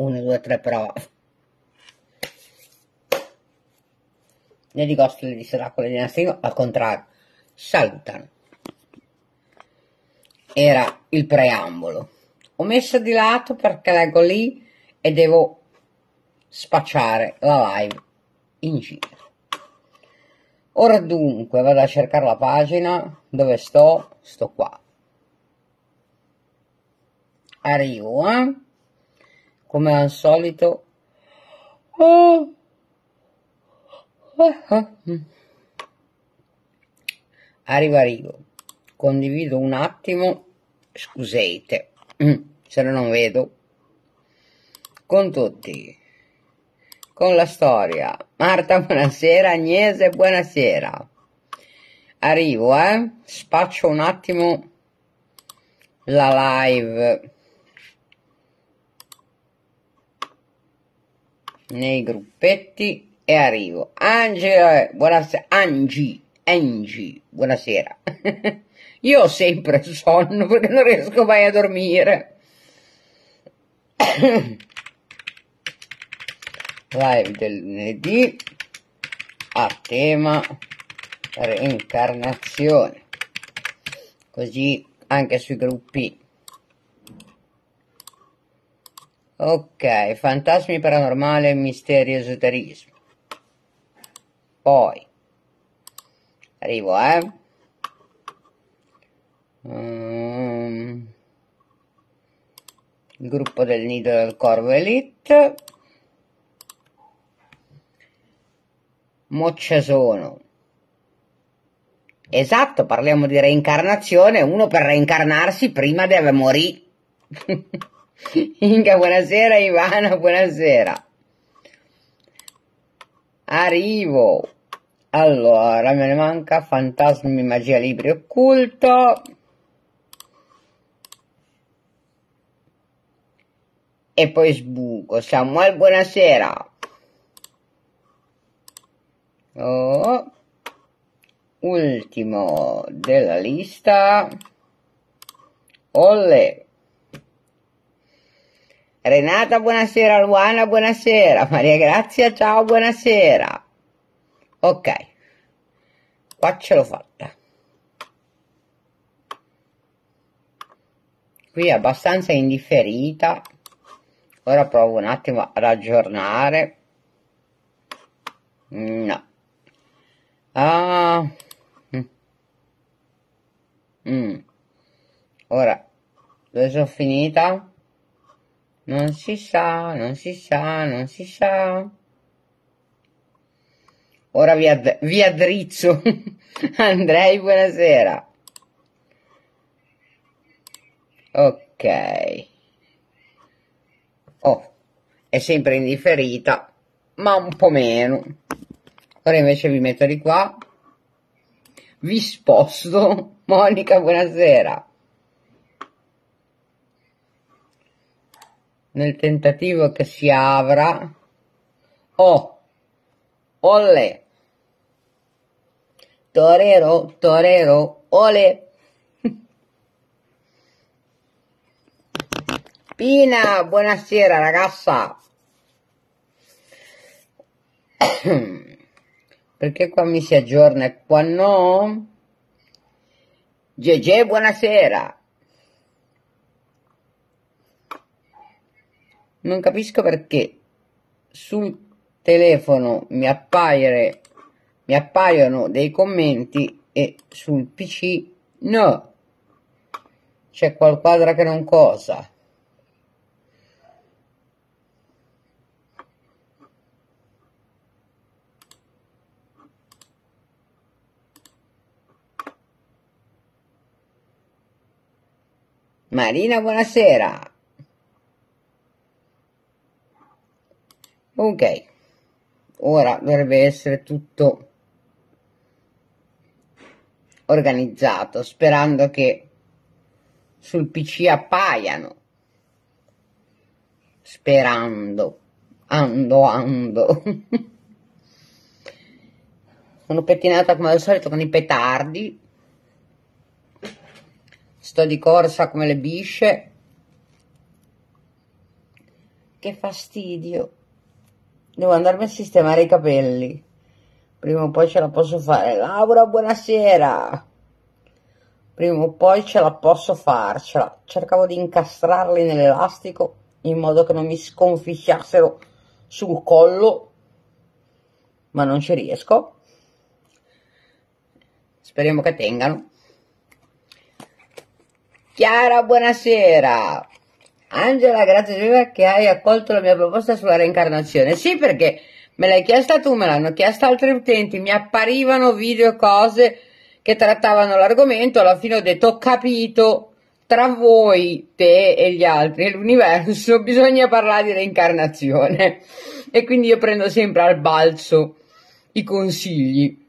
1, 2, 3 prova. Le rigosto le distacco di dinastico al contrario. Salutano. Era il preambolo. Ho messo di lato perché leggo lì e devo spacciare la live in giro. Ora dunque vado a cercare la pagina dove sto, sto qua. Arrivo, eh? come al solito. Arrivo, arrivo. condivido un attimo, scusate se non vedo, con tutti, con la storia. Marta, buonasera, Agnese, buonasera. Arrivo, eh, spaccio un attimo la live nei gruppetti e arrivo. Angela, buonasera. Angie, Angie, buonasera. Io ho sempre sonno perché non riesco mai a dormire. Live del lunedì a tema reincarnazione. Così anche sui gruppi Ok, fantasmi paranormale, misteri, esoterismo. Poi, arrivo, eh. Um, gruppo del nido del corvo elite. Moccia sono. Esatto, parliamo di reincarnazione, uno per reincarnarsi prima deve morire. Inga, buonasera Ivana, buonasera. Arrivo. Allora, me ne manca Fantasmi, Magia Libri Occulto. E poi sbuco. Samuel, buonasera. Oh. Ultimo della lista. Olle. Renata, buonasera, Luana, buonasera, Maria Grazia, ciao, buonasera. Ok, qua ce l'ho fatta. Qui abbastanza indifferita. Ora provo un attimo ad aggiornare. No. Ah. Mm. mm. Ora, dove sono finita? Non si sa, non si sa, non si sa. Ora vi, ad vi addrizzo. Andrei, buonasera. Ok. Oh, è sempre indifferita, ma un po' meno. Ora invece vi metto di qua. Vi sposto. Monica, buonasera. nel tentativo che si avrà. Oh, olle, torero, torero, ole. Pina, buonasera ragazza. Perché qua mi si aggiorna e qua no? Gege, buonasera. non capisco perché sul telefono mi, appare, mi appaiono dei commenti e sul pc no c'è qualquadra che non cosa Marina, buonasera. ok ora dovrebbe essere tutto organizzato sperando che sul pc appaiano sperando ando ando sono pettinata come al solito con i petardi sto di corsa come le bisce che fastidio Devo andarmi a sistemare i capelli. Prima o poi ce la posso fare. Laura, buonasera! Prima o poi ce la posso farcela. Cercavo di incastrarli nell'elastico in modo che non mi sconfisciassero sul collo, ma non ci riesco. Speriamo che tengano. Chiara, buonasera! Angela, grazie Silvia che hai accolto la mia proposta sulla reincarnazione. Sì, perché me l'hai chiesta tu, me l'hanno chiesta altri utenti, mi apparivano video e cose che trattavano l'argomento, alla fine ho detto ho capito, tra voi, te e gli altri e l'universo bisogna parlare di reincarnazione. E quindi io prendo sempre al balzo i consigli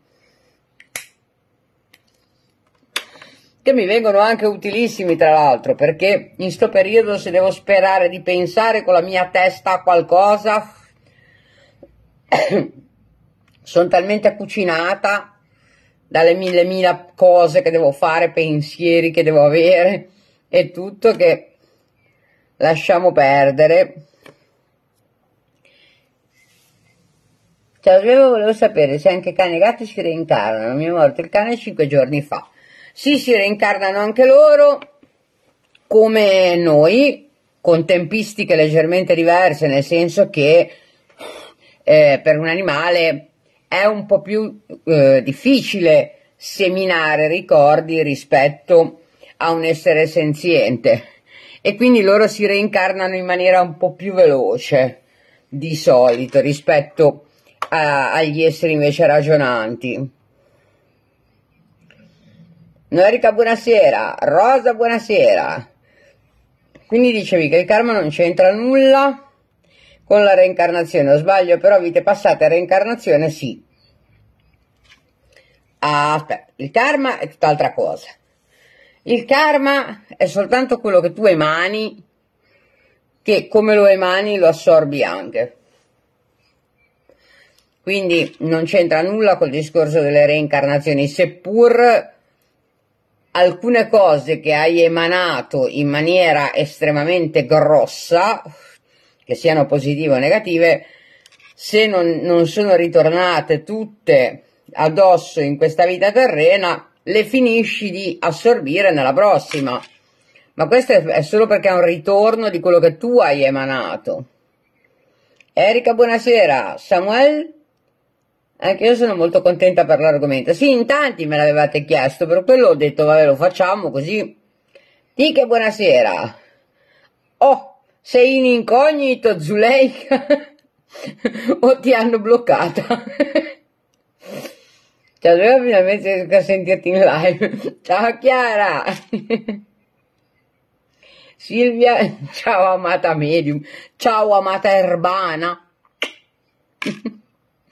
che mi vengono anche utilissimi tra l'altro, perché in sto periodo se devo sperare di pensare con la mia testa a qualcosa, sono talmente cucinata dalle mille mila cose che devo fare, pensieri che devo avere e tutto che lasciamo perdere. Ciao, cioè, volevo sapere se anche cani e gatti si reincarnano. Mi è morto il cane cinque giorni fa. Sì, si reincarnano anche loro come noi, con tempistiche leggermente diverse, nel senso che eh, per un animale è un po' più eh, difficile seminare ricordi rispetto a un essere senziente e quindi loro si reincarnano in maniera un po' più veloce di solito rispetto a, agli esseri invece ragionanti. Norica buonasera, Rosa buonasera. Quindi dicevi che il karma non c'entra nulla con la reincarnazione, o sbaglio, però vite passate a reincarnazione sì. Ah, aspetta, il karma è tutt'altra cosa. Il karma è soltanto quello che tu emani, che come lo emani lo assorbi anche. Quindi non c'entra nulla col discorso delle reincarnazioni, seppur alcune cose che hai emanato in maniera estremamente grossa, che siano positive o negative, se non, non sono ritornate tutte addosso in questa vita terrena, le finisci di assorbire nella prossima. Ma questo è solo perché è un ritorno di quello che tu hai emanato. Erika, buonasera. Samuel? Anche io sono molto contenta per l'argomento. Sì, in tanti me l'avevate chiesto, per quello ho detto, vabbè, lo facciamo così. Di che buonasera. Oh, sei in incognito, Zuleika. o ti hanno bloccata. Ciao, allora finalmente riesco sentirti in live. Ciao Chiara. Silvia, ciao amata medium. Ciao amata erbana.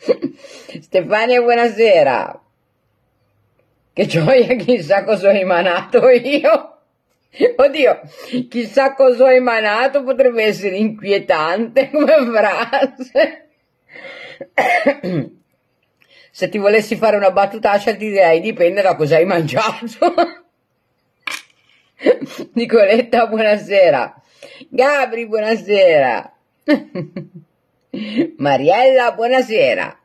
Stefania, buonasera. Che gioia, chissà cosa ho emanato io. Oddio, chissà cosa ho emanato potrebbe essere inquietante come frase. Se ti volessi fare una battutaccia ti direi dipende da cosa hai mangiato. Nicoletta, buonasera. Gabri, buonasera. Mariella, buonasera.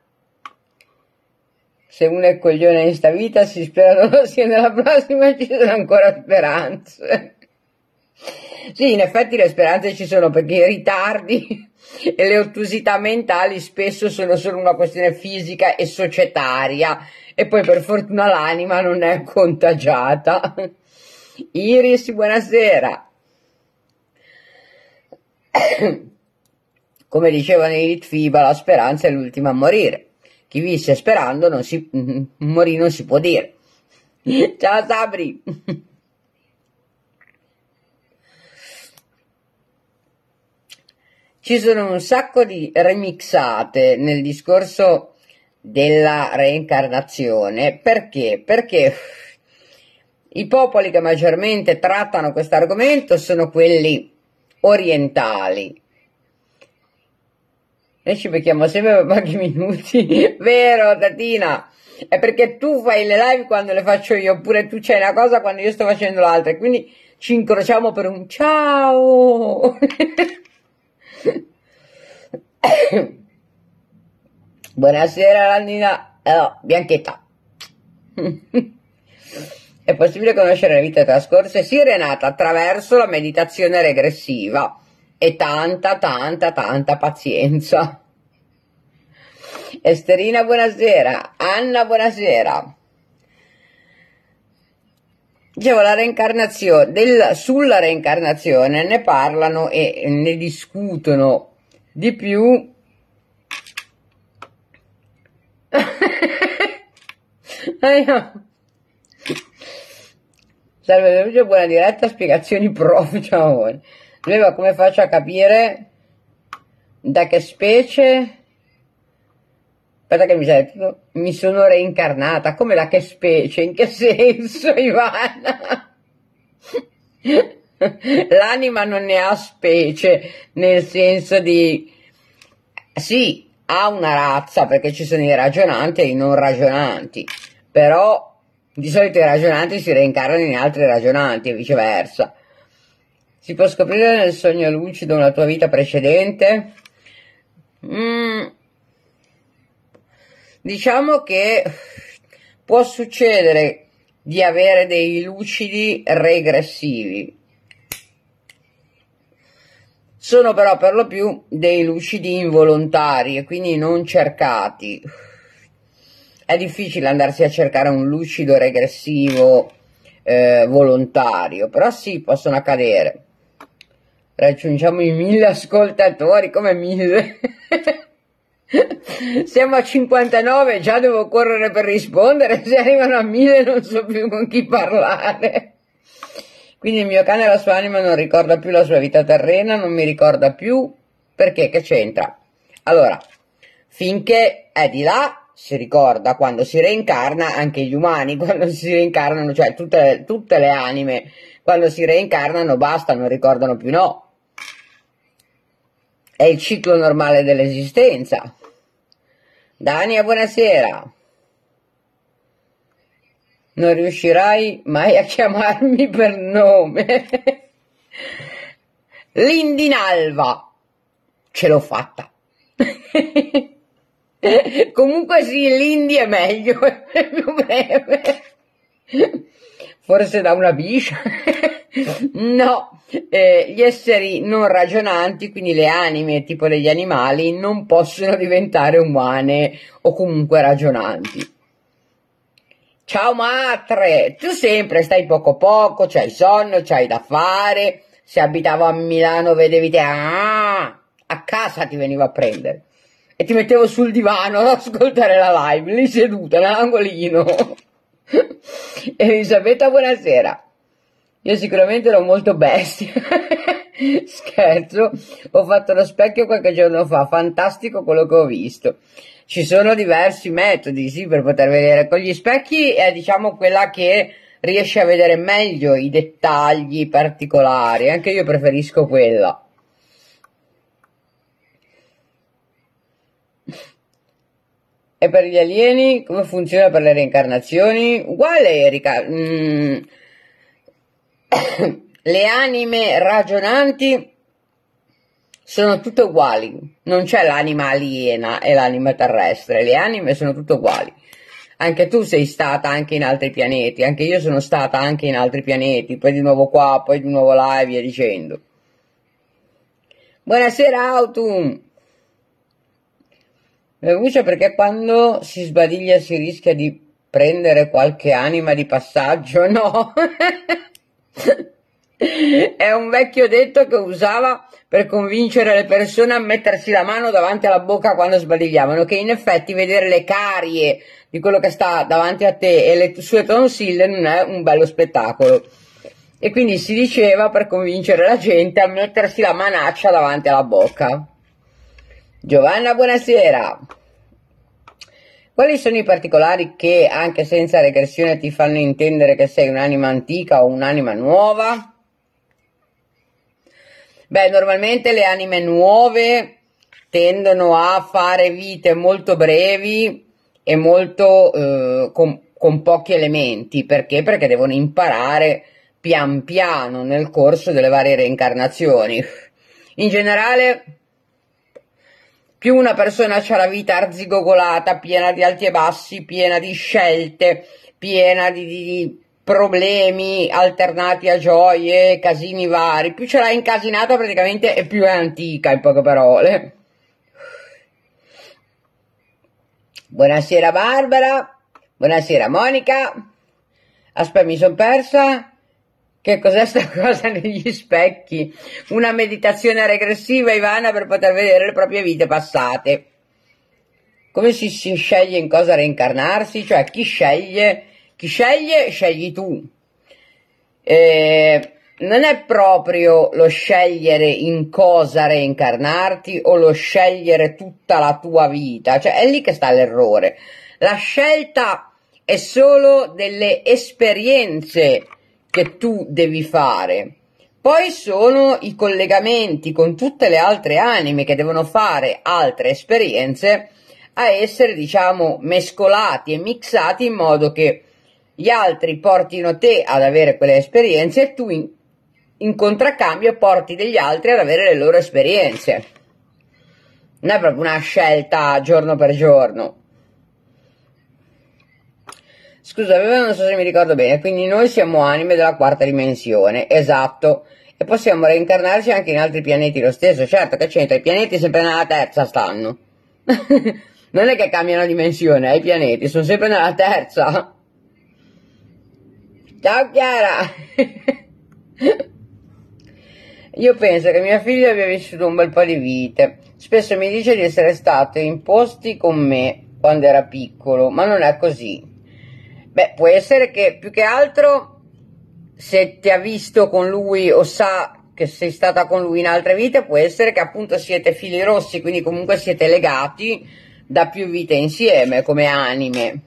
Se uno è coglione in sta vita si spera non lo sia nella prossima ci sono ancora speranze. Sì, in effetti le speranze ci sono perché i ritardi e le ottusità mentali spesso sono solo una questione fisica e societaria e poi per fortuna l'anima non è contagiata. Iris, buonasera. Come dicevano i Litfiba, la speranza è l'ultima a morire. Chi visse sperando non si, morì non si può dire. Ciao Sabri! Ci sono un sacco di remixate nel discorso della reincarnazione. Perché? Perché i popoli che maggiormente trattano questo argomento sono quelli orientali, noi ci becchiamo sempre per pochi minuti, vero Tatina? È perché tu fai le live quando le faccio io, oppure tu c'hai una cosa quando io sto facendo l'altra, quindi ci incrociamo per un ciao! Buonasera Landina, allora, eh, Bianchetta. È possibile conoscere la vita trascorsa e sì, Renata, attraverso la meditazione regressiva e tanta, tanta, tanta pazienza. Esterina, buonasera. Anna, buonasera. Dicevo, la reincarnazione, del, sulla reincarnazione ne parlano e ne discutono di più. Salve, buona diretta, spiegazioni prof, ciao amore voleva come faccio a capire da che specie aspetta che mi, sei, mi sono reincarnata come da che specie in che senso Ivana l'anima non ne ha specie nel senso di sì ha una razza perché ci sono i ragionanti e i non ragionanti però di solito i ragionanti si reincarnano in altri ragionanti e viceversa si può scoprire nel sogno lucido una tua vita precedente? Mm. Diciamo che può succedere di avere dei lucidi regressivi. Sono però per lo più dei lucidi involontari e quindi non cercati. È difficile andarsi a cercare un lucido regressivo eh, volontario, però sì, possono accadere. Raggiungiamo i mille ascoltatori, come mille? Siamo a 59, già devo correre per rispondere, se arrivano a mille non so più con chi parlare. Quindi il mio cane la sua anima non ricorda più la sua vita terrena, non mi ricorda più perché che c'entra. Allora, finché è di là, si ricorda quando si reincarna, anche gli umani quando si reincarnano, cioè tutte, tutte le anime quando si reincarnano basta, non ricordano più no. È il ciclo normale dell'esistenza. Dania, buonasera. Non riuscirai mai a chiamarmi per nome. Lindinalva. Ce l'ho fatta. Comunque sì, l'Indi è meglio, è più breve forse da una biscia? no, eh, gli esseri non ragionanti, quindi le anime tipo degli animali, non possono diventare umane o comunque ragionanti. Ciao Matre, tu sempre stai poco poco, c'hai sonno, c'hai da fare, se abitavo a Milano vedevi te, ah, a casa ti venivo a prendere e ti mettevo sul divano ad ascoltare la live, lì seduta, nell'angolino. Elisabetta, buonasera. Io sicuramente ero molto bestia. Scherzo, ho fatto lo specchio qualche giorno fa, fantastico quello che ho visto. Ci sono diversi metodi, sì, per poter vedere. Con gli specchi è, diciamo, quella che riesce a vedere meglio i dettagli particolari. Anche io preferisco quella. E per gli alieni? Come funziona per le reincarnazioni? Uguale Erika. Mm. le anime ragionanti sono tutte uguali. Non c'è l'anima aliena e l'anima terrestre. Le anime sono tutte uguali. Anche tu sei stata anche in altri pianeti, anche io sono stata anche in altri pianeti, poi di nuovo qua, poi di nuovo là e via dicendo. Buonasera Autumn! Nervosa eh, perché quando si sbadiglia si rischia di prendere qualche anima di passaggio, no? È un vecchio detto che usava per convincere le persone a mettersi la mano davanti alla bocca quando sbadigliavano, che in effetti vedere le carie di quello che sta davanti a te e le sue tonsille non è un bello spettacolo. E quindi si diceva per convincere la gente a mettersi la manaccia davanti alla bocca. Giovanna, buonasera. Quali sono i particolari che, anche senza regressione, ti fanno intendere che sei un'anima antica o un'anima nuova? Beh, normalmente le anime nuove tendono a fare vite molto brevi e molto eh, con, con pochi elementi. Perché? Perché devono imparare pian piano nel corso delle varie reincarnazioni. In generale, più una persona ha la vita arzigogolata, piena di alti e bassi, piena di scelte, piena di, di problemi alternati a gioie, casini vari, più ce l'ha incasinata praticamente e più è antica in poche parole. Buonasera Barbara, buonasera Monica. Aspetta, mi sono persa. Che cos'è sta cosa negli specchi? Una meditazione regressiva, Ivana, per poter vedere le proprie vite passate. Come si, si sceglie in cosa reincarnarsi? Cioè, chi sceglie? Chi sceglie, scegli tu. Eh, non è proprio lo scegliere in cosa reincarnarti o lo scegliere tutta la tua vita, cioè è lì che sta l'errore. La scelta è solo delle esperienze che tu devi fare. Poi sono i collegamenti con tutte le altre anime che devono fare altre esperienze a essere, diciamo, mescolati e mixati in modo che gli altri portino te ad avere quelle esperienze e tu in, in contraccambio porti degli altri ad avere le loro esperienze. Non è proprio una scelta giorno per giorno. Scusami, non so se mi ricordo bene, quindi noi siamo anime della quarta dimensione, esatto. E possiamo reincarnarci anche in altri pianeti lo stesso, certo che c'entra, i pianeti sempre nella terza stanno. non è che cambiano dimensione, eh, i pianeti sono sempre nella terza. Ciao Chiara! Io penso che mia figlia abbia vissuto un bel po' di vite. Spesso mi dice di essere stato in posti con me quando era piccolo, ma non è così. Beh, può essere che più che altro se ti ha visto con lui o sa che sei stata con lui in altre vite, può essere che appunto siete fili rossi, quindi comunque siete legati da più vite insieme come anime.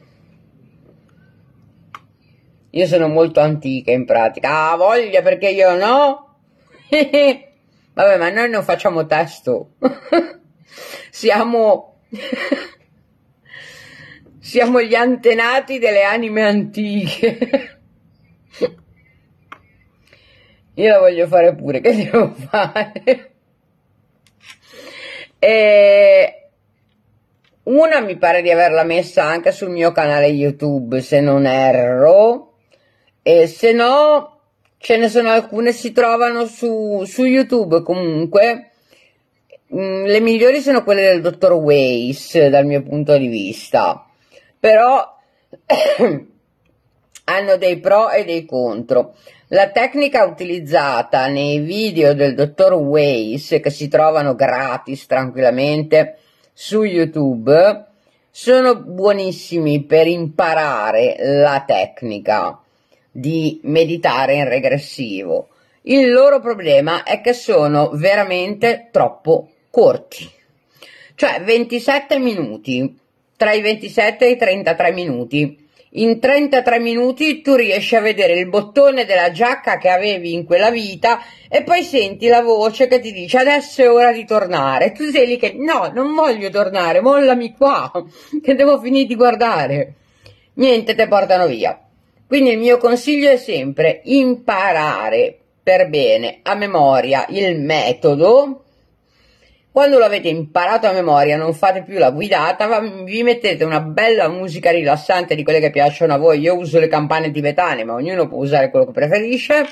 Io sono molto antica in pratica. Ah, voglia perché io no? Vabbè, ma noi non facciamo testo. Siamo siamo gli antenati delle anime antiche. Io la voglio fare pure, che devo fare? E una mi pare di averla messa anche sul mio canale YouTube, se non erro. E se no, ce ne sono alcune, si trovano su, su YouTube comunque mm, le migliori sono quelle del dottor Weiss dal mio punto di vista però hanno dei pro e dei contro. La tecnica utilizzata nei video del dottor Waze, che si trovano gratis tranquillamente su YouTube, sono buonissimi per imparare la tecnica di meditare in regressivo. Il loro problema è che sono veramente troppo corti, cioè 27 minuti tra i 27 e i 33 minuti. In 33 minuti tu riesci a vedere il bottone della giacca che avevi in quella vita e poi senti la voce che ti dice adesso è ora di tornare. Tu sei lì che no, non voglio tornare, mollami qua, che devo finire di guardare. Niente, te portano via. Quindi il mio consiglio è sempre imparare per bene a memoria il metodo quando l'avete imparato a memoria, non fate più la guidata, vi mettete una bella musica rilassante di quelle che piacciono a voi. Io uso le campane tibetane, ma ognuno può usare quello che preferisce.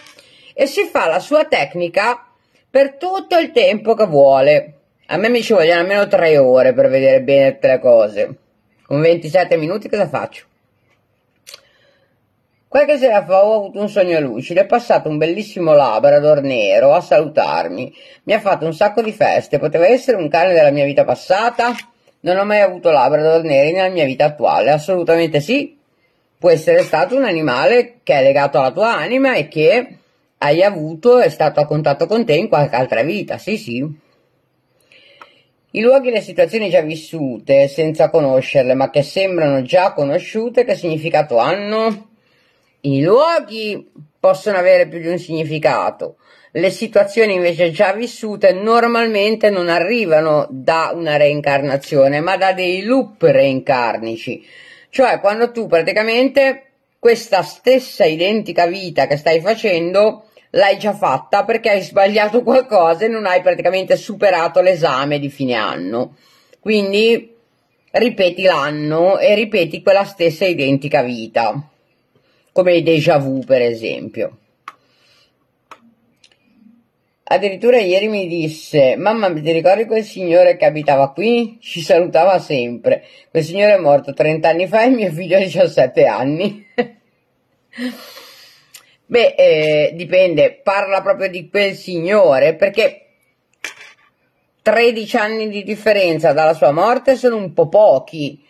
E si fa la sua tecnica per tutto il tempo che vuole. A me mi ci vogliono almeno tre ore per vedere bene tutte le cose. Con 27 minuti cosa faccio? Qualche sera fa ho avuto un sogno lucido, è passato un bellissimo labrador nero a salutarmi. Mi ha fatto un sacco di feste, poteva essere un cane della mia vita passata? Non ho mai avuto labrador neri nella mia vita attuale, assolutamente sì. Può essere stato un animale che è legato alla tua anima e che hai avuto, è stato a contatto con te in qualche altra vita, sì sì. I luoghi e le situazioni già vissute, senza conoscerle, ma che sembrano già conosciute, che significato hanno? I luoghi possono avere più di un significato, le situazioni invece già vissute normalmente non arrivano da una reincarnazione, ma da dei loop reincarnici, cioè quando tu praticamente questa stessa identica vita che stai facendo l'hai già fatta perché hai sbagliato qualcosa e non hai praticamente superato l'esame di fine anno. Quindi ripeti l'anno e ripeti quella stessa identica vita come i déjà vu per esempio. Addirittura ieri mi disse, mamma ti ricordi quel signore che abitava qui? Ci salutava sempre. Quel signore è morto 30 anni fa e mio figlio ha 17 anni. Beh, eh, dipende, parla proprio di quel signore perché 13 anni di differenza dalla sua morte sono un po' pochi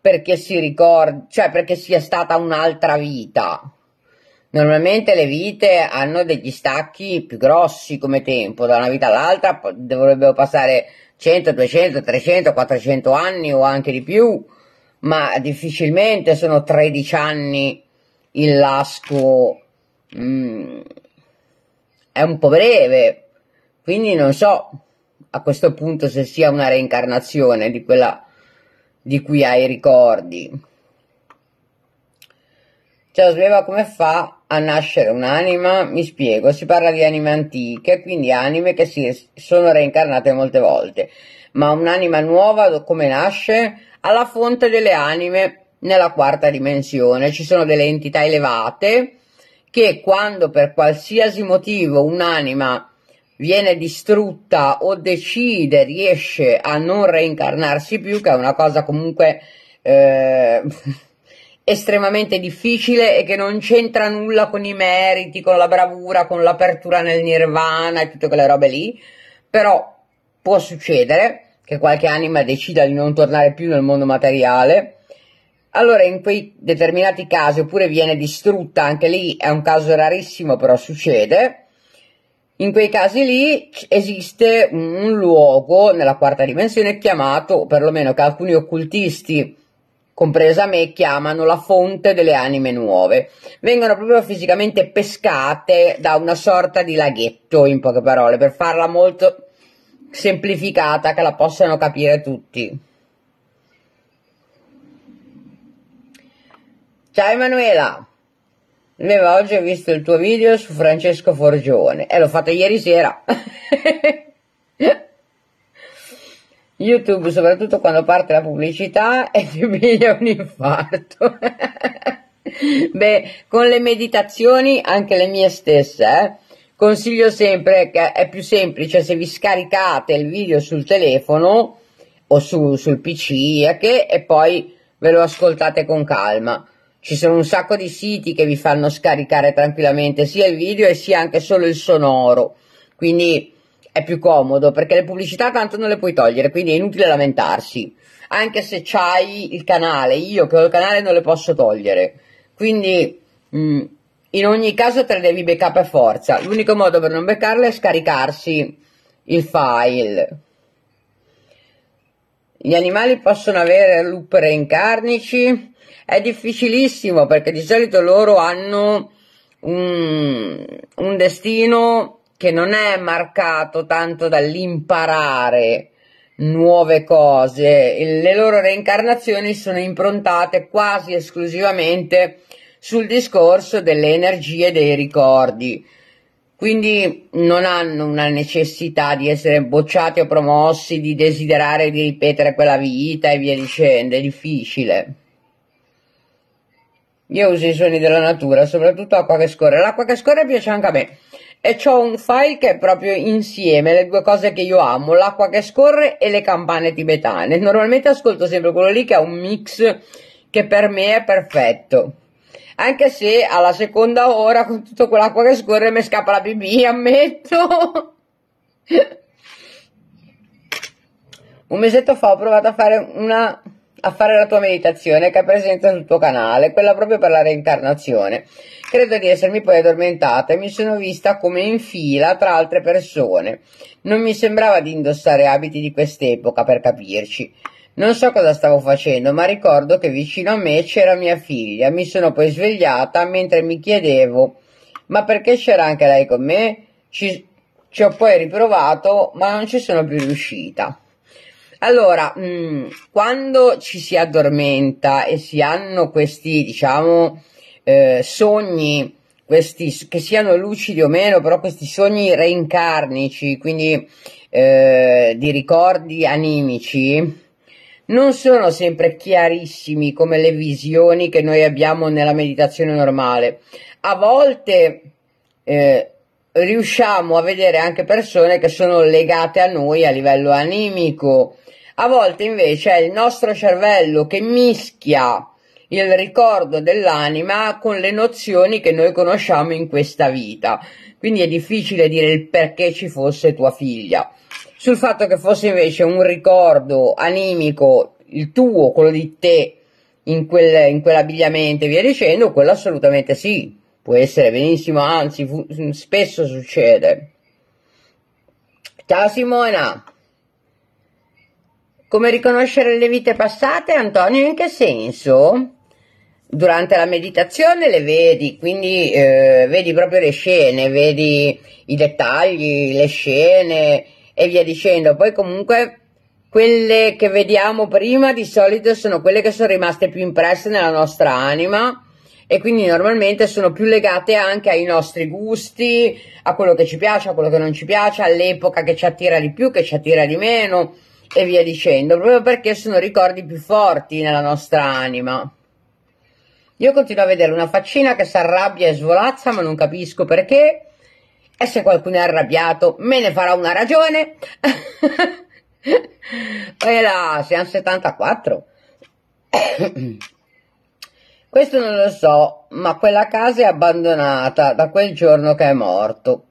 perché si ricorda, cioè perché sia stata un'altra vita. Normalmente le vite hanno degli stacchi più grossi come tempo, da una vita all'altra dovrebbero passare 100, 200, 300, 400 anni o anche di più, ma difficilmente sono 13 anni il lasco mm, è un po' breve, quindi non so a questo punto se sia una reincarnazione di quella di cui hai ricordi. Ciao Sveva, come fa a nascere un'anima? Mi spiego, si parla di anime antiche, quindi anime che si sono reincarnate molte volte, ma un'anima nuova come nasce? Alla fonte delle anime nella quarta dimensione ci sono delle entità elevate che quando per qualsiasi motivo un'anima viene distrutta o decide, riesce a non reincarnarsi più, che è una cosa comunque eh, estremamente difficile e che non c'entra nulla con i meriti, con la bravura, con l'apertura nel nirvana e tutte quelle robe lì, però può succedere che qualche anima decida di non tornare più nel mondo materiale. Allora, in quei determinati casi, oppure viene distrutta, anche lì è un caso rarissimo, però succede, in quei casi lì esiste un luogo nella quarta dimensione chiamato, o perlomeno che alcuni occultisti, compresa me, chiamano la fonte delle anime nuove. Vengono proprio fisicamente pescate da una sorta di laghetto, in poche parole, per farla molto semplificata che la possano capire tutti. Ciao Emanuela! Neva, oggi ho visto il tuo video su Francesco Forgione e l'ho fatto ieri sera. YouTube, soprattutto quando parte la pubblicità e ti piglia un infarto. Beh, con le meditazioni, anche le mie stesse, eh, consiglio sempre che è più semplice se vi scaricate il video sul telefono o su, sul PC eh, e poi ve lo ascoltate con calma. Ci sono un sacco di siti che vi fanno scaricare tranquillamente sia il video e sia anche solo il sonoro. Quindi è più comodo perché le pubblicità tanto non le puoi togliere, quindi è inutile lamentarsi. Anche se c'hai il canale, io che ho il canale non le posso togliere. Quindi mh, mm, in ogni caso te le devi backup a forza. L'unico modo per non beccarle è scaricarsi il file. Gli animali possono avere loop reincarnici? è difficilissimo perché di solito loro hanno un, un destino che non è marcato tanto dall'imparare nuove cose, le loro reincarnazioni sono improntate quasi esclusivamente sul discorso delle energie e dei ricordi. Quindi non hanno una necessità di essere bocciati o promossi, di desiderare di ripetere quella vita e via dicendo, è difficile. Io uso i suoni della natura, soprattutto acqua che scorre. L'acqua che scorre piace anche a me. E ho un file che è proprio insieme, le due cose che io amo, l'acqua che scorre e le campane tibetane. Normalmente ascolto sempre quello lì che è un mix che per me è perfetto. Anche se alla seconda ora con tutta quell'acqua che scorre mi scappa la pipì, ammetto. un mesetto fa ho provato a fare una a fare la tua meditazione che è presente sul tuo canale, quella proprio per la reincarnazione. Credo di essermi poi addormentata e mi sono vista come in fila tra altre persone. Non mi sembrava di indossare abiti di quest'epoca, per capirci. Non so cosa stavo facendo, ma ricordo che vicino a me c'era mia figlia. Mi sono poi svegliata mentre mi chiedevo, ma perché c'era anche lei con me? Ci, ci ho poi riprovato, ma non ci sono più riuscita. Allora, mh, mm, quando ci si addormenta e si hanno questi, diciamo, eh, sogni, questi, che siano lucidi o meno, però questi sogni reincarnici, quindi eh, di ricordi animici, non sono sempre chiarissimi come le visioni che noi abbiamo nella meditazione normale. A volte eh, riusciamo a vedere anche persone che sono legate a noi a livello animico a volte invece è il nostro cervello che mischia il ricordo dell'anima con le nozioni che noi conosciamo in questa vita. Quindi è difficile dire il perché ci fosse tua figlia. Sul fatto che fosse invece un ricordo animico, il tuo, quello di te, in, quel, in quell'abbigliamento e via dicendo, quello assolutamente sì, può essere benissimo, anzi fu, spesso succede. Ciao Simona! Come riconoscere le vite passate, Antonio, in che senso? Durante la meditazione le vedi, quindi eh, vedi proprio le scene, vedi i dettagli, le scene e via dicendo. Poi comunque quelle che vediamo prima di solito sono quelle che sono rimaste più impresse nella nostra anima e quindi normalmente sono più legate anche ai nostri gusti, a quello che ci piace, a quello che non ci piace, all'epoca che ci attira di più, che ci attira di meno e via dicendo, proprio perché sono ricordi più forti nella nostra anima. Io continuo a vedere una faccina che si arrabbia e svolazza, ma non capisco perché. E se qualcuno è arrabbiato, me ne farà una ragione. e là, siamo 74. Questo non lo so, ma quella casa è abbandonata da quel giorno che è morto.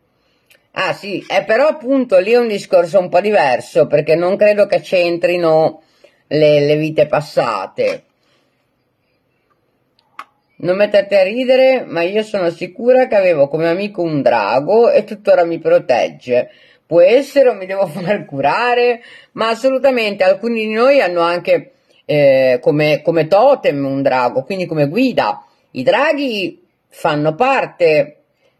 Ah sì, è eh, però appunto lì è un discorso un po' diverso perché non credo che c'entrino le, le vite passate. Non mettete a ridere, ma io sono sicura che avevo come amico un drago e tuttora mi protegge. Può essere o mi devo far curare, ma assolutamente alcuni di noi hanno anche eh, come, come totem un drago, quindi come guida. I draghi fanno parte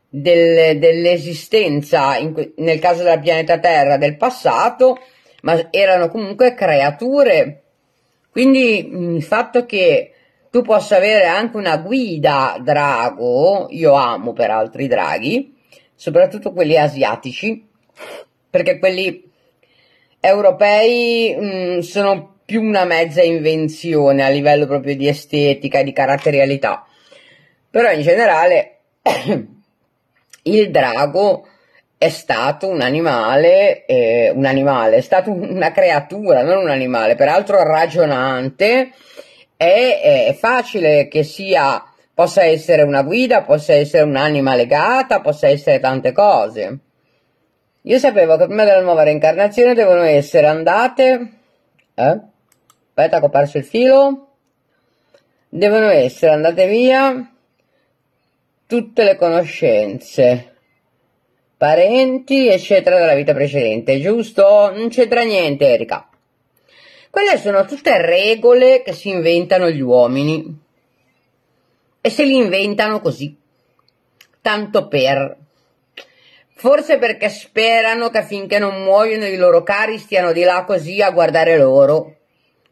del, dell'esistenza, in, nel caso della pianeta Terra, del passato, ma erano comunque creature. Quindi mm, il fatto che tu possa avere anche una guida drago, io amo peraltro i draghi, soprattutto quelli asiatici, perché quelli europei mh, mm, sono più una mezza invenzione a livello proprio di estetica, e di caratterialità. Però in generale il drago è stato un animale, eh, un animale, è stato una creatura, non un animale, peraltro ragionante, è, è facile che sia, possa essere una guida, possa essere un'anima legata, possa essere tante cose. Io sapevo che prima della nuova reincarnazione devono essere andate. Eh? Aspetta, ho perso il filo. Devono essere andate via tutte le conoscenze, parenti, eccetera, della vita precedente, giusto? Non c'entra niente, Erika. Quelle sono tutte regole che si inventano gli uomini. E se li inventano così, tanto per. Forse perché sperano che finché non muoiono i loro cari stiano di là così a guardare loro,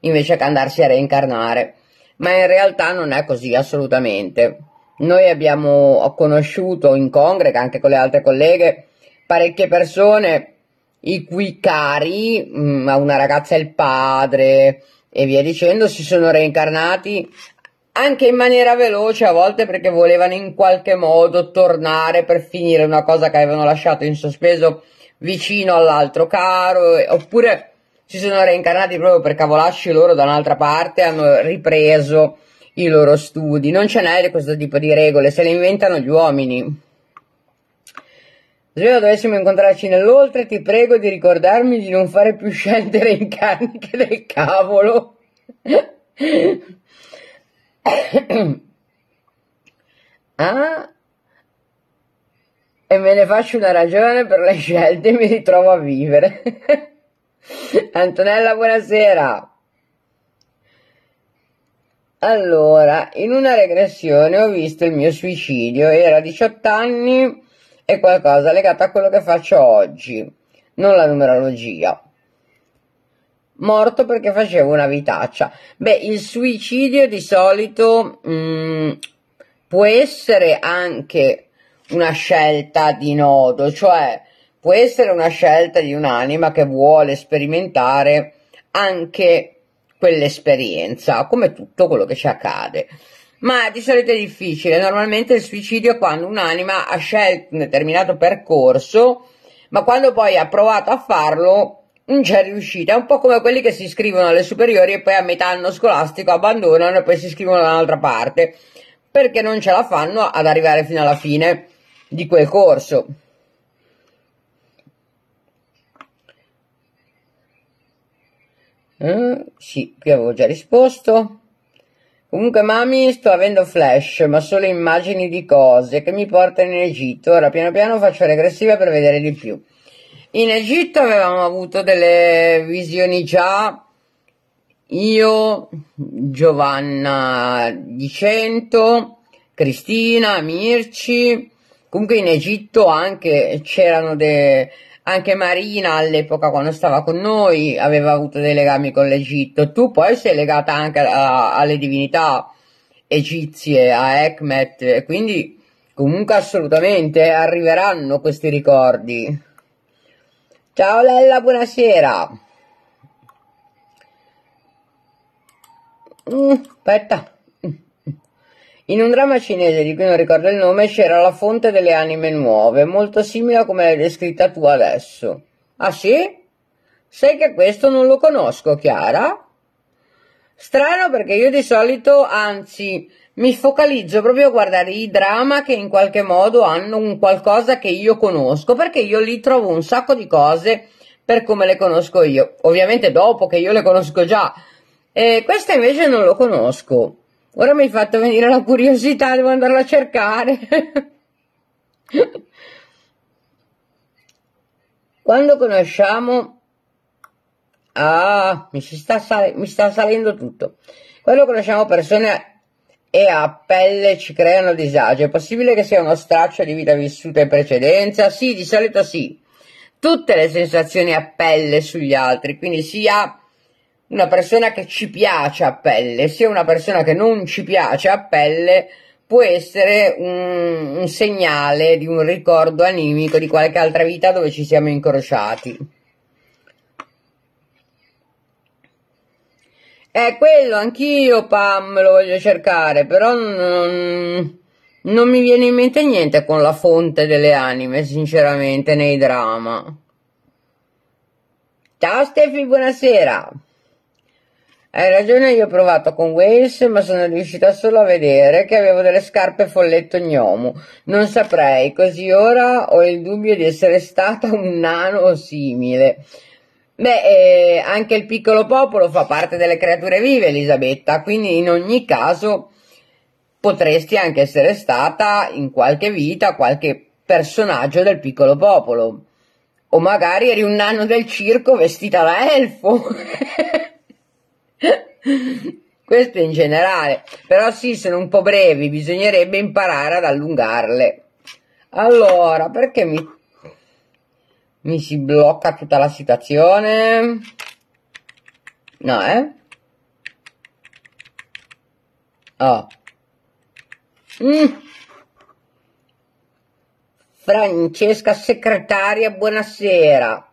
invece che andarsi a reincarnare. Ma in realtà non è così assolutamente. Noi abbiamo ho conosciuto in congrega, anche con le altre colleghe, parecchie persone i cui cari, mm, a una ragazza e il padre e via dicendo, si sono reincarnati anche in maniera veloce a volte perché volevano in qualche modo tornare per finire una cosa che avevano lasciato in sospeso vicino all'altro caro, oppure si sono reincarnati proprio per cavolacci loro da un'altra parte, hanno ripreso i loro studi, non ce n'è questo tipo di regole, se le inventano gli uomini. Se dovessimo incontrarci nell'oltre, ti prego di ricordarmi di non fare più scelte reincarniche del cavolo. ah, e me ne faccio una ragione per le scelte e mi ritrovo a vivere. Antonella, buonasera. Allora, in una regressione ho visto il mio suicidio, era 18 anni e qualcosa legato a quello che faccio oggi, non la numerologia. Morto perché facevo una vitaccia. Beh, il suicidio di solito mh, mm, può essere anche una scelta di nodo, cioè può essere una scelta di un'anima che vuole sperimentare anche quell'esperienza, come tutto quello che ci accade. Ma di solito è difficile, normalmente il suicidio è quando un'anima ha scelto un determinato percorso, ma quando poi ha provato a farlo non c'è riuscita, è un po' come quelli che si iscrivono alle superiori e poi a metà anno scolastico abbandonano e poi si iscrivono da un'altra parte, perché non ce la fanno ad arrivare fino alla fine di quel corso. Mm, sì, qui avevo già risposto. Comunque, mami, sto avendo flash, ma solo immagini di cose che mi portano in Egitto. Ora piano piano faccio regressiva per vedere di più. In Egitto avevamo avuto delle visioni già. Io, Giovanna di Cento, Cristina, Mirci. Comunque in Egitto anche c'erano dei anche Marina all'epoca quando stava con noi aveva avuto dei legami con l'Egitto, tu poi sei legata anche a, alle divinità egizie, a Ekmet, quindi comunque assolutamente arriveranno questi ricordi. Ciao Lella, buonasera. Mm, aspetta. In un dramma cinese di cui non ricordo il nome c'era la fonte delle anime nuove, molto simile a come l'hai descritta tu adesso. Ah sì? Sai che questo non lo conosco, Chiara? Strano perché io di solito, anzi, mi focalizzo proprio a guardare i drama che in qualche modo hanno un qualcosa che io conosco, perché io lì trovo un sacco di cose per come le conosco io, ovviamente dopo che io le conosco già. E questa invece non lo conosco. Ora mi hai fatto venire la curiosità, devo andarlo a cercare. Quando conosciamo... Ah, mi sta, sal... mi sta salendo tutto. Quando conosciamo persone e a pelle ci creano disagio, è possibile che sia uno straccio di vita vissuta in precedenza? Sì, di solito sì. Tutte le sensazioni a pelle sugli altri, quindi sia una persona che ci piace a pelle sia una persona che non ci piace a pelle può essere un, un, segnale di un ricordo animico di qualche altra vita dove ci siamo incrociati. È quello, anch'io Pam lo voglio cercare, però non, non mi viene in mente niente con la fonte delle anime, sinceramente, nei drama. Ciao Steffi, buonasera! Hai ragione, io ho provato con Wales, ma sono riuscita solo a vedere che avevo delle scarpe folletto gnomo. Non saprei, così ora ho il dubbio di essere stata un nano o simile. Beh, eh, anche il piccolo popolo fa parte delle creature vive, Elisabetta, quindi in ogni caso potresti anche essere stata in qualche vita qualche personaggio del piccolo popolo. O magari eri un nano del circo vestita da elfo. Questo in generale, però sì, sono un po' brevi, bisognerebbe imparare ad allungarle. Allora, perché mi, mi si blocca tutta la situazione? No, eh? Oh. Mm. Francesca segretaria, buonasera.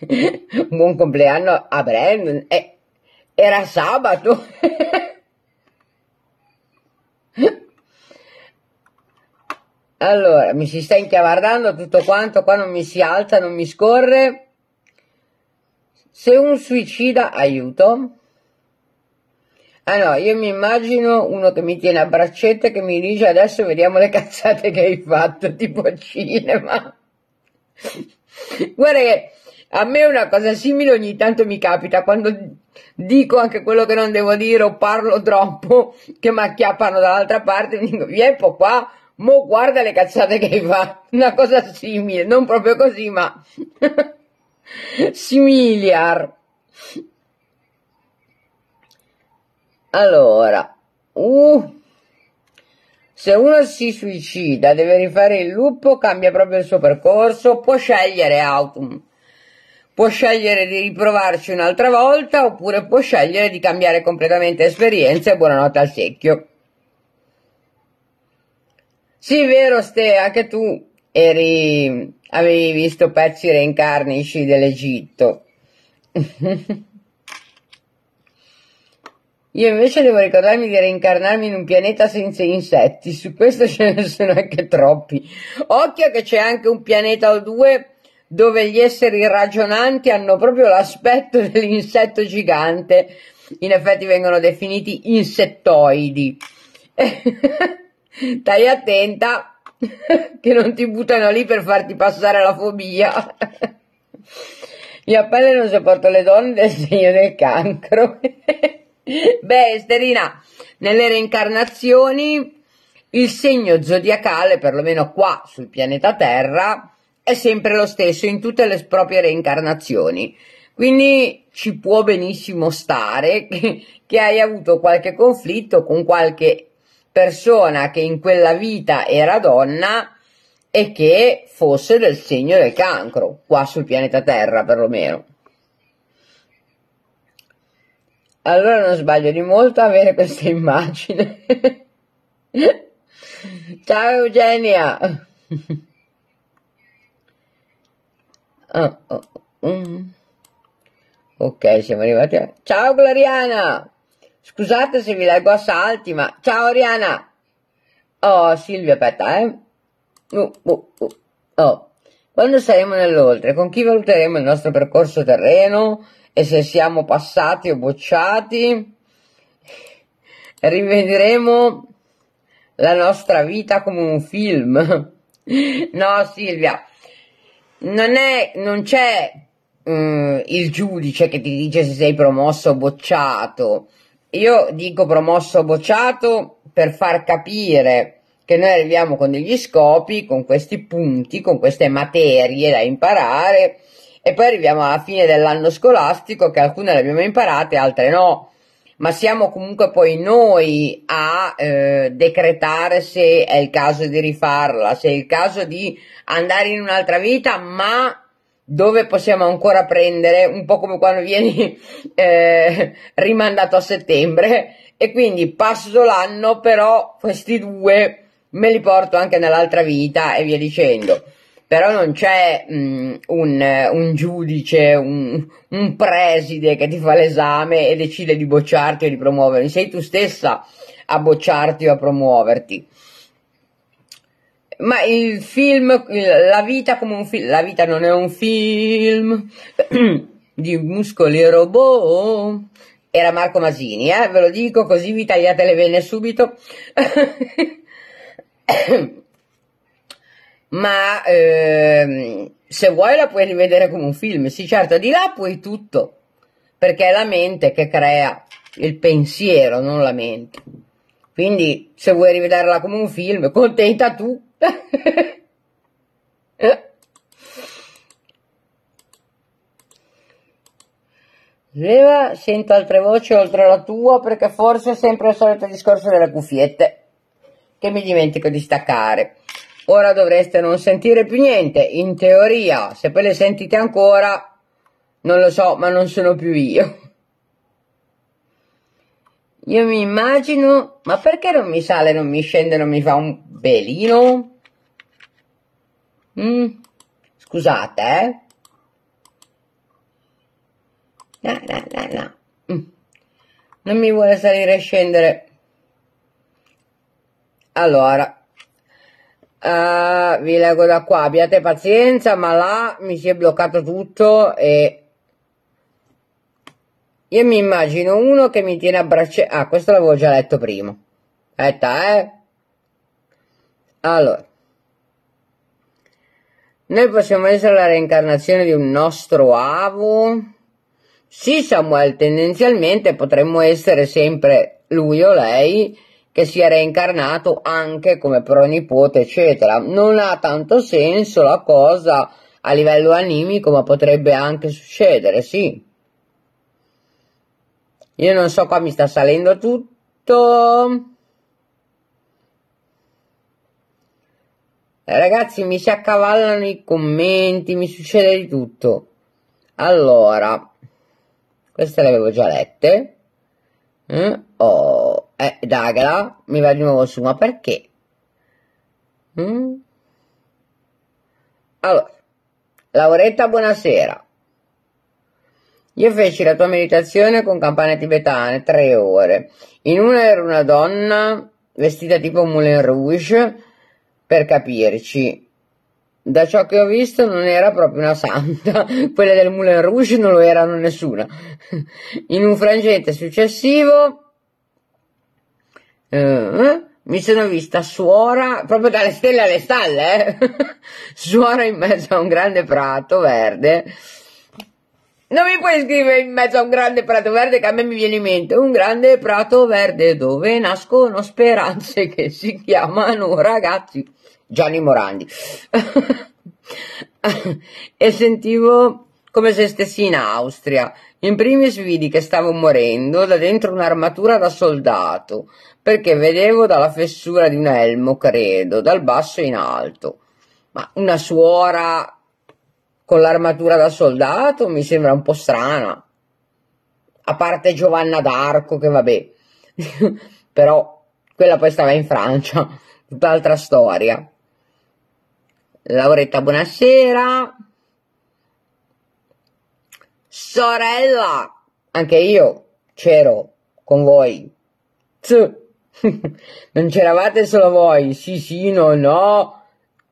Buon compleanno a Brandon. Eh, era sabato. allora, mi si sta inchiavardando tutto quanto, qua non mi si alza, non mi scorre. Se un suicida, aiuto. Ah no, io mi immagino uno che mi tiene a braccette che mi dice adesso vediamo le cazzate che hai fatto, tipo cinema. Guarda che a me una cosa simile ogni tanto mi capita, quando dico anche quello che non devo dire o parlo troppo che mi acchiappano dall'altra parte e dico Vieppo qua, mo guarda le cazzate che hai fatto, una cosa simile, non proprio così ma similiar. Allora, uh, se uno si suicida deve rifare il lupo, cambia proprio il suo percorso, può scegliere Autumn può scegliere di riprovarci un'altra volta oppure può scegliere di cambiare completamente esperienza e buonanotte al secchio. Sì, vero Ste, anche tu eri, avevi visto pezzi reincarnici dell'Egitto. Io invece devo ricordarmi di reincarnarmi in un pianeta senza insetti, su questo ce ne sono anche troppi. Occhio che c'è anche un pianeta o due dove gli esseri ragionanti hanno proprio l'aspetto dell'insetto gigante, in effetti vengono definiti insettoidi. Stai attenta che non ti buttano lì per farti passare la fobia. Mia pelle non sopporto le donne del segno del cancro. Beh, Esterina, nelle reincarnazioni il segno zodiacale, perlomeno qua sul pianeta Terra, è sempre lo stesso in tutte le proprie reincarnazioni. Quindi ci può benissimo stare che, che hai avuto qualche conflitto con qualche persona che in quella vita era donna e che fosse del segno del cancro, qua sul pianeta Terra perlomeno. Allora non sbaglio di molto avere questa immagine. Ciao Eugenia! Ah, ah, um. Ok, siamo arrivati a... Ciao Gloriana! Scusate se vi leggo a salti, ma... Ciao Oriana! Oh, Silvia, aspetta, eh. Uh, uh, uh. Oh. Quando saremo nell'oltre, con chi valuteremo il nostro percorso terreno e se siamo passati o bocciati? Rivedremo la nostra vita come un film. no, Silvia, non, è, non c'è eh, il giudice che ti dice se sei promosso o bocciato. Io dico promosso o bocciato per far capire che noi arriviamo con degli scopi, con questi punti, con queste materie da imparare e poi arriviamo alla fine dell'anno scolastico che alcune le abbiamo imparate, altre no ma siamo comunque poi noi a eh, decretare se è il caso di rifarla, se è il caso di andare in un'altra vita, ma dove possiamo ancora prendere, un po' come quando vieni eh, rimandato a settembre, e quindi passo l'anno, però questi due me li porto anche nell'altra vita e via dicendo però non c'è mh, mm, un, un, giudice, un, un, preside che ti fa l'esame e decide di bocciarti o di promuoverti, sei tu stessa a bocciarti o a promuoverti. Ma il film, la vita come un film, la vita non è un film di muscoli e robot, era Marco Masini, eh? ve lo dico così vi tagliate le vene subito. ma ehm, se vuoi la puoi rivedere come un film, sì certo, di là puoi tutto, perché è la mente che crea il pensiero, non la mente. Quindi se vuoi rivederla come un film, contenta tu. Leva, sento altre voci oltre la tua perché forse è sempre il solito discorso delle cuffiette che mi dimentico di staccare. Ora dovreste non sentire più niente, in teoria, se poi le sentite ancora, non lo so, ma non sono più io. Io mi immagino, ma perché non mi sale, non mi scende, non mi fa un belino? Mm, scusate, eh. No, no, no, no. Mm. Non mi vuole salire e scendere. Allora, Uh, vi leggo da qua, abbiate pazienza, ma là mi si è bloccato tutto e io mi immagino uno che mi tiene a braccia... Ah, questo l'avevo già letto prima. Aspetta, eh. Allora. Noi possiamo essere la reincarnazione di un nostro avo? Sì, Samuel, tendenzialmente potremmo essere sempre lui o lei che si era incarnato anche come pronipote, eccetera. Non ha tanto senso la cosa a livello animico, ma potrebbe anche succedere, sì. Io non so, qua mi sta salendo tutto. Eh, ragazzi, mi si accavallano i commenti, mi succede di tutto. Allora, queste le avevo già lette. Mm? Oh. Eh, Dagala mi va di nuovo su, ma perché? Mm? Allora, Lauretta, buonasera. Io feci la tua meditazione con campane tibetane, tre ore. In una era una donna vestita tipo Moulin Rouge, per capirci. Da ciò che ho visto non era proprio una santa, quelle del Moulin Rouge non lo erano nessuna. In un frangente successivo eh, eh, mi sono vista suora, proprio dalle stelle alle stalle, eh? suora in mezzo a un grande prato verde. Non mi puoi scrivere in mezzo a un grande prato verde che a me mi viene in mente un grande prato verde dove nascono speranze che si chiamano ragazzi Gianni Morandi. e sentivo come se stessi in Austria. In primis vidi che stavo morendo da dentro un'armatura da soldato, perché vedevo dalla fessura di un elmo, credo, dal basso in alto. Ma una suora con l'armatura da soldato mi sembra un po' strana. A parte Giovanna d'Arco, che vabbè, però quella poi stava in Francia, tutt'altra storia. Lauretta, buonasera. Sorella, anche io c'ero con voi. Tsu. non c'eravate solo voi, sì sì, no no,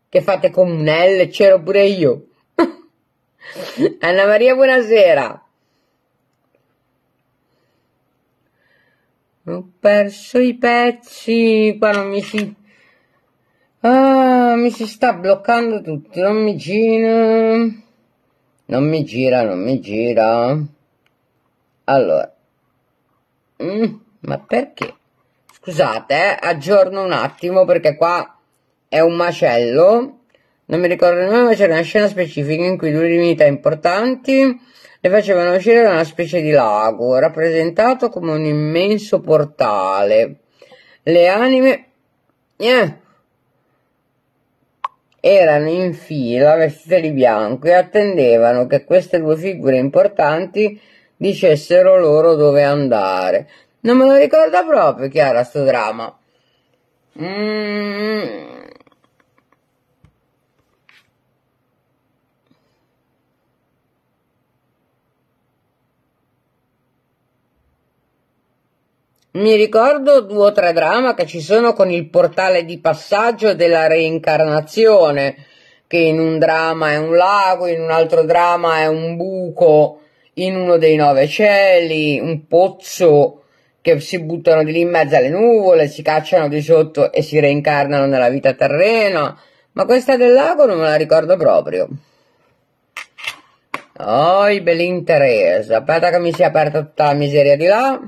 che fate comunelle, c'ero pure io. Anna Maria, buonasera. Ho perso i pezzi, qua non mi si... Ah, mi si sta bloccando tutto, non mi gira. Non mi gira, non mi gira. Allora. Mm, ma perché? scusate, eh, aggiorno un attimo perché qua è un macello. Non mi ricordo nemmeno ma c'era una scena specifica in cui due divinità importanti le facevano uscire da una specie di lago, rappresentato come un immenso portale. Le anime eh, erano in fila, vestite di bianco, e attendevano che queste due figure importanti dicessero loro dove andare. Non me lo ricorda proprio, Chiara, sto dramma. Mm. Mi ricordo due o tre drama che ci sono con il portale di passaggio della reincarnazione, che in un dramma è un lago, in un altro dramma è un buco, in uno dei nove cieli, un pozzo che si buttano di lì in mezzo alle nuvole, si cacciano di sotto e si reincarnano nella vita terrena, ma questa del lago non me la ricordo proprio. Oi, oh, Belin Teresa, aspetta che mi sia aperta tutta la miseria di là.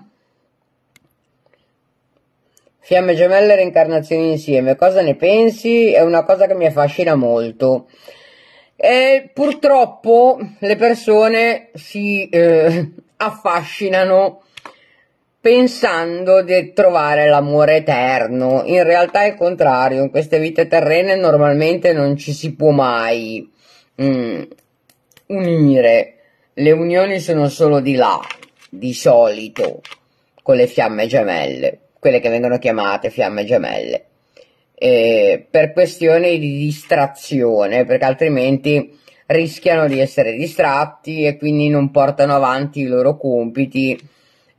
Fiamme gemelle e reincarnazioni insieme, cosa ne pensi? È una cosa che mi affascina molto. E purtroppo le persone si eh, affascinano pensando di trovare l'amore eterno. In realtà è il contrario, in queste vite terrene normalmente non ci si può mai mm, unire. Le unioni sono solo di là, di solito, con le fiamme gemelle, quelle che vengono chiamate fiamme gemelle, e per questioni di distrazione, perché altrimenti rischiano di essere distratti e quindi non portano avanti i loro compiti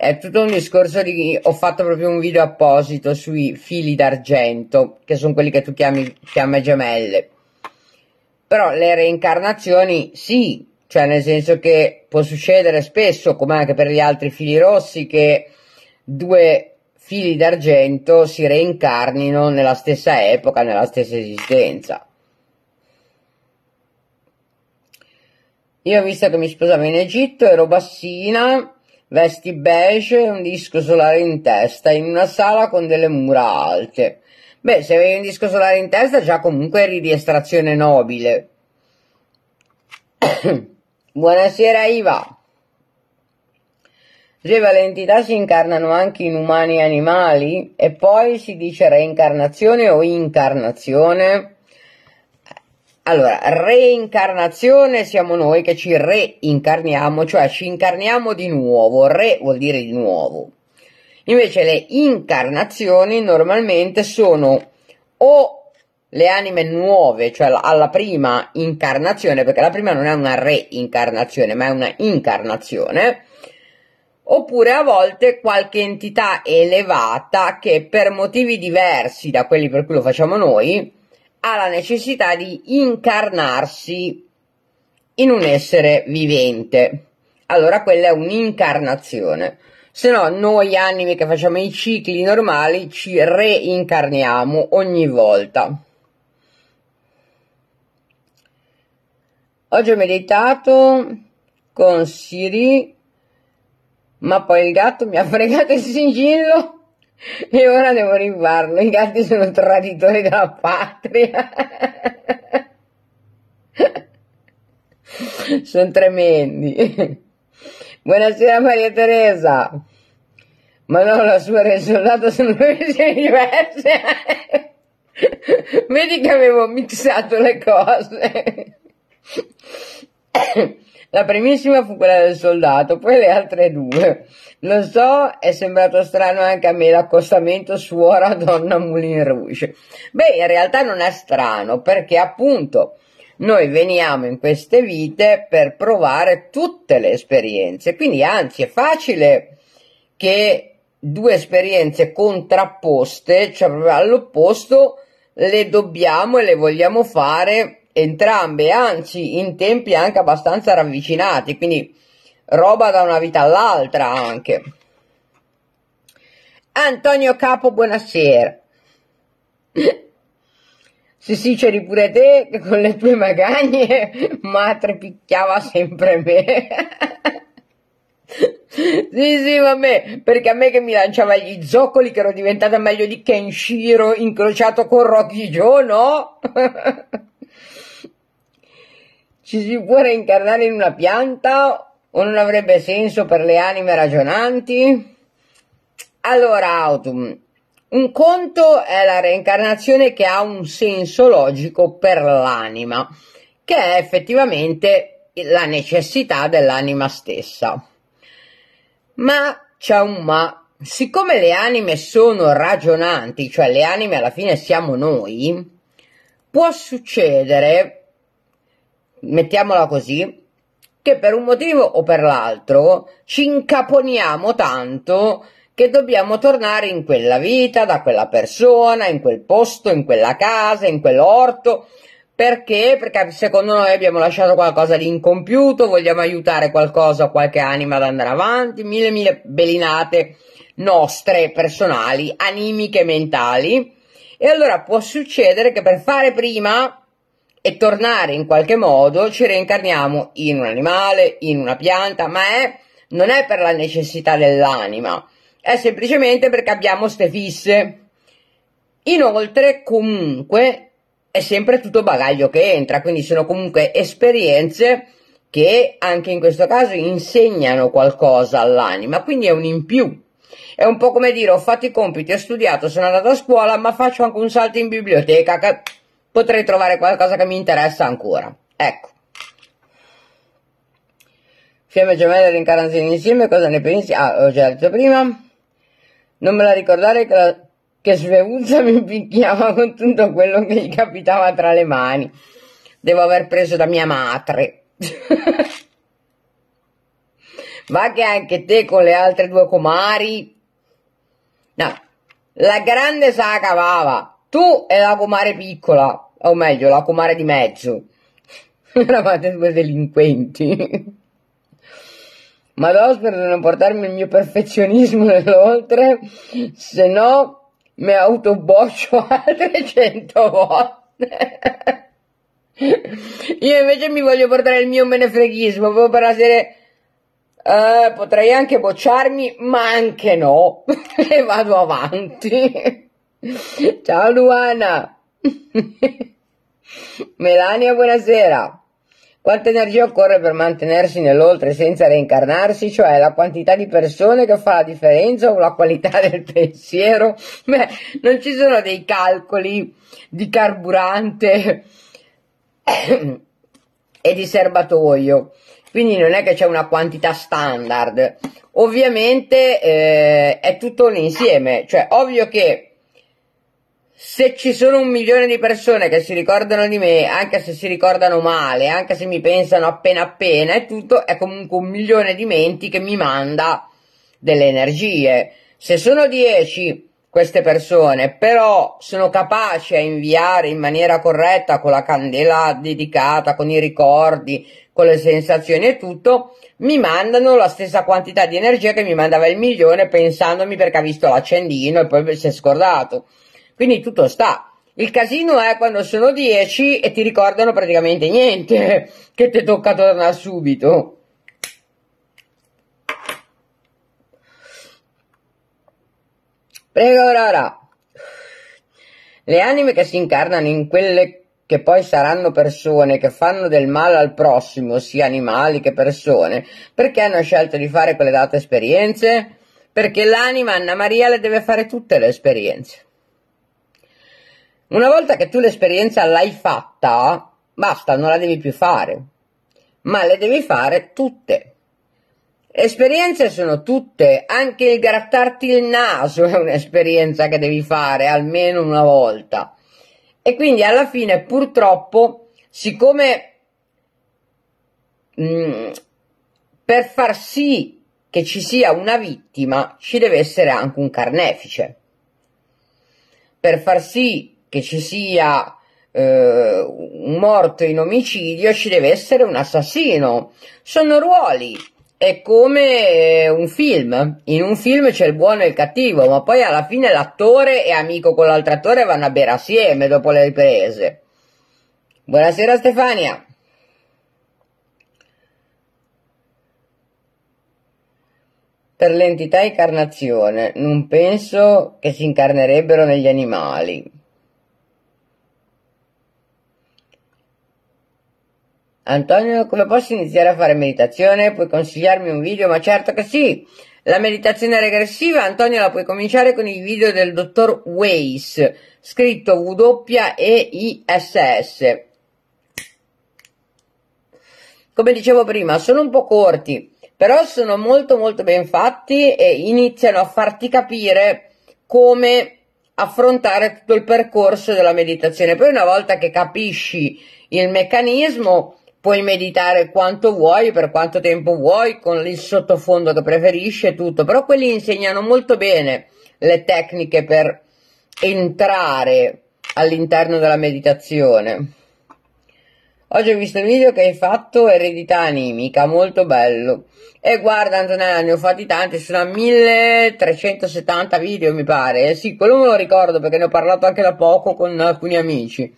è tutto un discorso di... ho fatto proprio un video apposito sui fili d'argento, che sono quelli che tu chiami fiamme gemelle. Però le reincarnazioni sì, cioè nel senso che può succedere spesso, come anche per gli altri fili rossi, che due fili d'argento si reincarnino nella stessa epoca, nella stessa esistenza. Io ho visto che mi sposavo in Egitto, ero bassina, Vesti beige e un disco solare in testa in una sala con delle mura alte. Beh, se avevi un disco solare in testa già comunque eri di estrazione nobile. Buonasera Iva. Riva entità si incarnano anche in umani e animali e poi si dice reincarnazione o incarnazione? Allora, reincarnazione siamo noi che ci reincarniamo, cioè ci incarniamo di nuovo, re vuol dire di nuovo. Invece le incarnazioni normalmente sono o le anime nuove, cioè alla prima incarnazione, perché la prima non è una reincarnazione, ma è una incarnazione, oppure a volte qualche entità elevata che per motivi diversi da quelli per cui lo facciamo noi, ha la necessità di incarnarsi in un essere vivente. Allora quella è un'incarnazione. Se no, noi animi che facciamo i cicli normali ci reincarniamo ogni volta. Oggi ho meditato con Siri, ma poi il gatto mi ha fregato il sigillo e ora devo rifarlo. I gatti sono traditori della patria. sono tremendi. Buonasera Maria Teresa. Ma no, la sua risollata sono due visioni diverse. Vedi che avevo mixato le cose. La primissima fu quella del soldato, poi le altre due. Lo so, è sembrato strano anche a me l'accostamento suora donna Moulin Rouge. Beh, in realtà non è strano, perché appunto noi veniamo in queste vite per provare tutte le esperienze, quindi anzi è facile che due esperienze contrapposte, cioè all'opposto, le dobbiamo e le vogliamo fare entrambe, anzi in tempi anche abbastanza ravvicinati, quindi roba da una vita all'altra anche. Antonio Capo, buonasera. Sì, sì, c'eri pure te che con le tue magagne madre picchiava sempre me. sì, sì, vabbè, perché a me che mi lanciava gli zoccoli che ero diventata meglio di Kenshiro incrociato con Rocky Joe, no? ci si può reincarnare in una pianta o non avrebbe senso per le anime ragionanti? Allora, Autumn, un conto è la reincarnazione che ha un senso logico per l'anima, che è effettivamente la necessità dell'anima stessa. Ma c'è un ma. Siccome le anime sono ragionanti, cioè le anime alla fine siamo noi, può succedere mettiamola così, che per un motivo o per l'altro ci incaponiamo tanto che dobbiamo tornare in quella vita, da quella persona, in quel posto, in quella casa, in quell'orto. Perché? Perché secondo noi abbiamo lasciato qualcosa di incompiuto, vogliamo aiutare qualcosa, qualche anima ad andare avanti, mille mille belinate nostre, personali, animiche, mentali. E allora può succedere che per fare prima e tornare in qualche modo ci reincarniamo in un animale, in una pianta, ma è, non è per la necessità dell'anima, è semplicemente perché abbiamo ste fisse. Inoltre, comunque, è sempre tutto bagaglio che entra, quindi sono comunque esperienze che anche in questo caso insegnano qualcosa all'anima, quindi è un in più. È un po' come dire ho fatto i compiti, ho studiato, sono andato a scuola, ma faccio anche un salto in biblioteca che potrei trovare qualcosa che mi interessa ancora. Ecco. Fiamme gemelle rincarnate insieme, cosa ne pensi? Ah, ho già detto prima. Non me la ricordare che, la, che Sveuzza mi picchiava con tutto quello che gli capitava tra le mani. Devo aver preso da mia madre. Va che anche te con le altre due comari. No, la grande se la cavava. Tu e la comare piccola, o meglio, la comare di mezzo. Eravate due delinquenti. Ma adesso per non portarmi il mio perfezionismo nell'oltre, se no mi autoboccio altre cento volte. Io invece mi voglio portare il mio menefreghismo, proprio per la serie... Eh, potrei anche bocciarmi, ma anche no. e vado avanti. Ciao Luana. Melania, buonasera. Quanta energia occorre per mantenersi nell'oltre senza reincarnarsi, cioè la quantità di persone che fa la differenza o la qualità del pensiero? Beh, non ci sono dei calcoli di carburante e di serbatoio, quindi non è che c'è una quantità standard. Ovviamente eh, è tutto un insieme, cioè ovvio che se ci sono un milione di persone che si ricordano di me, anche se si ricordano male, anche se mi pensano appena appena e tutto, è comunque un milione di menti che mi manda delle energie. Se sono dieci queste persone, però sono capaci a inviare in maniera corretta con la candela dedicata, con i ricordi, con le sensazioni e tutto, mi mandano la stessa quantità di energia che mi mandava il milione pensandomi perché ha visto l'accendino e poi si è scordato. Quindi tutto sta. Il casino è quando sono 10 e ti ricordano praticamente niente, che ti tocca tornare subito. Prego, ora, ora. Le anime che si incarnano in quelle che poi saranno persone che fanno del male al prossimo, sia animali che persone, perché hanno scelto di fare quelle date esperienze? Perché l'anima Anna Maria le deve fare tutte le esperienze. Una volta che tu l'esperienza l'hai fatta, basta, non la devi più fare, ma le devi fare tutte. Esperienze sono tutte, anche il grattarti il naso è un'esperienza che devi fare almeno una volta. E quindi alla fine purtroppo, siccome mh, mm, per far sì che ci sia una vittima ci deve essere anche un carnefice, per far sì che ci sia eh, un morto in omicidio ci deve essere un assassino. Sono ruoli. È come eh, un film. In un film c'è il buono e il cattivo, ma poi alla fine l'attore e amico con l'altro attore vanno a bere assieme dopo le riprese. Buonasera Stefania. Per l'entità incarnazione non penso che si incarnerebbero negli animali. Antonio, come posso iniziare a fare meditazione? Puoi consigliarmi un video? Ma certo che sì! La meditazione regressiva, Antonio, la puoi cominciare con il video del dottor Weiss, scritto W-E-I-S-S. Come dicevo prima, sono un po' corti, però sono molto molto ben fatti e iniziano a farti capire come affrontare tutto il percorso della meditazione. Poi una volta che capisci il meccanismo, puoi meditare quanto vuoi, per quanto tempo vuoi, con il sottofondo che preferisci e tutto, però quelli insegnano molto bene le tecniche per entrare all'interno della meditazione. Oggi ho visto il video che hai fatto Eredità Animica, molto bello. E guarda Antonella, ne ho fatti tanti, sono a 1370 video mi pare. Eh sì, quello me lo ricordo perché ne ho parlato anche da poco con alcuni amici.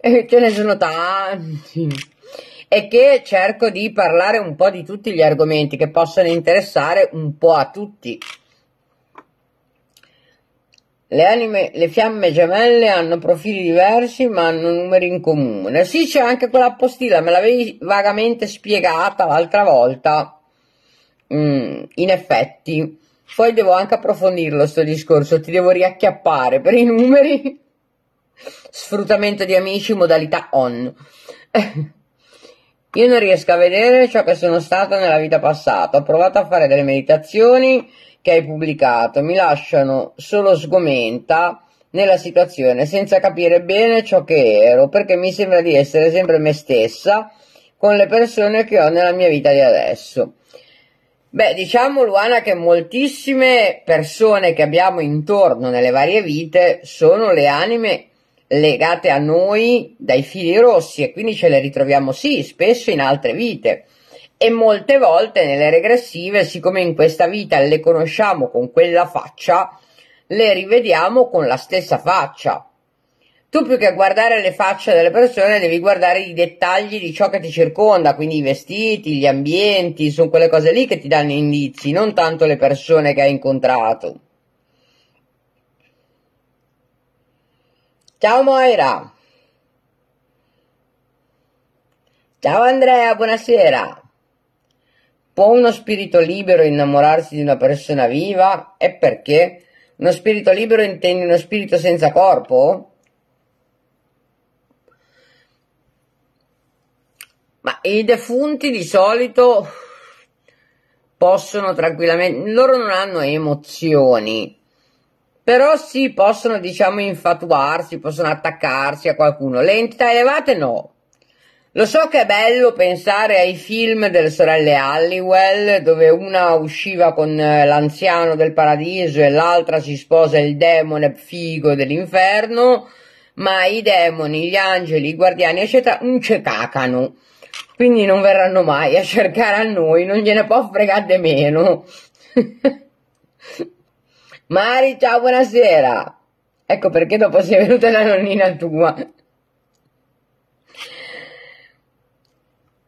E ce ne sono tanti e che cerco di parlare un po' di tutti gli argomenti che possono interessare un po' a tutti. Le, anime, le fiamme gemelle hanno profili diversi ma hanno numeri in comune. Sì, c'è anche quella postilla, me l'avevi vagamente spiegata l'altra volta. Mm, in effetti, poi devo anche approfondirlo sto discorso, ti devo riacchiappare per i numeri. Sfruttamento di amici, modalità on. Io non riesco a vedere ciò che sono stato nella vita passata. Ho provato a fare delle meditazioni che hai pubblicato, mi lasciano solo sgomenta nella situazione, senza capire bene ciò che ero, perché mi sembra di essere sempre me stessa con le persone che ho nella mia vita di adesso. Beh, diciamo Luana che moltissime persone che abbiamo intorno nelle varie vite sono le anime legate a noi dai fili rossi e quindi ce le ritroviamo sì, spesso in altre vite e molte volte nelle regressive, siccome in questa vita le conosciamo con quella faccia, le rivediamo con la stessa faccia. Tu più che guardare le facce delle persone devi guardare i dettagli di ciò che ti circonda, quindi i vestiti, gli ambienti, sono quelle cose lì che ti danno indizi, non tanto le persone che hai incontrato. Ciao Moira! Ciao Andrea, buonasera! Può uno spirito libero innamorarsi di una persona viva? E perché? Uno spirito libero intende uno spirito senza corpo? Ma i defunti di solito possono tranquillamente, loro non hanno emozioni, però sì, possono, diciamo, infatuarsi, possono attaccarsi a qualcuno. Le entità elevate no. Lo so che è bello pensare ai film delle sorelle Halliwell, dove una usciva con eh, l'anziano del paradiso e l'altra si sposa il demone figo dell'inferno, ma i demoni, gli angeli, i guardiani, eccetera, non ce cacano. Quindi non verranno mai a cercare a noi, non gliene può fregare meno. Mari, ciao, buonasera. Ecco perché dopo sei venuta la nonnina tua.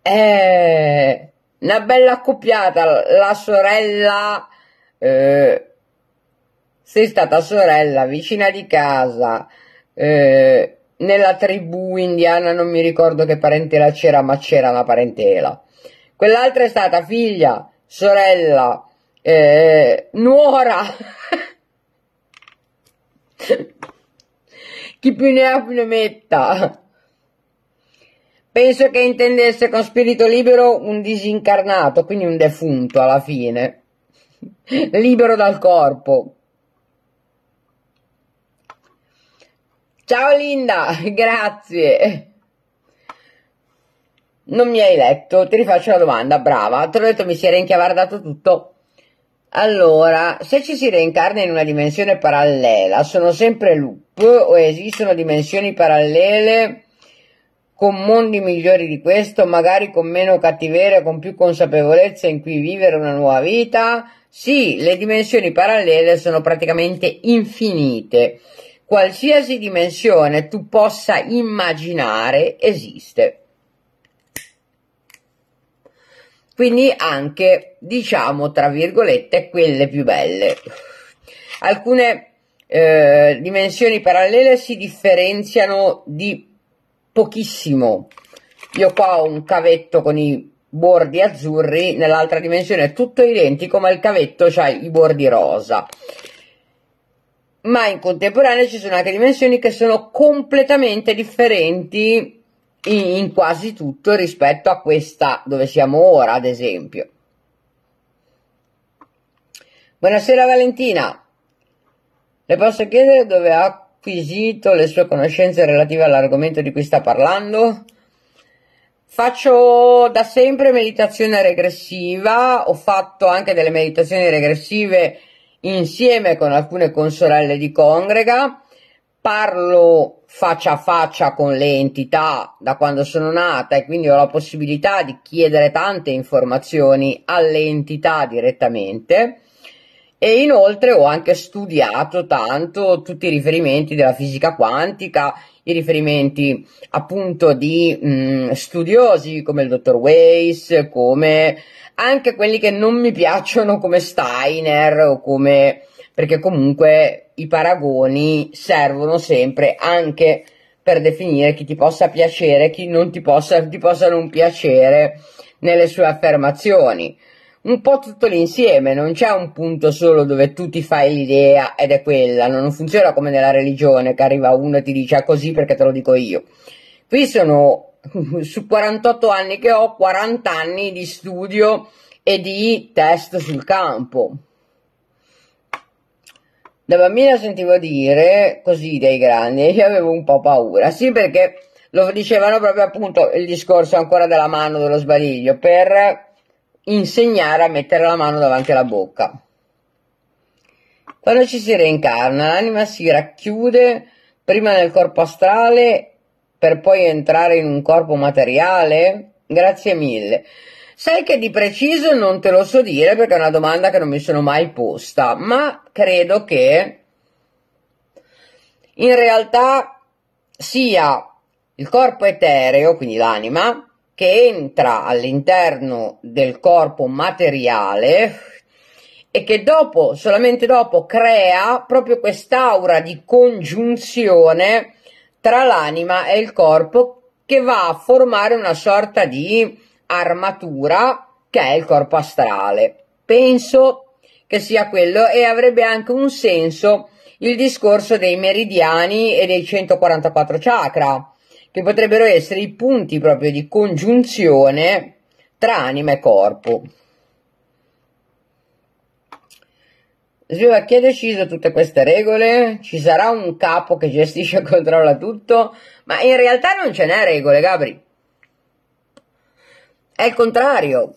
Eh, una bella accoppiata, la sorella... Eh, sei stata sorella, vicina di casa, eh, nella tribù indiana, non mi ricordo che parentela c'era, ma c'era una parentela. Quell'altra è stata figlia, sorella, eh, nuora. Chi più ne ha più ne metta. Penso che intendesse con spirito libero un disincarnato, quindi un defunto alla fine, libero dal corpo. Ciao Linda, grazie. Non mi hai letto, ti rifaccio la domanda, brava. Te l'ho detto, mi si era inchiavardato tutto. Allora, se ci si reincarna in una dimensione parallela, sono sempre loop o esistono dimensioni parallele con mondi migliori di questo, magari con meno cattiveria, con più consapevolezza in cui vivere una nuova vita? Sì, le dimensioni parallele sono praticamente infinite. Qualsiasi dimensione tu possa immaginare esiste. quindi anche diciamo tra virgolette quelle più belle alcune eh, dimensioni parallele si differenziano di pochissimo io qua ho un cavetto con i bordi azzurri nell'altra dimensione è tutto identico ma il cavetto ha i bordi rosa ma in contemporanea ci sono anche dimensioni che sono completamente differenti in quasi tutto rispetto a questa dove siamo ora, ad esempio. Buonasera Valentina, le posso chiedere dove ha acquisito le sue conoscenze relative all'argomento di cui sta parlando? Faccio da sempre meditazione regressiva, ho fatto anche delle meditazioni regressive insieme con alcune consorelle di congrega parlo faccia a faccia con le entità da quando sono nata e quindi ho la possibilità di chiedere tante informazioni alle entità direttamente e inoltre ho anche studiato tanto tutti i riferimenti della fisica quantica, i riferimenti appunto di mh, mm, studiosi come il dottor Weiss, come anche quelli che non mi piacciono come Steiner o come perché comunque i paragoni servono sempre anche per definire chi ti possa piacere, e chi non ti possa, ti possa non piacere nelle sue affermazioni. Un po' tutto l'insieme, non c'è un punto solo dove tu ti fai l'idea ed è quella, non funziona come nella religione che arriva uno e ti dice ah, così perché te lo dico io. Qui sono su 48 anni che ho 40 anni di studio e di test sul campo. Da bambina sentivo dire così dai grandi e io avevo un po' paura, sì perché lo dicevano proprio appunto il discorso ancora della mano, dello sbadiglio, per insegnare a mettere la mano davanti alla bocca. Quando ci si reincarna, l'anima si racchiude prima nel corpo astrale per poi entrare in un corpo materiale? Grazie mille. Sai che di preciso non te lo so dire perché è una domanda che non mi sono mai posta, ma credo che in realtà sia il corpo etereo, quindi l'anima, che entra all'interno del corpo materiale e che dopo, solamente dopo, crea proprio quest'aura di congiunzione tra l'anima e il corpo che va a formare una sorta di armatura che è il corpo astrale. Penso che sia quello e avrebbe anche un senso il discorso dei meridiani e dei 144 chakra, che potrebbero essere i punti proprio di congiunzione tra anima e corpo. Sveva, chi ha deciso tutte queste regole? Ci sarà un capo che gestisce e controlla tutto? Ma in realtà non ce n'è regole, Gabri. È il contrario.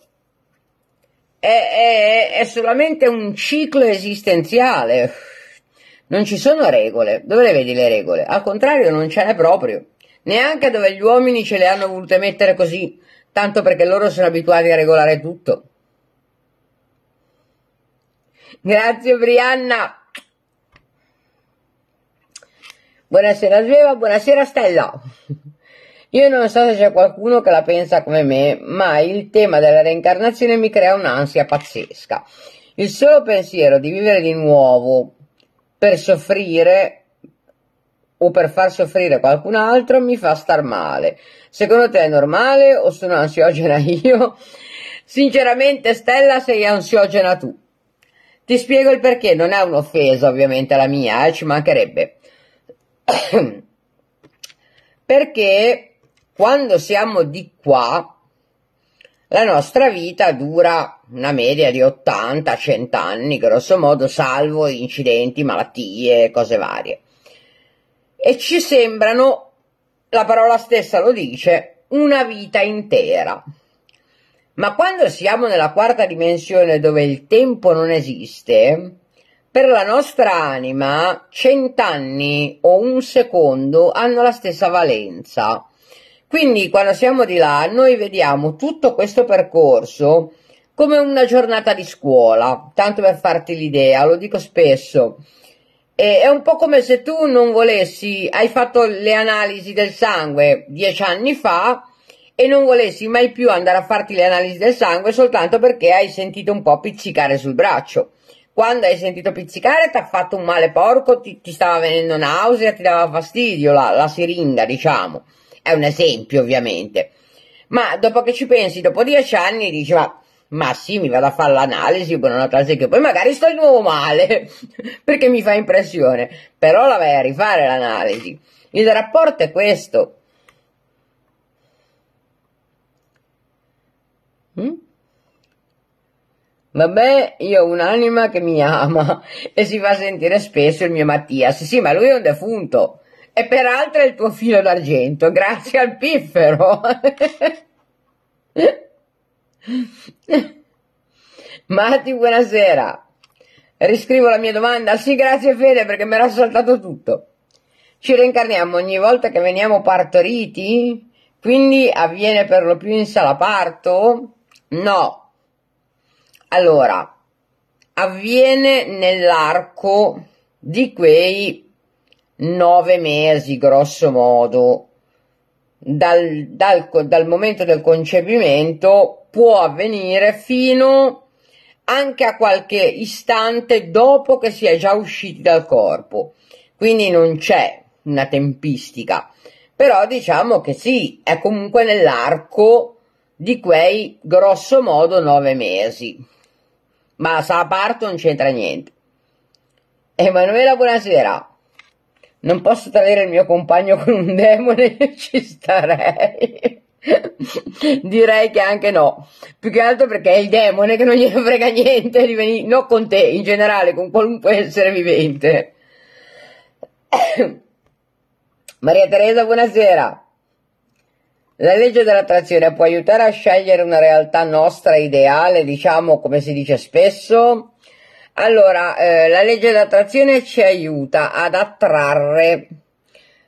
È, è, è solamente un ciclo esistenziale. Non ci sono regole. Dove le vedi le regole? Al contrario, non ce n'è proprio. Neanche dove gli uomini ce le hanno volute mettere così, tanto perché loro sono abituati a regolare tutto. Grazie Brianna. Buonasera Sveva, buonasera Stella. Io non so se c'è qualcuno che la pensa come me, ma il tema della reincarnazione mi crea un'ansia pazzesca. Il solo pensiero di vivere di nuovo per soffrire o per far soffrire qualcun altro mi fa star male. Secondo te è normale o sono ansiogena io? Sinceramente, Stella, sei ansiogena tu. Ti spiego il perché, non è un'offesa ovviamente la mia, eh, ci mancherebbe. perché quando siamo di qua, la nostra vita dura una media di 80-100 anni, grosso modo, salvo incidenti, malattie, cose varie. E ci sembrano, la parola stessa lo dice, una vita intera. Ma quando siamo nella quarta dimensione dove il tempo non esiste, per la nostra anima cent'anni o un secondo hanno la stessa valenza. Quindi quando siamo di là noi vediamo tutto questo percorso come una giornata di scuola, tanto per farti l'idea, lo dico spesso. E è un po' come se tu non volessi, hai fatto le analisi del sangue dieci anni fa e non volessi mai più andare a farti le analisi del sangue soltanto perché hai sentito un po' pizzicare sul braccio. Quando hai sentito pizzicare ti ha fatto un male porco, ti, ti stava venendo nausea, ti dava fastidio la, la siringa, diciamo. È un esempio, ovviamente. Ma dopo che ci pensi, dopo dieci anni, dici, ma, ma sì, mi vado a fare l'analisi con una classe che poi magari sto di nuovo male, perché mi fa impressione. Però la vai a rifare l'analisi. Il rapporto è questo. Mm? Vabbè, io ho un'anima che mi ama e si fa sentire spesso il mio Mattias. Sì, ma lui è un defunto. E peraltro è il tuo filo d'argento, grazie al piffero. Matti, buonasera. Riscrivo la mia domanda. Sì, grazie Fede perché me l'ha saltato tutto. Ci reincarniamo ogni volta che veniamo partoriti? Quindi avviene per lo più in sala parto? No. Allora, avviene nell'arco di quei nove mesi grosso modo. Dal, dal, dal, momento del concepimento può avvenire fino anche a qualche istante dopo che si è già usciti dal corpo. Quindi non c'è una tempistica, però diciamo che sì, è comunque nell'arco di quei grosso modo nove mesi. Ma a parte non c'entra niente. Emanuela, buonasera. Non posso tradire il mio compagno con un demone, ci starei. Direi che anche no. Più che altro perché è il demone che non gliene frega niente di venire, non con te, in generale, con qualunque essere vivente. Maria Teresa, buonasera. La legge dell'attrazione può aiutare a scegliere una realtà nostra ideale, diciamo come si dice spesso, allora, eh, la legge d'attrazione ci aiuta ad attrarre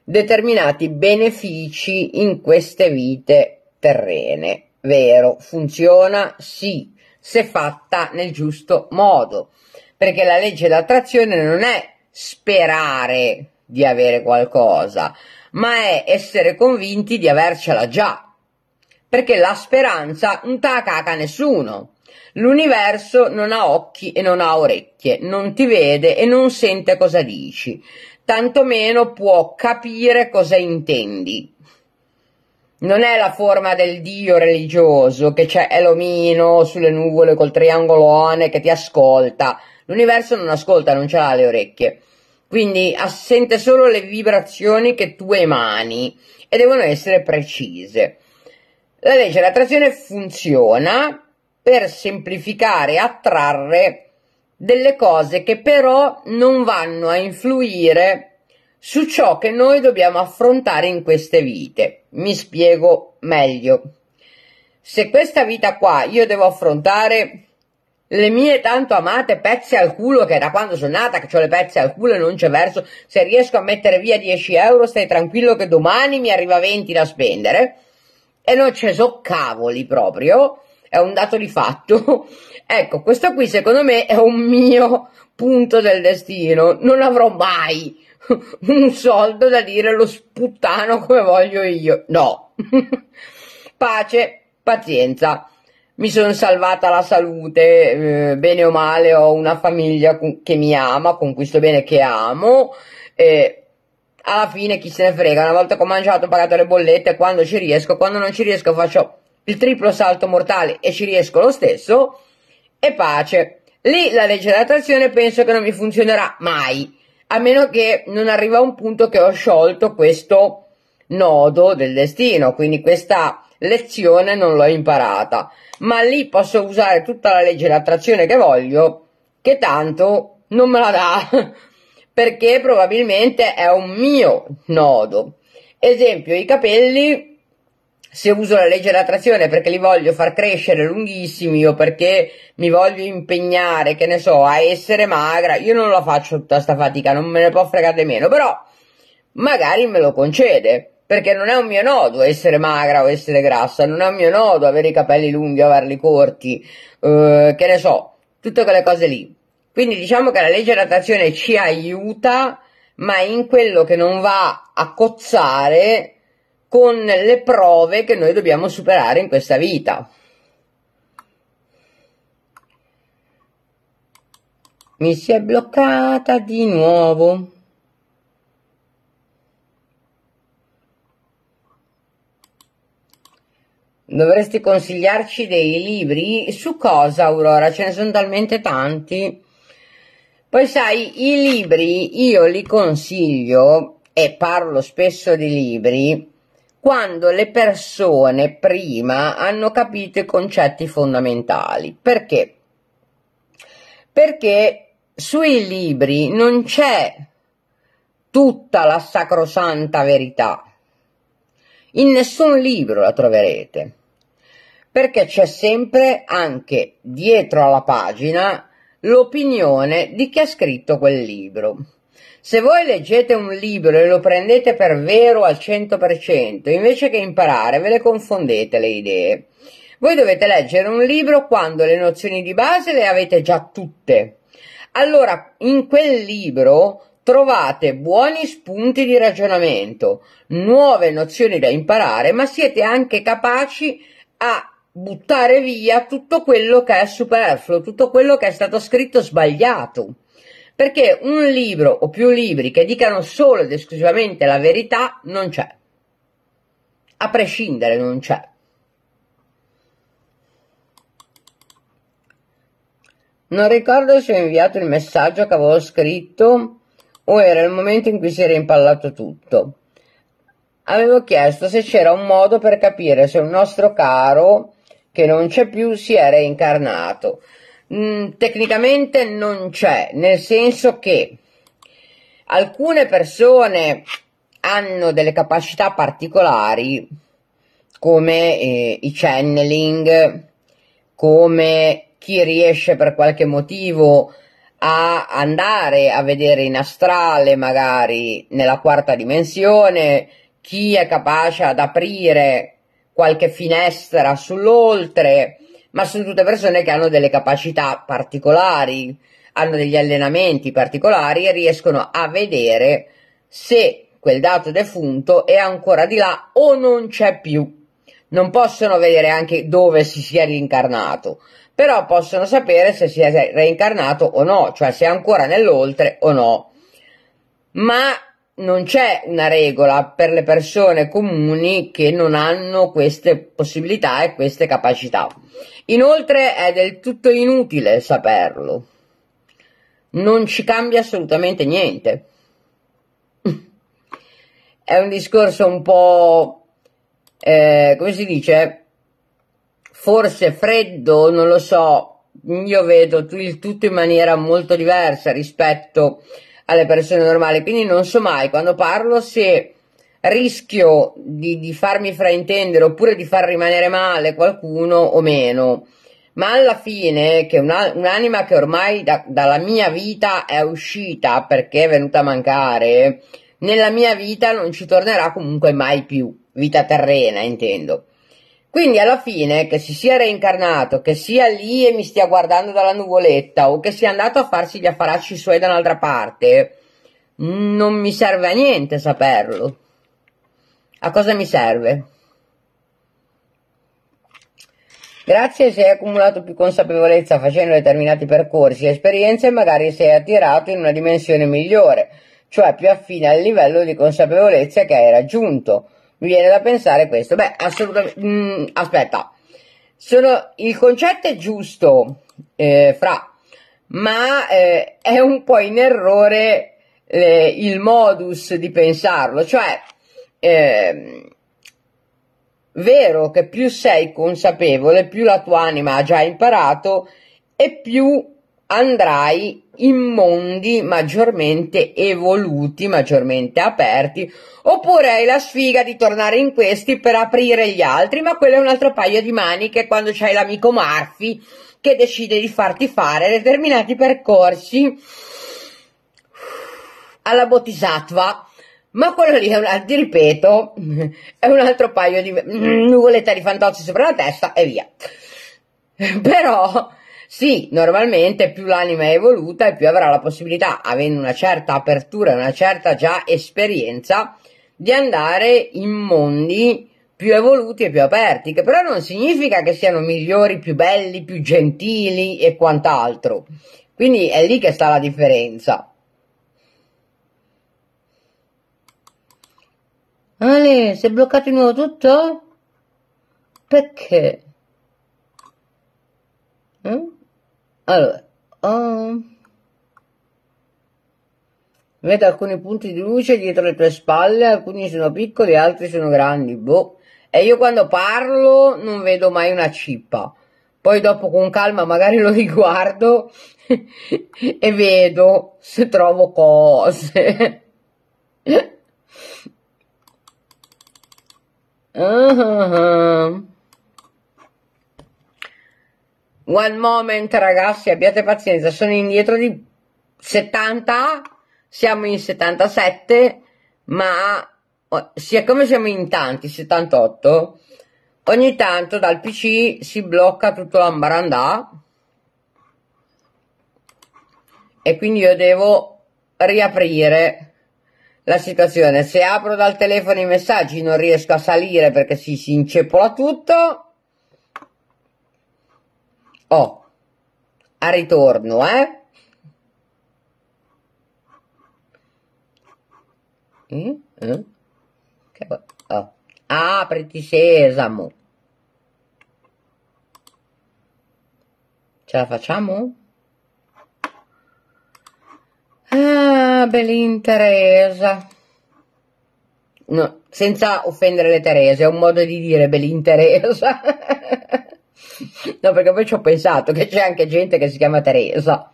determinati benefici in queste vite terrene. Vero, funziona? Sì, se fatta nel giusto modo, perché la legge d'attrazione non è sperare di avere qualcosa, ma è essere convinti di avercela già, perché la speranza non te la caca nessuno. L'universo non ha occhi e non ha orecchie, non ti vede e non sente cosa dici, tantomeno può capire cosa intendi. Non è la forma del dio religioso che c'è Elomino sulle nuvole col triangolone che ti ascolta. L'universo non ascolta, non ce l'ha le orecchie. Quindi sente solo le vibrazioni che tu emani e devono essere precise. La legge dell'attrazione funziona per semplificare, attrarre delle cose che però non vanno a influire su ciò che noi dobbiamo affrontare in queste vite. Mi spiego meglio. Se questa vita qua io devo affrontare le mie tanto amate pezze al culo, che da quando sono nata che ho le pezze al culo e non c'è verso, se riesco a mettere via 10 euro stai tranquillo che domani mi arriva 20 da spendere, e non ci so cavoli proprio, è un dato di fatto. ecco, questo qui secondo me è un mio punto del destino, non avrò mai un soldo da dire lo sputtano come voglio io, no. Pace, pazienza. Mi sono salvata la salute, eh, bene o male ho una famiglia che mi ama, con questo bene che amo, e alla fine chi se ne frega, una volta che ho mangiato ho pagato le bollette, quando ci riesco, quando non ci riesco faccio il triplo salto mortale e ci riesco lo stesso, e pace. Lì la legge della penso che non mi funzionerà mai, a meno che non arriva a un punto che ho sciolto questo nodo del destino, quindi questa lezione non l'ho imparata. Ma lì posso usare tutta la legge della che voglio, che tanto non me la dà, perché probabilmente è un mio nodo. Esempio, i capelli se uso la legge dell'attrazione perché li voglio far crescere lunghissimi o perché mi voglio impegnare, che ne so, a essere magra, io non la faccio tutta questa fatica, non me ne può fregare meno, però magari me lo concede, perché non è un mio nodo essere magra o essere grassa, non è un mio nodo avere i capelli lunghi o averli corti, eh, che ne so, tutte quelle cose lì. Quindi diciamo che la legge dell'attrazione ci aiuta, ma in quello che non va a cozzare con le prove che noi dobbiamo superare in questa vita. Mi si è bloccata di nuovo. Dovresti consigliarci dei libri? Su cosa, Aurora? Ce ne sono talmente tanti. Poi sai, i libri io li consiglio e parlo spesso di libri quando le persone prima hanno capito i concetti fondamentali. Perché? Perché sui libri non c'è tutta la sacrosanta verità. In nessun libro la troverete. Perché c'è sempre anche dietro alla pagina l'opinione di chi ha scritto quel libro. Se voi leggete un libro e lo prendete per vero al 100%, invece che imparare ve le confondete le idee. Voi dovete leggere un libro quando le nozioni di base le avete già tutte. Allora, in quel libro trovate buoni spunti di ragionamento, nuove nozioni da imparare, ma siete anche capaci a buttare via tutto quello che è superfluo, tutto quello che è stato scritto sbagliato perché un libro o più libri che dicano solo ed esclusivamente la verità non c'è. A prescindere non c'è. Non ricordo se ho inviato il messaggio che avevo scritto o era il momento in cui si era impallato tutto. Avevo chiesto se c'era un modo per capire se un nostro caro, che non c'è più, si era incarnato. Mm, tecnicamente non c'è, nel senso che alcune persone hanno delle capacità particolari come eh, i channeling, come chi riesce per qualche motivo a andare a vedere in astrale magari nella quarta dimensione, chi è capace ad aprire qualche finestra sull'oltre, ma sono tutte persone che hanno delle capacità particolari, hanno degli allenamenti particolari e riescono a vedere se quel dato defunto è ancora di là o non c'è più. Non possono vedere anche dove si sia rincarnato, però possono sapere se si è reincarnato o no, cioè se è ancora nell'oltre o no. Ma non c'è una regola per le persone comuni che non hanno queste possibilità e queste capacità. Inoltre è del tutto inutile saperlo. Non ci cambia assolutamente niente. è un discorso un po', eh, come si dice, forse freddo, non lo so. Io vedo il tutto in maniera molto diversa rispetto a alle persone normali, quindi non so mai quando parlo se rischio di, di farmi fraintendere oppure di far rimanere male qualcuno o meno. Ma alla fine, che una, un'anima che ormai da, dalla mia vita è uscita perché è venuta a mancare, nella mia vita non ci tornerà comunque mai più, vita terrena intendo. Quindi alla fine che si sia reincarnato, che sia lì e mi stia guardando dalla nuvoletta o che sia andato a farsi gli affaracci suoi da un'altra parte, non mi serve a niente saperlo. A cosa mi serve? Grazie se hai accumulato più consapevolezza facendo determinati percorsi e esperienze, magari sei attirato in una dimensione migliore, cioè più affine al livello di consapevolezza che hai raggiunto mi viene da pensare questo. Beh, assolutamente... Mh, mm, aspetta. Sono, il concetto è giusto, eh, Fra, ma eh, è un po' in errore eh, il modus di pensarlo. Cioè, ehm, vero che più sei consapevole, più la tua anima ha già imparato e più andrai in mondi maggiormente evoluti, maggiormente aperti, oppure hai la sfiga di tornare in questi per aprire gli altri, ma quello è un altro paio di maniche quando c'hai l'amico Murphy che decide di farti fare determinati percorsi alla Bodhisattva. Ma quello lì è un altro, ripeto, è un altro paio di nuvolette mm, di fantozzi sopra la testa e via. Però sì, normalmente più l'anima è evoluta e più avrà la possibilità, avendo una certa apertura una certa già esperienza, di andare in mondi più evoluti e più aperti, che però non significa che siano migliori, più belli, più gentili e quant'altro. Quindi è lì che sta la differenza. Ale, si è bloccato di nuovo tutto? Perché? Eh? Allora, um, vedo alcuni punti di luce dietro le tue spalle, alcuni sono piccoli, altri sono grandi, boh. E io quando parlo non vedo mai una cippa. Poi dopo con calma magari lo riguardo e vedo se trovo cose. uh ah, -huh. Ah, ah. One moment ragazzi, abbiate pazienza, sono indietro di 70, siamo in 77, ma oh, siccome siamo in tanti, 78, ogni tanto dal PC si blocca tutto l'ambarandà e quindi io devo riaprire la situazione. Se apro dal telefono i messaggi non riesco a salire perché si, si inceppola tutto Oh, a ritorno, eh? Mm? Mm? Oh. Apriti sesamo. Ce la facciamo? Ah, Belin Teresa. No, senza offendere le Terese, è un modo di dire Belin Teresa. No, perché poi ci ho pensato che c'è anche gente che si chiama Teresa.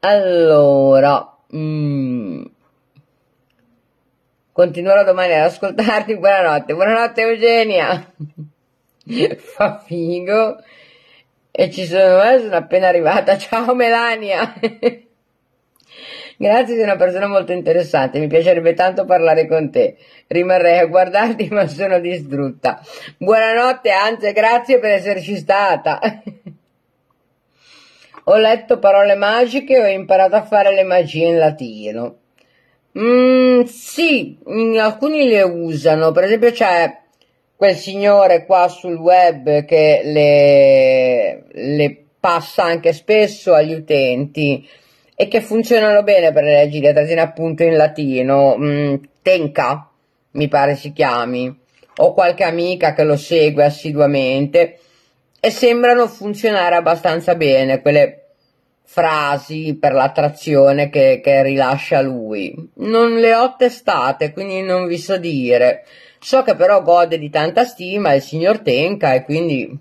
Allora, mm, continuerò domani ad ascoltarti. Buonanotte, buonanotte Eugenia. Fa figo. E ci sono, eh, sono appena arrivata. Ciao Melania. Grazie, sei una persona molto interessante, mi piacerebbe tanto parlare con te. Rimarrei a guardarti, ma sono distrutta. Buonanotte, anzi, grazie per esserci stata. ho letto parole magiche e ho imparato a fare le magie in latino. Mm, sì, alcuni le usano, per esempio c'è quel signore qua sul web che le, le passa anche spesso agli utenti e che funzionano bene per le giratasine appunto in latino, mh, mm, Tenka mi pare si chiami, ho qualche amica che lo segue assiduamente e sembrano funzionare abbastanza bene quelle frasi per l'attrazione che, che rilascia lui. Non le ho testate, quindi non vi so dire. So che però gode di tanta stima il signor Tenka e quindi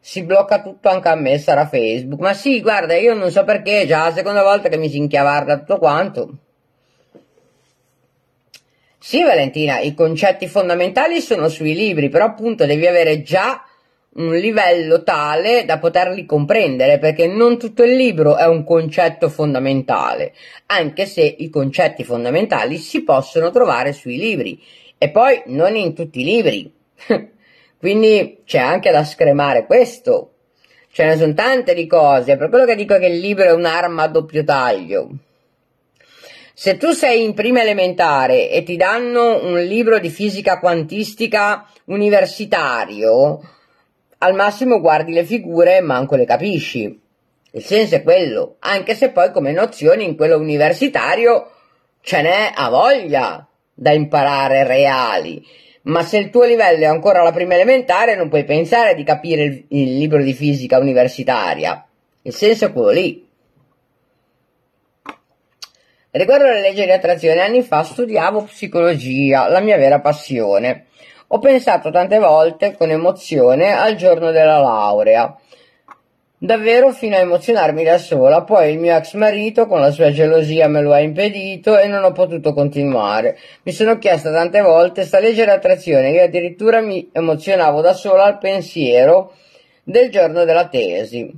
si blocca tutto anche a me, sarà Facebook. Ma sì, guarda, io non so perché, è già la seconda volta che mi si inchiavarda tutto quanto. Sì, Valentina, i concetti fondamentali sono sui libri, però appunto devi avere già un livello tale da poterli comprendere, perché non tutto il libro è un concetto fondamentale, anche se i concetti fondamentali si possono trovare sui libri e poi non in tutti i libri. Quindi c'è anche da scremare questo. Ce ne sono tante di cose, per quello che dico che il libro è un'arma a doppio taglio. Se tu sei in prima elementare e ti danno un libro di fisica quantistica universitario, al massimo guardi le figure e manco le capisci. Il senso è quello, anche se poi come nozioni in quello universitario ce n'è a voglia da imparare reali ma se il tuo livello è ancora la prima elementare non puoi pensare di capire il, il libro di fisica universitaria. Il senso è quello lì. Riguardo alle leggi di attrazione, anni fa studiavo psicologia, la mia vera passione. Ho pensato tante volte con emozione al giorno della laurea Davvero fino a emozionarmi da sola, poi il mio ex marito con la sua gelosia me lo ha impedito e non ho potuto continuare. Mi sono chiesta tante volte sta leggera attrazione, io addirittura mi emozionavo da sola al pensiero del giorno della tesi.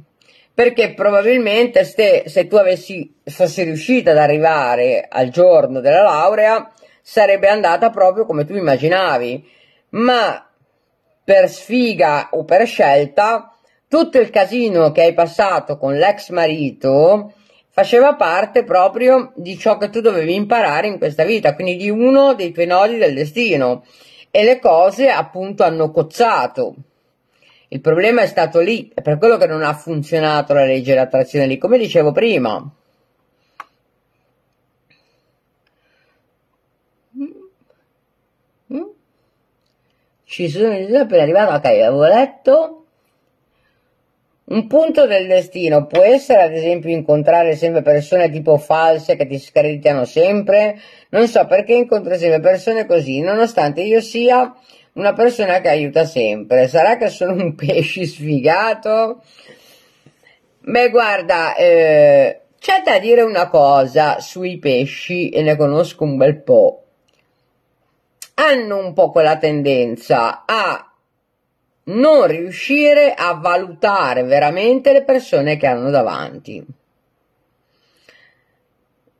Perché probabilmente se, se tu avessi, fossi riuscita ad arrivare al giorno della laurea, sarebbe andata proprio come tu immaginavi. Ma per sfiga o per scelta, tutto il casino che hai passato con l'ex marito faceva parte proprio di ciò che tu dovevi imparare in questa vita, quindi di uno dei tuoi nodi del destino e le cose appunto hanno cozzato. Il problema è stato lì, è per quello che non ha funzionato la legge dell'attrazione lì, come dicevo prima. Ci sono appena arrivato, ok, avevo letto un punto del destino può essere ad esempio incontrare sempre persone tipo false che ti screditano sempre? Non so perché incontro sempre persone così, nonostante io sia una persona che aiuta sempre. Sarà che sono un pesci sfigato? Beh, guarda, eh, c'è da dire una cosa sui pesci e ne conosco un bel po'. Hanno un po' quella tendenza a non riuscire a valutare veramente le persone che hanno davanti.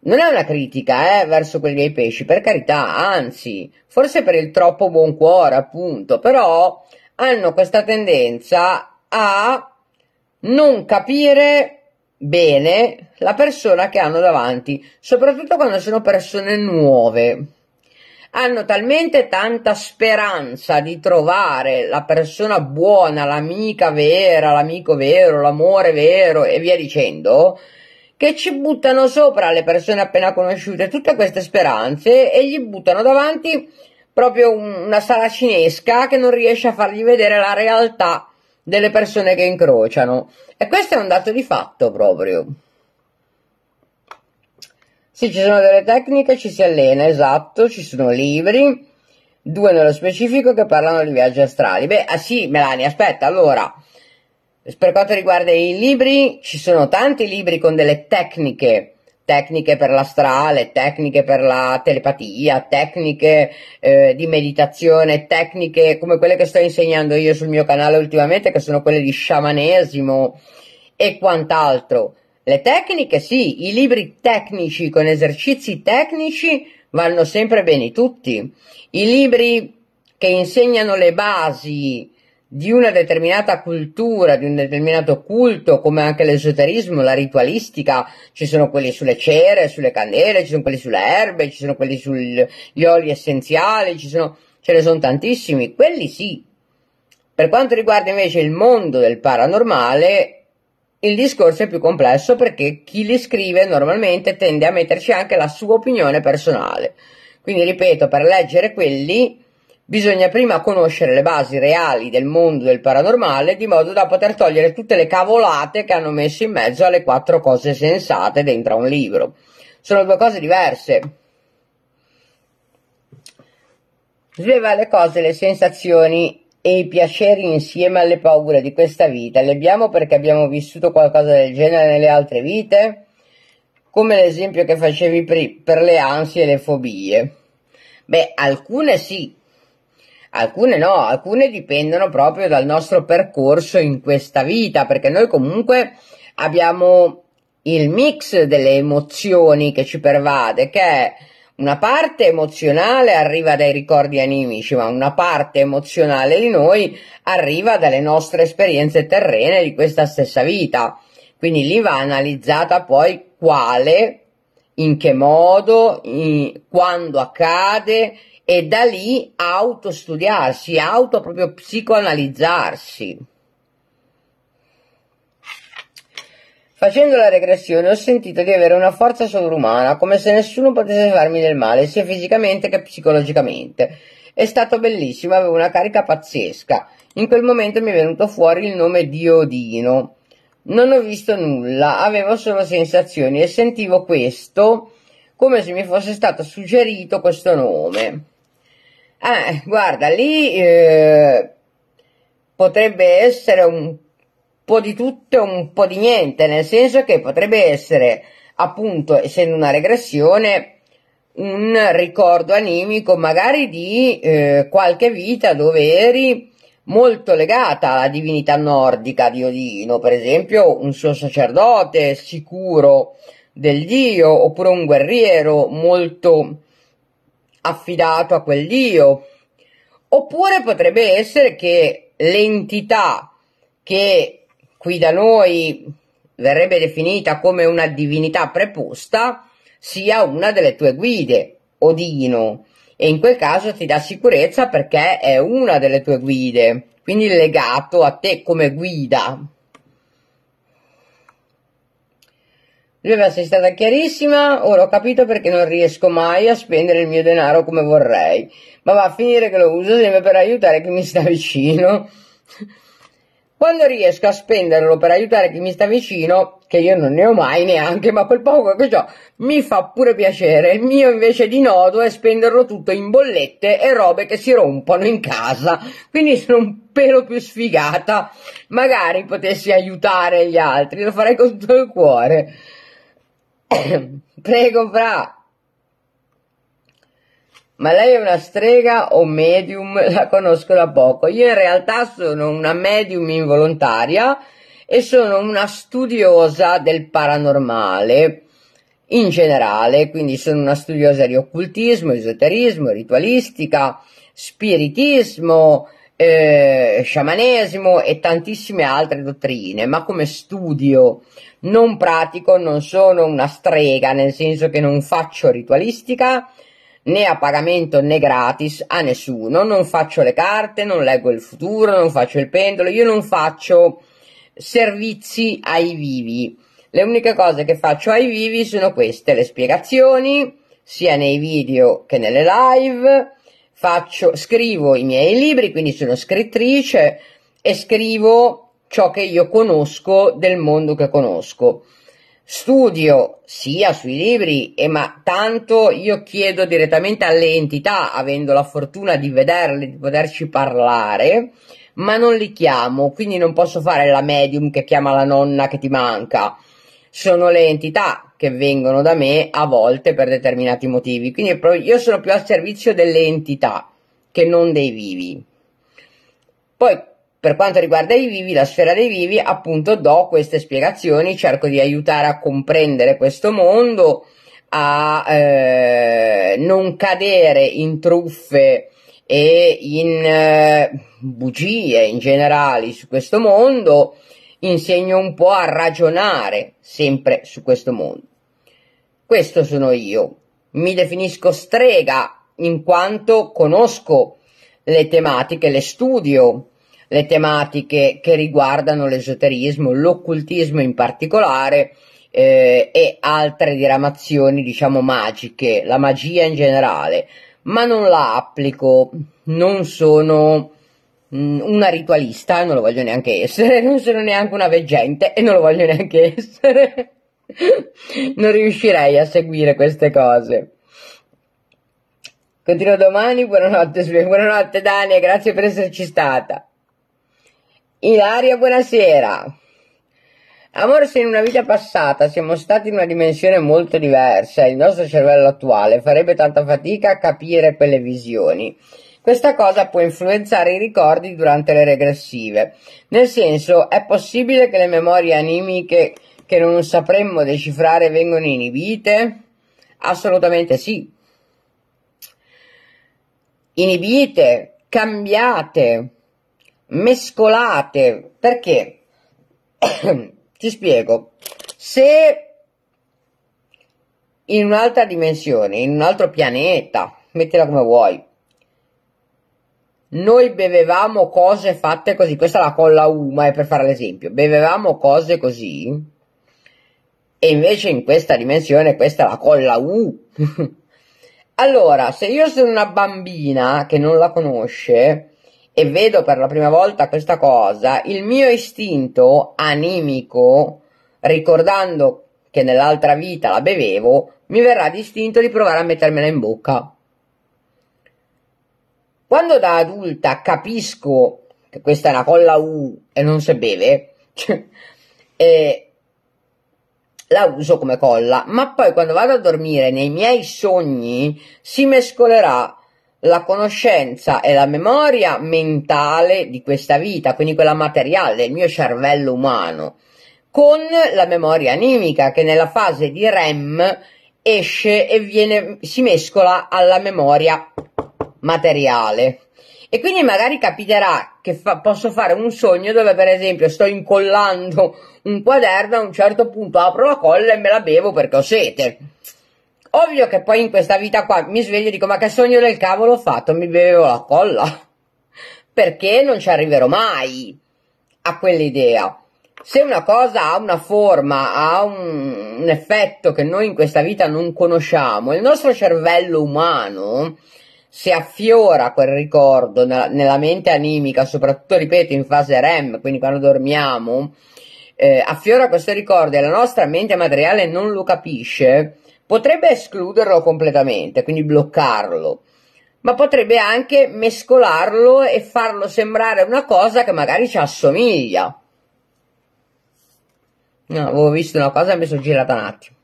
Non è una critica eh, verso quelli dei pesci, per carità, anzi, forse per il troppo buon cuore, appunto, però hanno questa tendenza a non capire bene la persona che hanno davanti, soprattutto quando sono persone nuove hanno talmente tanta speranza di trovare la persona buona, l'amica vera, l'amico vero, l'amore vero e via dicendo, che ci buttano sopra le persone appena conosciute tutte queste speranze e gli buttano davanti proprio una saracinesca che non riesce a fargli vedere la realtà delle persone che incrociano. E questo è un dato di fatto proprio. Sì, ci sono delle tecniche, ci si allena, esatto, ci sono libri, due nello specifico che parlano di viaggi astrali. Beh, ah sì, Melania, aspetta, allora, per quanto riguarda i libri, ci sono tanti libri con delle tecniche, tecniche per l'astrale, tecniche per la telepatia, tecniche eh, di meditazione, tecniche come quelle che sto insegnando io sul mio canale ultimamente, che sono quelle di sciamanesimo e quant'altro. Le tecniche sì, i libri tecnici con esercizi tecnici vanno sempre bene tutti. I libri che insegnano le basi di una determinata cultura, di un determinato culto, come anche l'esoterismo, la ritualistica, ci sono quelli sulle cere, sulle candele, ci sono quelli sulle erbe, ci sono quelli sugli oli essenziali, sono, ce ne sono tantissimi, quelli sì. Per quanto riguarda invece il mondo del paranormale, il discorso è più complesso perché chi li scrive normalmente tende a metterci anche la sua opinione personale. Quindi ripeto, per leggere quelli bisogna prima conoscere le basi reali del mondo del paranormale di modo da poter togliere tutte le cavolate che hanno messo in mezzo alle quattro cose sensate dentro a un libro. Sono due cose diverse. Sveva le cose, le sensazioni e i piaceri insieme alle paure di questa vita le abbiamo perché abbiamo vissuto qualcosa del genere nelle altre vite? Come l'esempio che facevi per, per le ansie e le fobie. Beh, alcune sì, alcune no, alcune dipendono proprio dal nostro percorso in questa vita, perché noi comunque abbiamo il mix delle emozioni che ci pervade, che è una parte emozionale arriva dai ricordi animici, ma una parte emozionale di noi arriva dalle nostre esperienze terrene di questa stessa vita. Quindi lì va analizzata poi quale, in che modo, in, quando accade e da lì autostudiarsi, auto proprio psicoanalizzarsi. Facendo la regressione ho sentito di avere una forza sovrumana, come se nessuno potesse farmi del male, sia fisicamente che psicologicamente. È stato bellissimo, avevo una carica pazzesca. In quel momento mi è venuto fuori il nome di Odino. Non ho visto nulla, avevo solo sensazioni e sentivo questo come se mi fosse stato suggerito questo nome. Eh, guarda, lì eh, potrebbe essere un po' di tutto e un po' di niente, nel senso che potrebbe essere, appunto, essendo una regressione, un ricordo animico magari di eh, qualche vita dove eri molto legata alla divinità nordica di Odino, per esempio un suo sacerdote sicuro del dio, oppure un guerriero molto affidato a quel dio. Oppure potrebbe essere che l'entità che qui da noi verrebbe definita come una divinità preposta, sia una delle tue guide, Odino, e in quel caso ti dà sicurezza perché è una delle tue guide, quindi legato a te come guida. Lui aveva sei stata chiarissima, ora ho capito perché non riesco mai a spendere il mio denaro come vorrei, ma va a finire che lo uso sempre per aiutare chi mi sta vicino. Quando riesco a spenderlo per aiutare chi mi sta vicino, che io non ne ho mai neanche, ma quel poco che ho mi fa pure piacere. Il mio invece di nodo è spenderlo tutto in bollette e robe che si rompono in casa. Quindi sono un pelo più sfigata. Magari potessi aiutare gli altri, lo farei con tutto il cuore. Prego, fra ma lei è una strega o medium? La conosco da poco. Io in realtà sono una medium involontaria e sono una studiosa del paranormale in generale, quindi sono una studiosa di occultismo, esoterismo, ritualistica, spiritismo, eh, sciamanesimo e tantissime altre dottrine, ma come studio non pratico, non sono una strega, nel senso che non faccio ritualistica, né a pagamento né gratis a nessuno, non faccio le carte, non leggo il futuro, non faccio il pendolo, io non faccio servizi ai vivi. Le uniche cose che faccio ai vivi sono queste, le spiegazioni, sia nei video che nelle live, faccio, scrivo i miei libri, quindi sono scrittrice e scrivo ciò che io conosco del mondo che conosco studio sia sui libri, e ma tanto io chiedo direttamente alle entità, avendo la fortuna di vederle, di poterci parlare, ma non li chiamo, quindi non posso fare la medium che chiama la nonna che ti manca. Sono le entità che vengono da me a volte per determinati motivi, quindi io sono più al servizio delle entità che non dei vivi. Poi per quanto riguarda i vivi, la sfera dei vivi, appunto do queste spiegazioni, cerco di aiutare a comprendere questo mondo, a eh, non cadere in truffe e in eh, bugie in generale su questo mondo, insegno un po' a ragionare sempre su questo mondo. Questo sono io. Mi definisco strega in quanto conosco le tematiche, le studio, le tematiche che riguardano l'esoterismo, l'occultismo in particolare eh, e altre diramazioni, diciamo, magiche, la magia in generale, ma non la applico, non sono mm, una ritualista, non lo voglio neanche essere, non sono neanche una veggente e non lo voglio neanche essere. non riuscirei a seguire queste cose. Continuo domani, buonanotte, buonanotte Dani, grazie per esserci stata. Ilaria, buonasera. Amore, se in una vita passata siamo stati in una dimensione molto diversa, il nostro cervello attuale farebbe tanta fatica a capire quelle visioni. Questa cosa può influenzare i ricordi durante le regressive. Nel senso, è possibile che le memorie animiche che non sapremmo decifrare vengano inibite? Assolutamente sì. Inibite, cambiate mescolate perché ti spiego se in un'altra dimensione in un altro pianeta mettila come vuoi noi bevevamo cose fatte così questa è la colla uma è per fare l'esempio bevevamo cose così e invece in questa dimensione questa è la colla u allora se io sono una bambina che non la conosce e vedo per la prima volta questa cosa, il mio istinto animico, ricordando che nell'altra vita la bevevo, mi verrà distinto di provare a mettermela in bocca. Quando da adulta capisco che questa è una colla U e non si beve, e eh, la uso come colla, ma poi quando vado a dormire nei miei sogni si mescolerà la conoscenza e la memoria mentale di questa vita, quindi quella materiale, del mio cervello umano, con la memoria animica che nella fase di REM esce e viene, si mescola alla memoria materiale. E quindi magari capiterà che fa, posso fare un sogno dove per esempio sto incollando un quaderno, a un certo punto apro la colla e me la bevo perché ho sete Ovvio che poi in questa vita qua mi sveglio e dico ma che sogno del cavolo ho fatto, mi bevevo la colla. Perché non ci arriverò mai a quell'idea. Se una cosa ha una forma, ha un, un effetto che noi in questa vita non conosciamo, il nostro cervello umano, se affiora quel ricordo nella, nella, mente animica, soprattutto ripeto in fase REM, quindi quando dormiamo, eh, affiora questo ricordo e la nostra mente materiale non lo capisce, potrebbe escluderlo completamente, quindi bloccarlo, ma potrebbe anche mescolarlo e farlo sembrare una cosa che magari ci assomiglia. No, avevo visto una cosa e mi sono girata un attimo.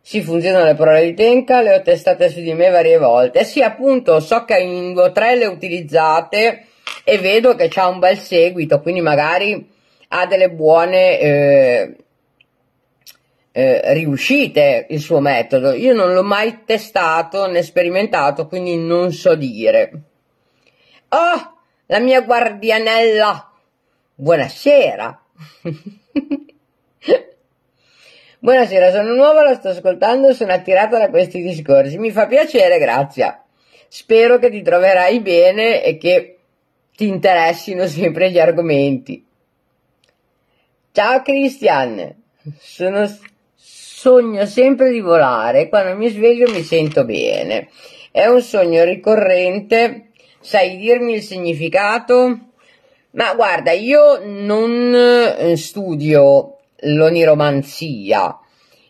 Sì, funzionano le parole di Tenka, le ho testate su di me varie volte. Sì, appunto, so che in Go3 le utilizzate e vedo che c'ha un bel seguito, quindi magari ha delle buone eh, eh, riuscite il suo metodo. Io non l'ho mai testato né sperimentato, quindi non so dire. Oh, la mia guardianella! Buonasera! Buonasera, sono nuova, la sto ascoltando, sono attirata da questi discorsi. Mi fa piacere, grazie. Spero che ti troverai bene e che ti interessino sempre gli argomenti. Ciao Cristian, sono Sogno sempre di volare, quando mi sveglio mi sento bene. È un sogno ricorrente, sai dirmi il significato? Ma guarda, io non eh, studio l'oniromanzia.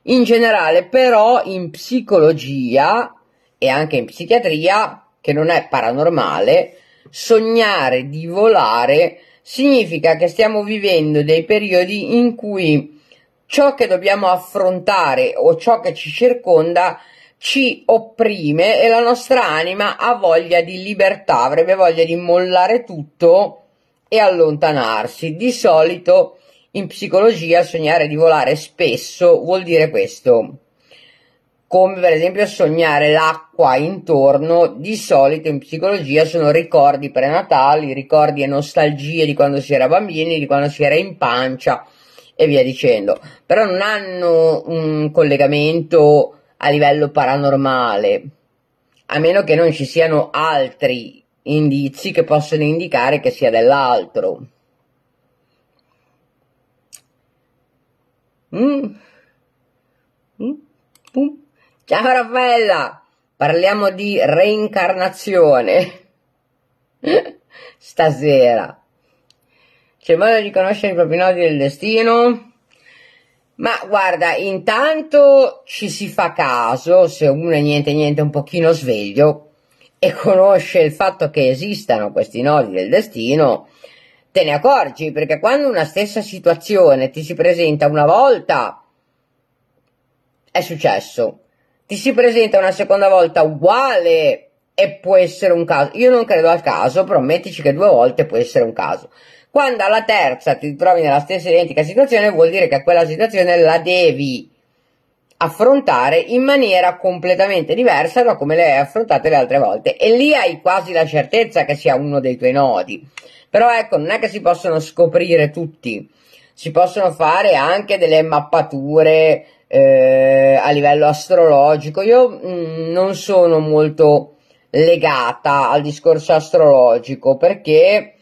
In generale, però, in psicologia e anche in psichiatria, che non è paranormale, sognare di volare significa che stiamo vivendo dei periodi in cui ciò che dobbiamo affrontare o ciò che ci circonda ci opprime e la nostra anima ha voglia di libertà, avrebbe voglia di mollare tutto e allontanarsi. Di solito in psicologia sognare di volare spesso vuol dire questo, come per esempio sognare l'acqua intorno, di solito in psicologia sono ricordi prenatali, ricordi e nostalgie di quando si era bambini, di quando si era in pancia e via dicendo, però non hanno un collegamento a livello paranormale, a meno che non ci siano altri indizi che possono indicare che sia dell'altro. Mm. Mm. Mm. Ciao Raffaella, parliamo di reincarnazione stasera. Cercare cioè, di conoscere i propri nodi del destino. Ma guarda, intanto ci si fa caso, se uno è niente niente un pochino sveglio e conosce il fatto che esistano questi nodi del destino, te ne accorgi, perché quando una stessa situazione ti si presenta una volta, è successo. Ti si presenta una seconda volta uguale e può essere un caso. Io non credo al caso, però mettici che due volte può essere un caso. Quando alla terza ti trovi nella stessa identica situazione, vuol dire che quella situazione la devi affrontare in maniera completamente diversa da come le hai affrontate le altre volte e lì hai quasi la certezza che sia uno dei tuoi nodi. Però ecco, non è che si possono scoprire tutti, si possono fare anche delle mappature eh, a livello astrologico. Io mh, mm, non sono molto legata al discorso astrologico perché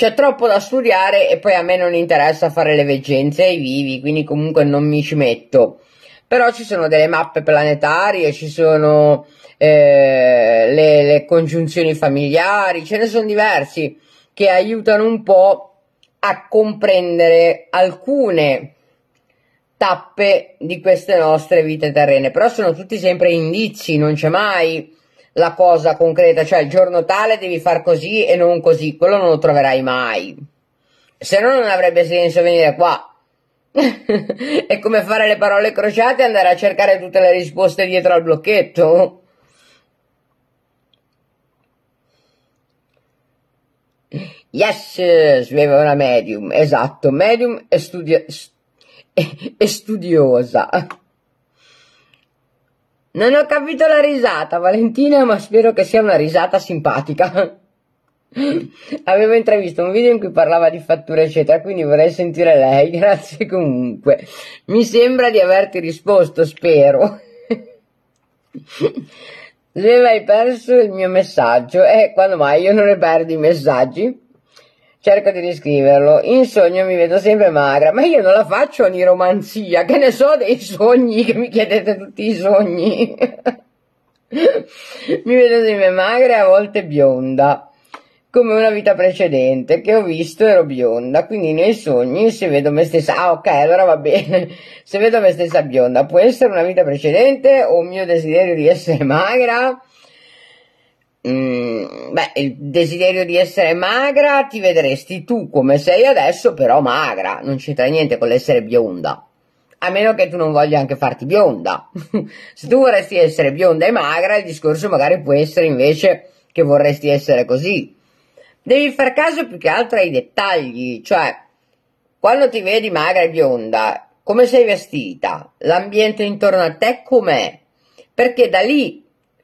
c'è troppo da studiare e poi a me non interessa fare le veggenze ai vivi, quindi comunque non mi ci metto. Però ci sono delle mappe planetarie, ci sono eh, le, le congiunzioni familiari, ce ne sono diversi che aiutano un po' a comprendere alcune tappe di queste nostre vite terrene, però sono tutti sempre indizi, non c'è mai la cosa concreta, cioè il giorno tale devi far così e non così, quello non lo troverai mai. Se no non avrebbe senso venire qua. è come fare le parole crociate e andare a cercare tutte le risposte dietro al blocchetto. Yes, scriveva una medium, esatto, medium e, studio- e studiosa. Non ho capito la risata, Valentina, ma spero che sia una risata simpatica. Avevo intravisto un video in cui parlava di fatture eccetera, quindi vorrei sentire lei, grazie comunque. Mi sembra di averti risposto, spero. Se hai perso il mio messaggio, e eh, quando mai io non ne perdo i messaggi? cerca di riscriverlo. In sogno mi vedo sempre magra, ma io non la faccio di romanzia, che ne so dei sogni, che mi chiedete tutti i sogni. mi vedo sempre magra e a volte bionda, come una vita precedente, che ho visto ero bionda, quindi nei sogni se vedo me stessa, ah ok, allora va bene, se vedo me stessa bionda, può essere una vita precedente o un mio desiderio di essere magra? Mm, beh, il desiderio di essere magra ti vedresti tu come sei adesso, però magra, non c'entra niente con l'essere bionda. A meno che tu non voglia anche farti bionda. Se tu vorresti essere bionda e magra, il discorso magari può essere invece che vorresti essere così. Devi far caso più che altro ai dettagli, cioè quando ti vedi magra e bionda, come sei vestita, l'ambiente intorno a te com'è, perché da lì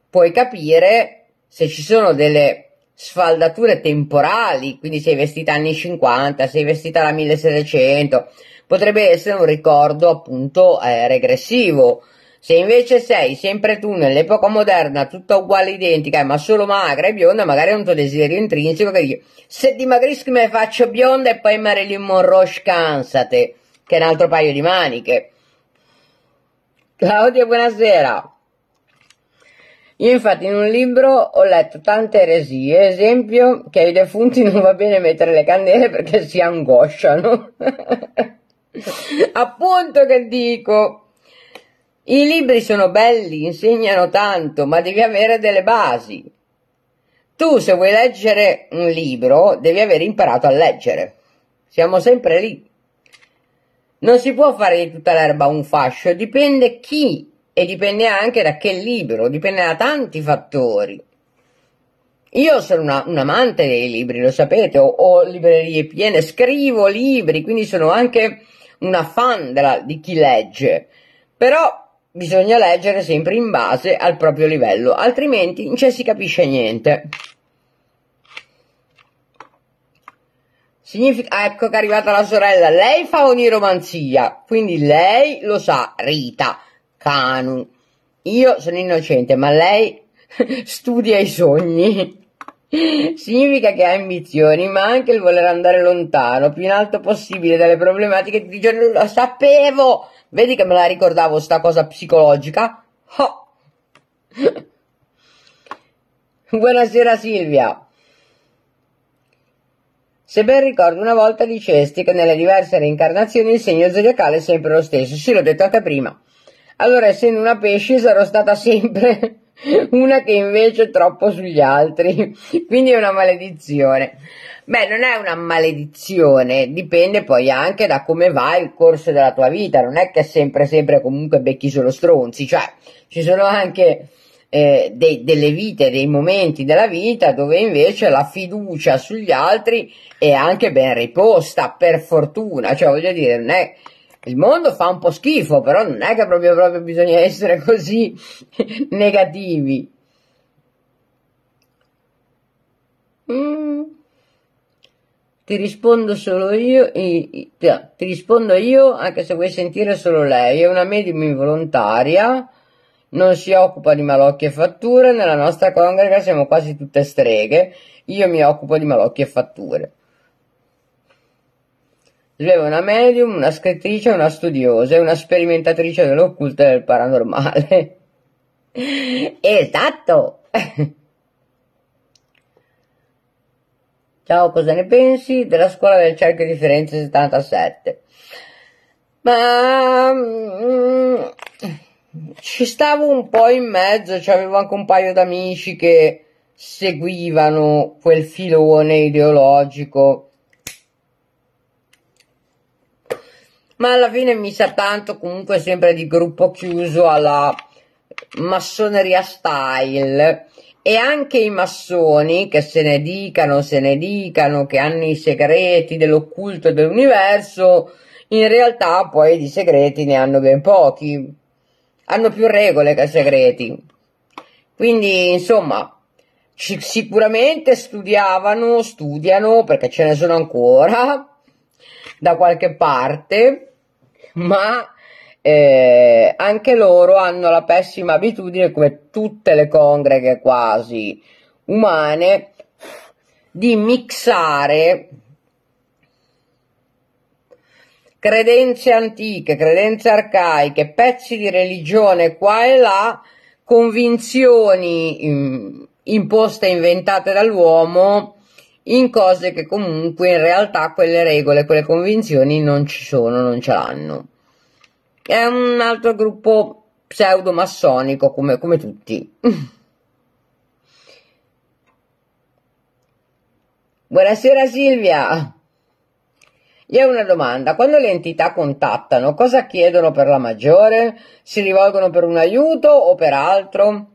puoi capire se ci sono delle sfaldature temporali, quindi sei vestita anni 50, sei vestita alla 1700, potrebbe essere un ricordo appunto eh, regressivo. Se invece sei sempre tu nell'epoca moderna, tutta uguale, identica, ma solo magra e bionda, magari è un tuo desiderio intrinseco che dici se dimagrisco mi faccio bionda e poi Marilyn Monroe scansate, che è un altro paio di maniche. Claudio, buonasera. Io infatti in un libro ho letto tante eresie, esempio che ai defunti non va bene mettere le candele perché si angosciano. Appunto che dico. I libri sono belli, insegnano tanto, ma devi avere delle basi. Tu se vuoi leggere un libro devi aver imparato a leggere. Siamo sempre lì. Non si può fare di tutta l'erba un fascio, dipende chi e dipende anche da che libro, dipende da tanti fattori. Io sono una, un amante dei libri, lo sapete, ho, ho, librerie piene, scrivo libri, quindi sono anche una fan della, di chi legge, però bisogna leggere sempre in base al proprio livello, altrimenti non ci si capisce niente. Significa, ah, ecco che è arrivata la sorella, lei fa ogni romanzia, quindi lei lo sa, Rita Canu. Io sono innocente, ma lei studia i sogni. Significa che ha ambizioni, ma anche il voler andare lontano, più in alto possibile dalle problematiche di giorno. Lo sapevo! Vedi che me la ricordavo sta cosa psicologica? Oh. Buonasera Silvia. Se ben ricordo, una volta dicesti che nelle diverse reincarnazioni il segno zodiacale è sempre lo stesso. Sì, l'ho detto anche prima. Allora, essendo una pesce, sarò stata sempre una che invece è troppo sugli altri, quindi è una maledizione. Beh, non è una maledizione, dipende poi anche da come va il corso della tua vita, non è che sempre, sempre comunque becchi solo stronzi, cioè ci sono anche eh, de- delle vite, dei momenti della vita dove invece la fiducia sugli altri è anche ben riposta, per fortuna, cioè voglio dire, non è il mondo fa un po' schifo, però non è che proprio, proprio bisogna essere così negativi. Mm. Ti rispondo solo io, ti rispondo io anche se vuoi sentire solo lei, è una medium involontaria, non si occupa di malocchi e fatture, nella nostra congrega siamo quasi tutte streghe, io mi occupo di malocchi e fatture. Lui è una medium, una scrittrice, una studiosa e una sperimentatrice dell'occulto e del paranormale. esatto! Ciao, cosa ne pensi della scuola del cerchio di Firenze 77? Ma... Mm, ci stavo un po' in mezzo, cioè avevo anche un paio d'amici che seguivano quel filone ideologico ma alla fine mi sa tanto comunque sempre di gruppo chiuso alla massoneria style e anche i massoni che se ne dicano, se ne dicano che hanno i segreti dell'occulto dell'universo, in realtà poi di segreti ne hanno ben pochi, hanno più regole che segreti. Quindi, insomma, sicuramente studiavano, studiano, perché ce ne sono ancora da qualche parte, ma eh, anche loro hanno la pessima abitudine, come tutte le congreghe quasi umane, di mixare credenze antiche, credenze arcaiche, pezzi di religione qua e là, convinzioni mm, imposte e inventate dall'uomo in cose che comunque in realtà quelle regole, quelle convinzioni non ci sono, non ce l'hanno. È un altro gruppo pseudo-massonico come, come tutti. Buonasera Silvia. Gli è una domanda, quando le entità contattano, cosa chiedono per la maggiore? Si rivolgono per un aiuto o per altro?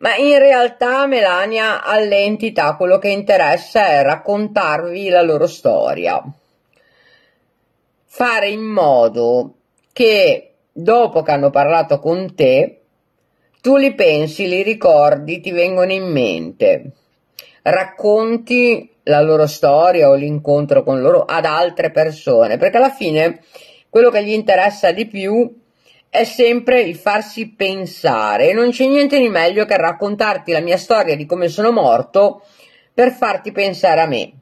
ma in realtà Melania all'entità quello che interessa è raccontarvi la loro storia, fare in modo che dopo che hanno parlato con te, tu li pensi, li ricordi, ti vengono in mente, racconti la loro storia o l'incontro con loro ad altre persone, perché alla fine quello che gli interessa di più è è sempre il farsi pensare e non c'è niente di meglio che raccontarti la mia storia di come sono morto per farti pensare a me.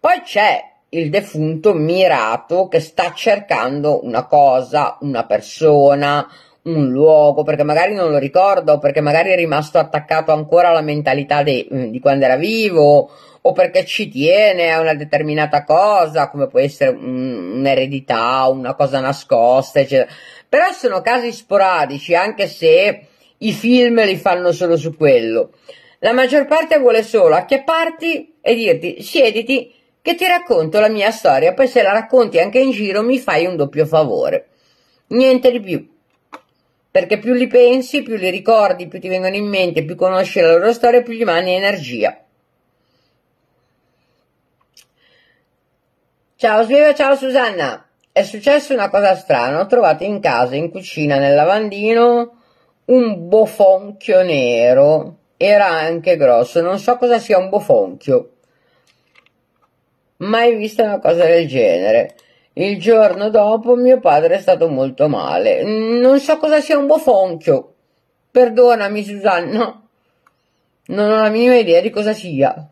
Poi c'è il defunto mirato che sta cercando una cosa, una persona, un luogo, perché magari non lo ricordo, perché magari è rimasto attaccato ancora alla mentalità de, mm, di quando era vivo, o perché ci tiene a una determinata cosa, come può essere un'eredità, una cosa nascosta, eccetera. Però sono casi sporadici, anche se i film li fanno solo su quello. La maggior parte vuole solo acchiapparti e dirti siediti che ti racconto la mia storia, poi se la racconti anche in giro mi fai un doppio favore. Niente di più perché più li pensi, più li ricordi, più ti vengono in mente, più conosci la loro storia, più gli mani energia. Ciao Sveva, ciao Susanna. È successa una cosa strana, ho trovato in casa, in cucina, nel lavandino, un bofonchio nero. Era anche grosso, non so cosa sia un bofonchio. Mai vista una cosa del genere. Il giorno dopo mio padre è stato molto male. Non so cosa sia un bofonchio. Perdonami, Susanna. Non ho la minima idea di cosa sia.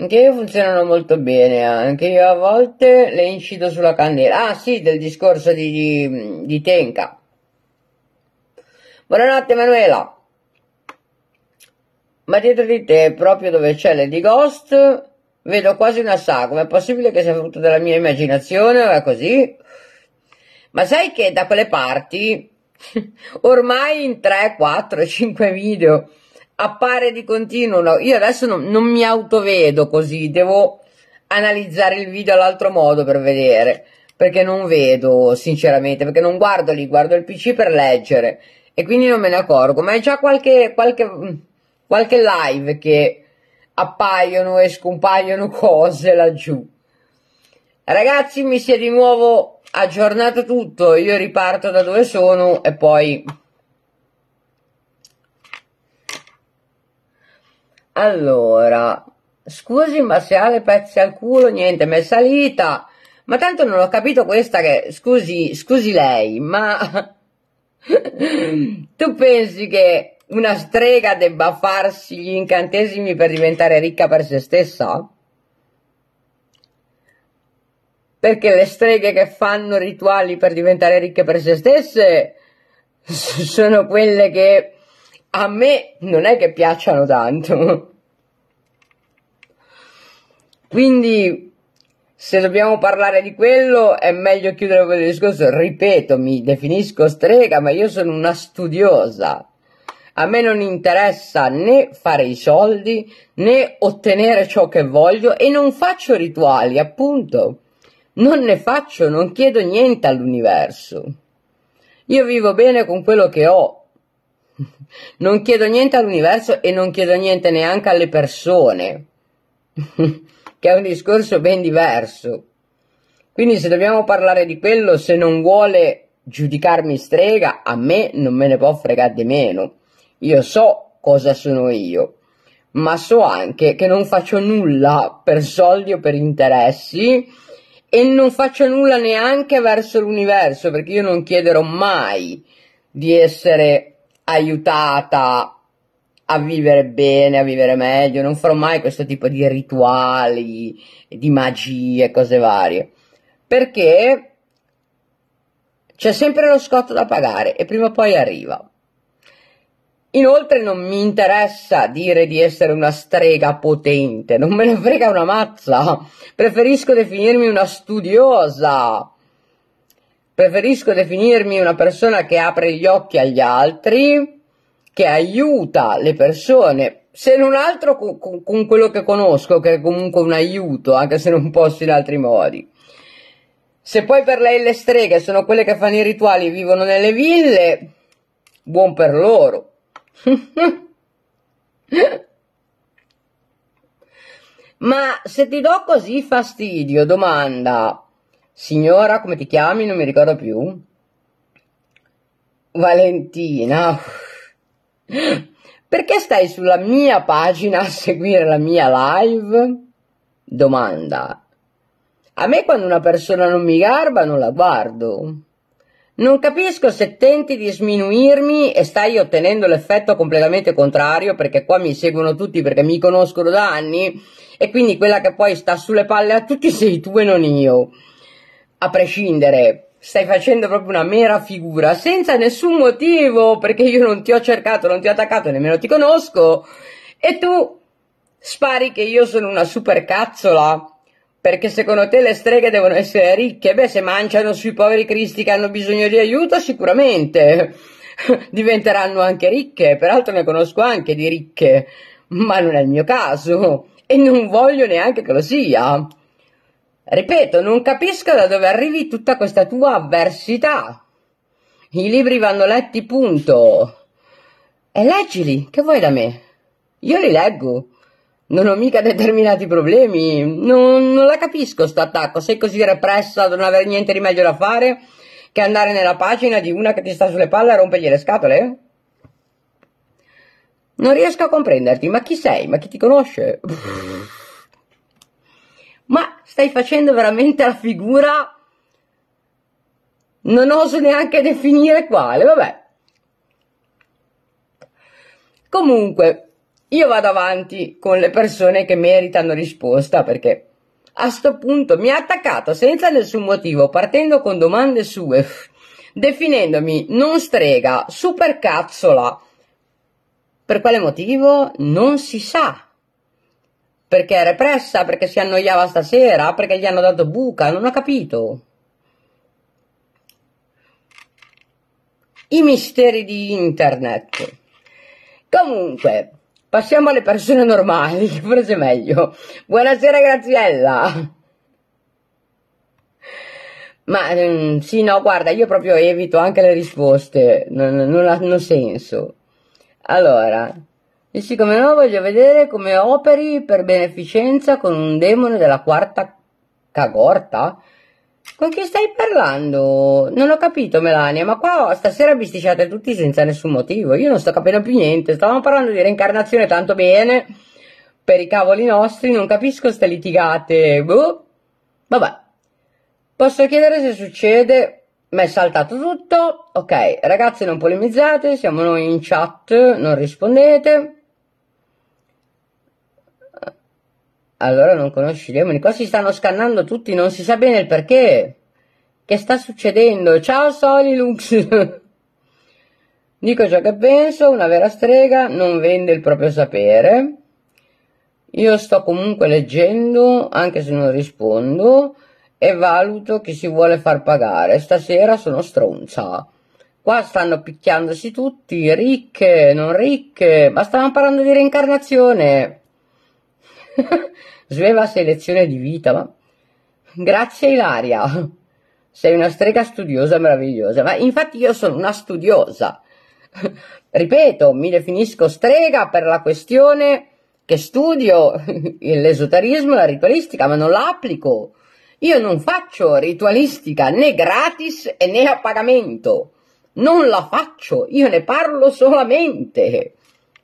Anche io funzionano molto bene, anche io a volte le incido sulla candela. Ah sì, del discorso di, di, di Tenka. Buonanotte Manuela. Ma dietro di te, proprio dove c'è Lady Ghost, Vedo quasi una sagoma, è possibile che sia frutto della mia immaginazione o è così? Ma sai che da quelle parti, ormai in 3, 4, 5 video, appare di continuo. No, io adesso non, non mi autovedo così, devo analizzare il video all'altro modo per vedere, perché non vedo sinceramente, perché non guardo lì, guardo il PC per leggere e quindi non me ne accorgo, ma è già qualche, qualche, qualche live che appaiono e scompaiono cose laggiù. Ragazzi, mi si è di nuovo aggiornato tutto, io riparto da dove sono e poi... Allora, scusi ma se ha le pezze al culo, niente, mi è salita, ma tanto non ho capito questa che, scusi, scusi lei, ma mm. tu pensi che una strega debba farsi gli incantesimi per diventare ricca per se stessa? Perché le streghe che fanno rituali per diventare ricche per se stesse sono quelle che a me non è che piacciono tanto. Quindi, se dobbiamo parlare di quello, è meglio chiudere quel discorso. Ripeto, mi definisco strega, ma io sono una studiosa a me non interessa né fare i soldi né ottenere ciò che voglio e non faccio rituali, appunto. Non ne faccio, non chiedo niente all'universo. Io vivo bene con quello che ho. Non chiedo niente all'universo e non chiedo niente neanche alle persone, che è un discorso ben diverso. Quindi se dobbiamo parlare di quello, se non vuole giudicarmi strega, a me non me ne può fregare di meno. Io so cosa sono io, ma so anche che non faccio nulla per soldi o per interessi e non faccio nulla neanche verso l'universo perché io non chiederò mai di essere aiutata a vivere bene, a vivere meglio, non farò mai questo tipo di rituali, di magie, cose varie, perché c'è sempre lo scotto da pagare e prima o poi arriva. Inoltre non mi interessa dire di essere una strega potente, non me ne frega una mazza. Preferisco definirmi una studiosa. Preferisco definirmi una persona che apre gli occhi agli altri, che aiuta le persone, se non altro con, con, con quello che conosco, che è comunque un aiuto, anche se non posso in altri modi. Se poi per lei le streghe sono quelle che fanno i rituali e vivono nelle ville, buon per loro ma se ti do così fastidio, domanda, signora, come ti chiami? Non mi ricordo più. Valentina, perché stai sulla mia pagina a seguire la mia live? Domanda. A me quando una persona non mi garba non la guardo. Non capisco se tenti di sminuirmi e stai ottenendo l'effetto completamente contrario, perché qua mi seguono tutti perché mi conoscono da anni e quindi quella che poi sta sulle palle a tutti sei tu e non io. A prescindere, stai facendo proprio una mera figura, senza nessun motivo, perché io non ti ho cercato, non ti ho attaccato, nemmeno ti conosco, e tu spari che io sono una supercazzola perché secondo te le streghe devono essere ricche? Beh, se mangiano sui poveri cristi che hanno bisogno di aiuto, sicuramente diventeranno anche ricche. Peraltro ne conosco anche di ricche, ma non è il mio caso e non voglio neanche che lo sia. Ripeto, non capisco da dove arrivi tutta questa tua avversità. I libri vanno letti, punto. E leggili, che vuoi da me? Io li leggo. Non ho mica determinati problemi. Non, non la capisco sto attacco. Sei così repressa da non avere niente di meglio da fare che andare nella pagina di una che ti sta sulle palle e rompergli le scatole? Non riesco a comprenderti. Ma chi sei? Ma chi ti conosce? Ma stai facendo veramente la figura. Non oso neanche definire quale, vabbè. Comunque, io vado avanti con le persone che meritano risposta perché a sto punto mi ha attaccato senza nessun motivo, partendo con domande sue, definendomi non strega, supercazzola. Per quale motivo? Non si sa. Perché è repressa, perché si annoiava stasera, perché gli hanno dato buca, non ho capito. I misteri di internet. Comunque, Passiamo alle persone normali, che forse è meglio. Buonasera Graziella. Ma ehm, sì, no, guarda, io proprio evito anche le risposte, non, non hanno senso. Allora, dici come no, voglio vedere come operi per beneficenza con un demone della quarta cagorta con chi stai parlando? Non ho capito, Melania, ma qua stasera bisticciate tutti senza nessun motivo. Io non sto capendo più niente. Stavamo parlando di reincarnazione tanto bene. Per i cavoli nostri, non capisco ste litigate. Boh. Vabbè. Posso chiedere se succede? Mi è saltato tutto. Ok, ragazzi, non polemizzate. Siamo noi in chat, non rispondete. Allora non conosci i demoni. Qua si stanno scannando tutti, non si sa bene il perché. Che sta succedendo? Ciao Solilux! Dico ciò che penso, una vera strega non vende il proprio sapere. Io sto comunque leggendo, anche se non rispondo, e valuto chi si vuole far pagare. Stasera sono stronza. Qua stanno picchiandosi tutti, ricche, non ricche, ma stavamo parlando di reincarnazione. Sveva selezione di vita, ma... Grazie Ilaria, sei una strega studiosa meravigliosa, ma infatti io sono una studiosa. Ripeto, mi definisco strega per la questione che studio l'esoterismo e la ritualistica, ma non la applico. Io non faccio ritualistica né gratis né a pagamento. Non la faccio, io ne parlo solamente.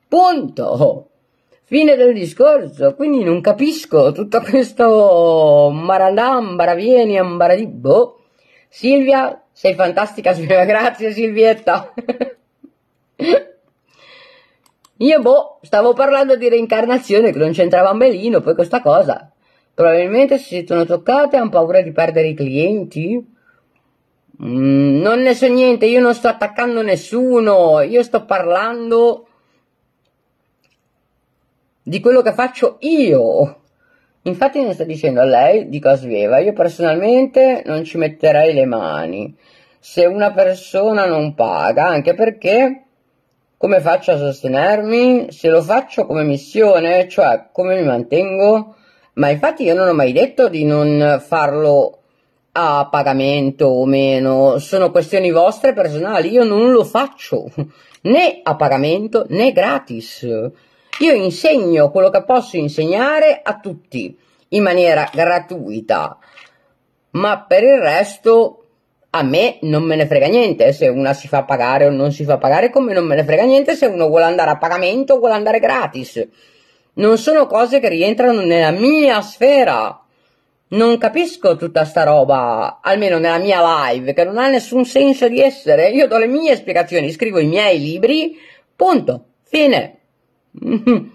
Punto. Fine del discorso, quindi non capisco tutto questo marandam, baravieni, ambaradibbo. Silvia, sei fantastica, grazie Silvietta. Io boh, stavo parlando di reincarnazione che non c'entrava un belino, poi questa cosa. Probabilmente si sono toccate, hanno paura di perdere i clienti. Mm, non ne so niente, io non sto attaccando nessuno, io sto parlando di quello che faccio io. Infatti non sta dicendo a lei, dico a Sveva, io personalmente non ci metterei le mani se una persona non paga, anche perché come faccio a sostenermi? Se lo faccio come missione, cioè come mi mantengo? Ma infatti io non ho mai detto di non farlo a pagamento o meno, sono questioni vostre personali, io non lo faccio né a pagamento né gratis. Io insegno quello che posso insegnare a tutti in maniera gratuita, ma per il resto a me non me ne frega niente se una si fa pagare o non si fa pagare, come non me ne frega niente se uno vuole andare a pagamento o vuole andare gratis. Non sono cose che rientrano nella mia sfera. Non capisco tutta sta roba, almeno nella mia live, che non ha nessun senso di essere. Io do le mie spiegazioni, scrivo i miei libri, punto, fine. Mm-hmm.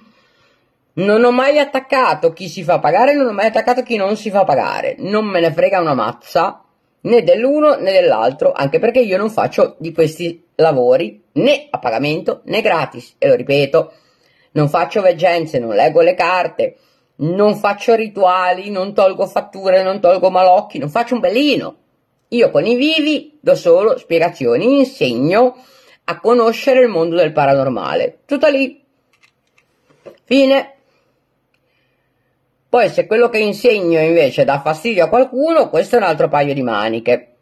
Non ho mai attaccato chi si fa pagare, non ho mai attaccato chi non si fa pagare. Non me ne frega una mazza né dell'uno né dell'altro, anche perché io non faccio di questi lavori né a pagamento né gratis. E lo ripeto, non faccio veggenze, non leggo le carte, non faccio rituali, non tolgo fatture, non tolgo malocchi, non faccio un bellino. Io con i vivi do solo spiegazioni, insegno a conoscere il mondo del paranormale. Tutto lì. Fine. Poi se quello che insegno invece dà fastidio a qualcuno, questo è un altro paio di maniche,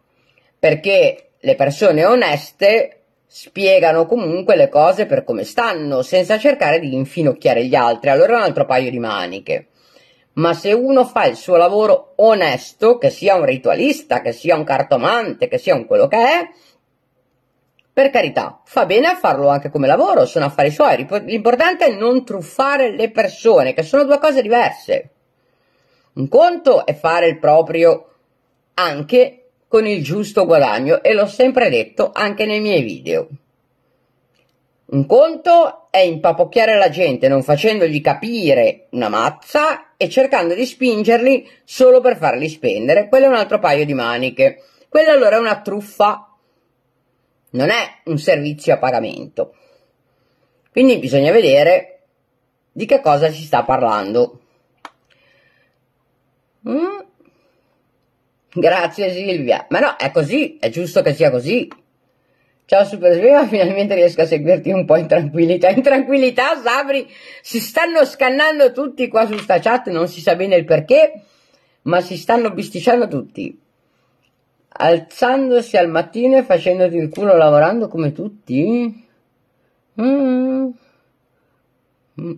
perché le persone oneste spiegano comunque le cose per come stanno, senza cercare di infinocchiare gli altri, allora è un altro paio di maniche. Ma se uno fa il suo lavoro onesto, che sia un ritualista, che sia un cartomante, che sia un quello che è, per carità, fa bene a farlo anche come lavoro, sono affari suoi. L'importante è non truffare le persone, che sono due cose diverse. Un conto è fare il proprio anche con il giusto guadagno e l'ho sempre detto anche nei miei video. Un conto è impapocchiare la gente non facendogli capire una mazza e cercando di spingerli solo per farli spendere, quello è un altro paio di maniche. Quella allora è una truffa non è un servizio a pagamento. Quindi bisogna vedere di che cosa si sta parlando. Mm. Grazie Silvia. Ma no, è così, è giusto che sia così. Ciao Super Sveva, finalmente riesco a seguirti un po' in tranquillità. In tranquillità, Sabri, si stanno scannando tutti qua su sta chat, non si sa bene il perché, ma si stanno bisticciando tutti alzandosi al mattino e facendoti il culo lavorando come tutti? Mm. mm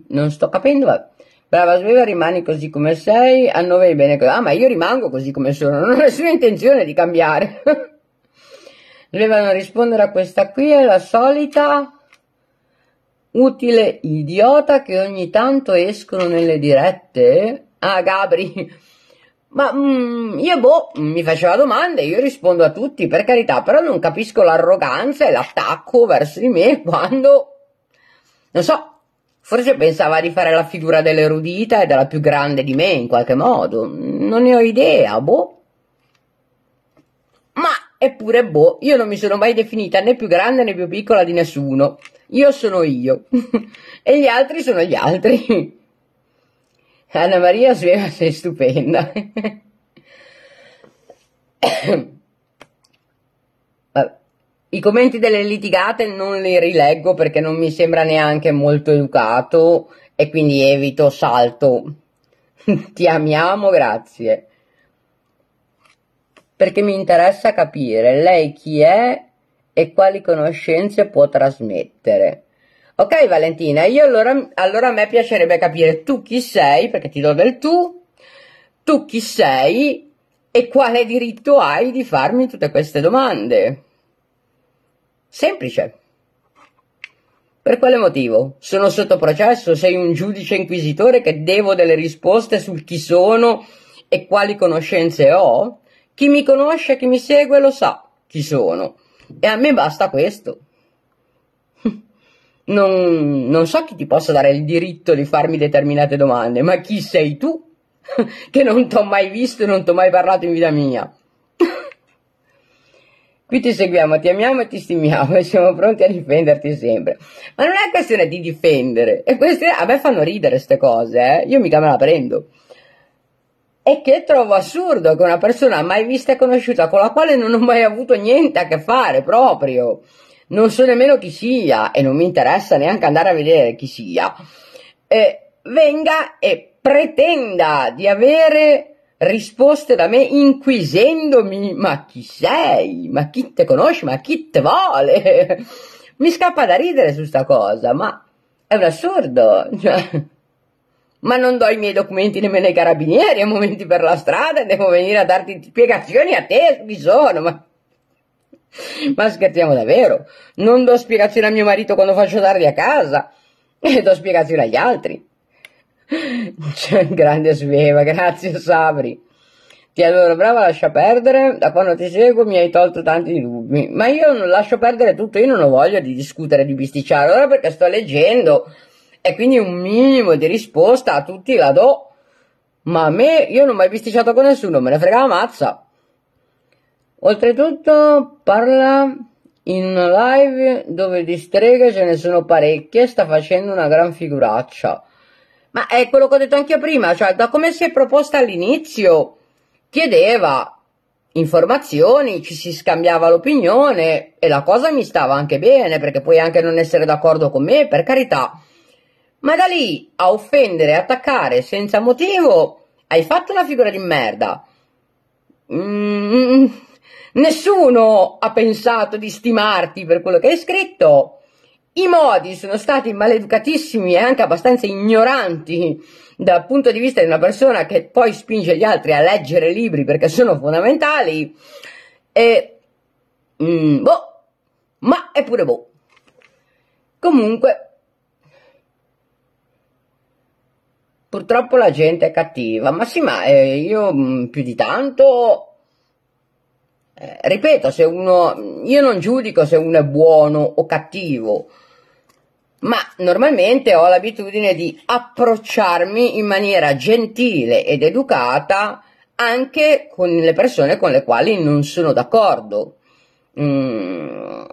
non sto capendo, vabbè. Brava Sveva, rimani così come sei, a noi vai bene così. Ah, ma io rimango così come sono, non ho nessuna intenzione di cambiare. Sveva non rispondere a questa qui, è la solita utile idiota che ogni tanto escono nelle dirette. Ah, Gabri, ma mm, io boh, mi faceva domande, io rispondo a tutti, per carità, però non capisco l'arroganza e l'attacco verso di me quando... Non so, forse pensava di fare la figura dell'erudita e della più grande di me in qualche modo, non ne ho idea, boh. Ma eppure boh, io non mi sono mai definita né più grande né più piccola di nessuno. Io sono io e gli altri sono gli altri. Anna Maria Sveva sei stupenda. I commenti delle litigate non li rileggo perché non mi sembra neanche molto educato e quindi evito, salto. Ti amiamo, grazie. Perché mi interessa capire lei chi è e quali conoscenze può trasmettere. Ok Valentina, io allora, allora a me piacerebbe capire tu chi sei, perché ti do del tu, tu chi sei e quale diritto hai di farmi tutte queste domande. Semplice. Per quale motivo? Sono sotto processo? Sei un giudice inquisitore che devo delle risposte sul chi sono e quali conoscenze ho? Chi mi conosce, chi mi segue lo sa chi sono. E a me basta questo non, non so chi ti possa dare il diritto di farmi determinate domande, ma chi sei tu che non t'ho mai visto e non t'ho mai parlato in vita mia? Qui ti seguiamo, ti amiamo e ti stimiamo e siamo pronti a difenderti sempre. Ma non è questione di difendere, è questione, a me fanno ridere queste cose, eh? io mica me la prendo. E che trovo assurdo che una persona mai vista e conosciuta con la quale non ho mai avuto niente a che fare proprio, non so nemmeno chi sia e non mi interessa neanche andare a vedere chi sia, eh, venga e pretenda di avere risposte da me inquisendomi ma chi sei, ma chi te conosce, ma chi te vuole. Mi scappa da ridere su sta cosa, ma è un assurdo. Cioè, ma non do i miei documenti nemmeno ai carabinieri, a momenti per la strada e devo venire a darti spiegazioni a te, chi sono, ma Ma scherziamo davvero? Non do spiegazioni a mio marito quando faccio tardi a casa e do spiegazioni agli altri. C'è un grande sveva, grazie Sabri. Ti allora brava, lascia perdere. Da quando ti seguo mi hai tolto tanti dubbi. Ma io non lascio perdere tutto, io non ho voglia di discutere, di bisticciare. Ora perché sto leggendo e quindi un minimo di risposta a tutti la do. Ma a me, io non ho mai bisticciato con nessuno, me ne frega la mazza. Oltretutto parla in live dove di streghe ce ne sono parecchie, sta facendo una gran figuraccia. Ma è quello che ho detto anche prima, cioè da come si è proposta all'inizio, chiedeva informazioni, ci si scambiava l'opinione e la cosa mi stava anche bene, perché puoi anche non essere d'accordo con me, per carità. Ma da lì a offendere, attaccare senza motivo, hai fatto una figura di merda. Mm, mm, mm. Nessuno ha pensato di stimarti per quello che hai scritto. I modi sono stati maleducatissimi e anche abbastanza ignoranti dal punto di vista di una persona che poi spinge gli altri a leggere libri perché sono fondamentali. E mm, boh, ma è pure boh. Comunque, purtroppo la gente è cattiva, ma sì, ma eh, io mh, mm, più di tanto eh, ripeto, se uno, io non giudico se uno è buono o cattivo, ma normalmente ho l'abitudine di approcciarmi in maniera gentile ed educata anche con le persone con le quali non sono d'accordo. Mm.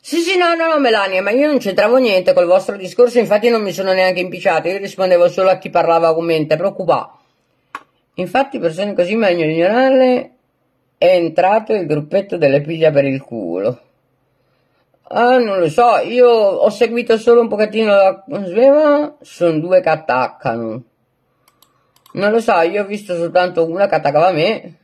Sì, sì, no, no, no, Melania, ma io non c'entravo niente col vostro discorso, infatti non mi sono neanche impicciato, io rispondevo solo a chi parlava con me, non preoccupate. Infatti, persone così meglio ignorarle, è entrato il gruppetto delle piglia per il culo. Ah, non lo so, io ho seguito solo un pochettino la Sveva, sono due che attaccano. Non lo so, io ho visto soltanto una che attaccava me.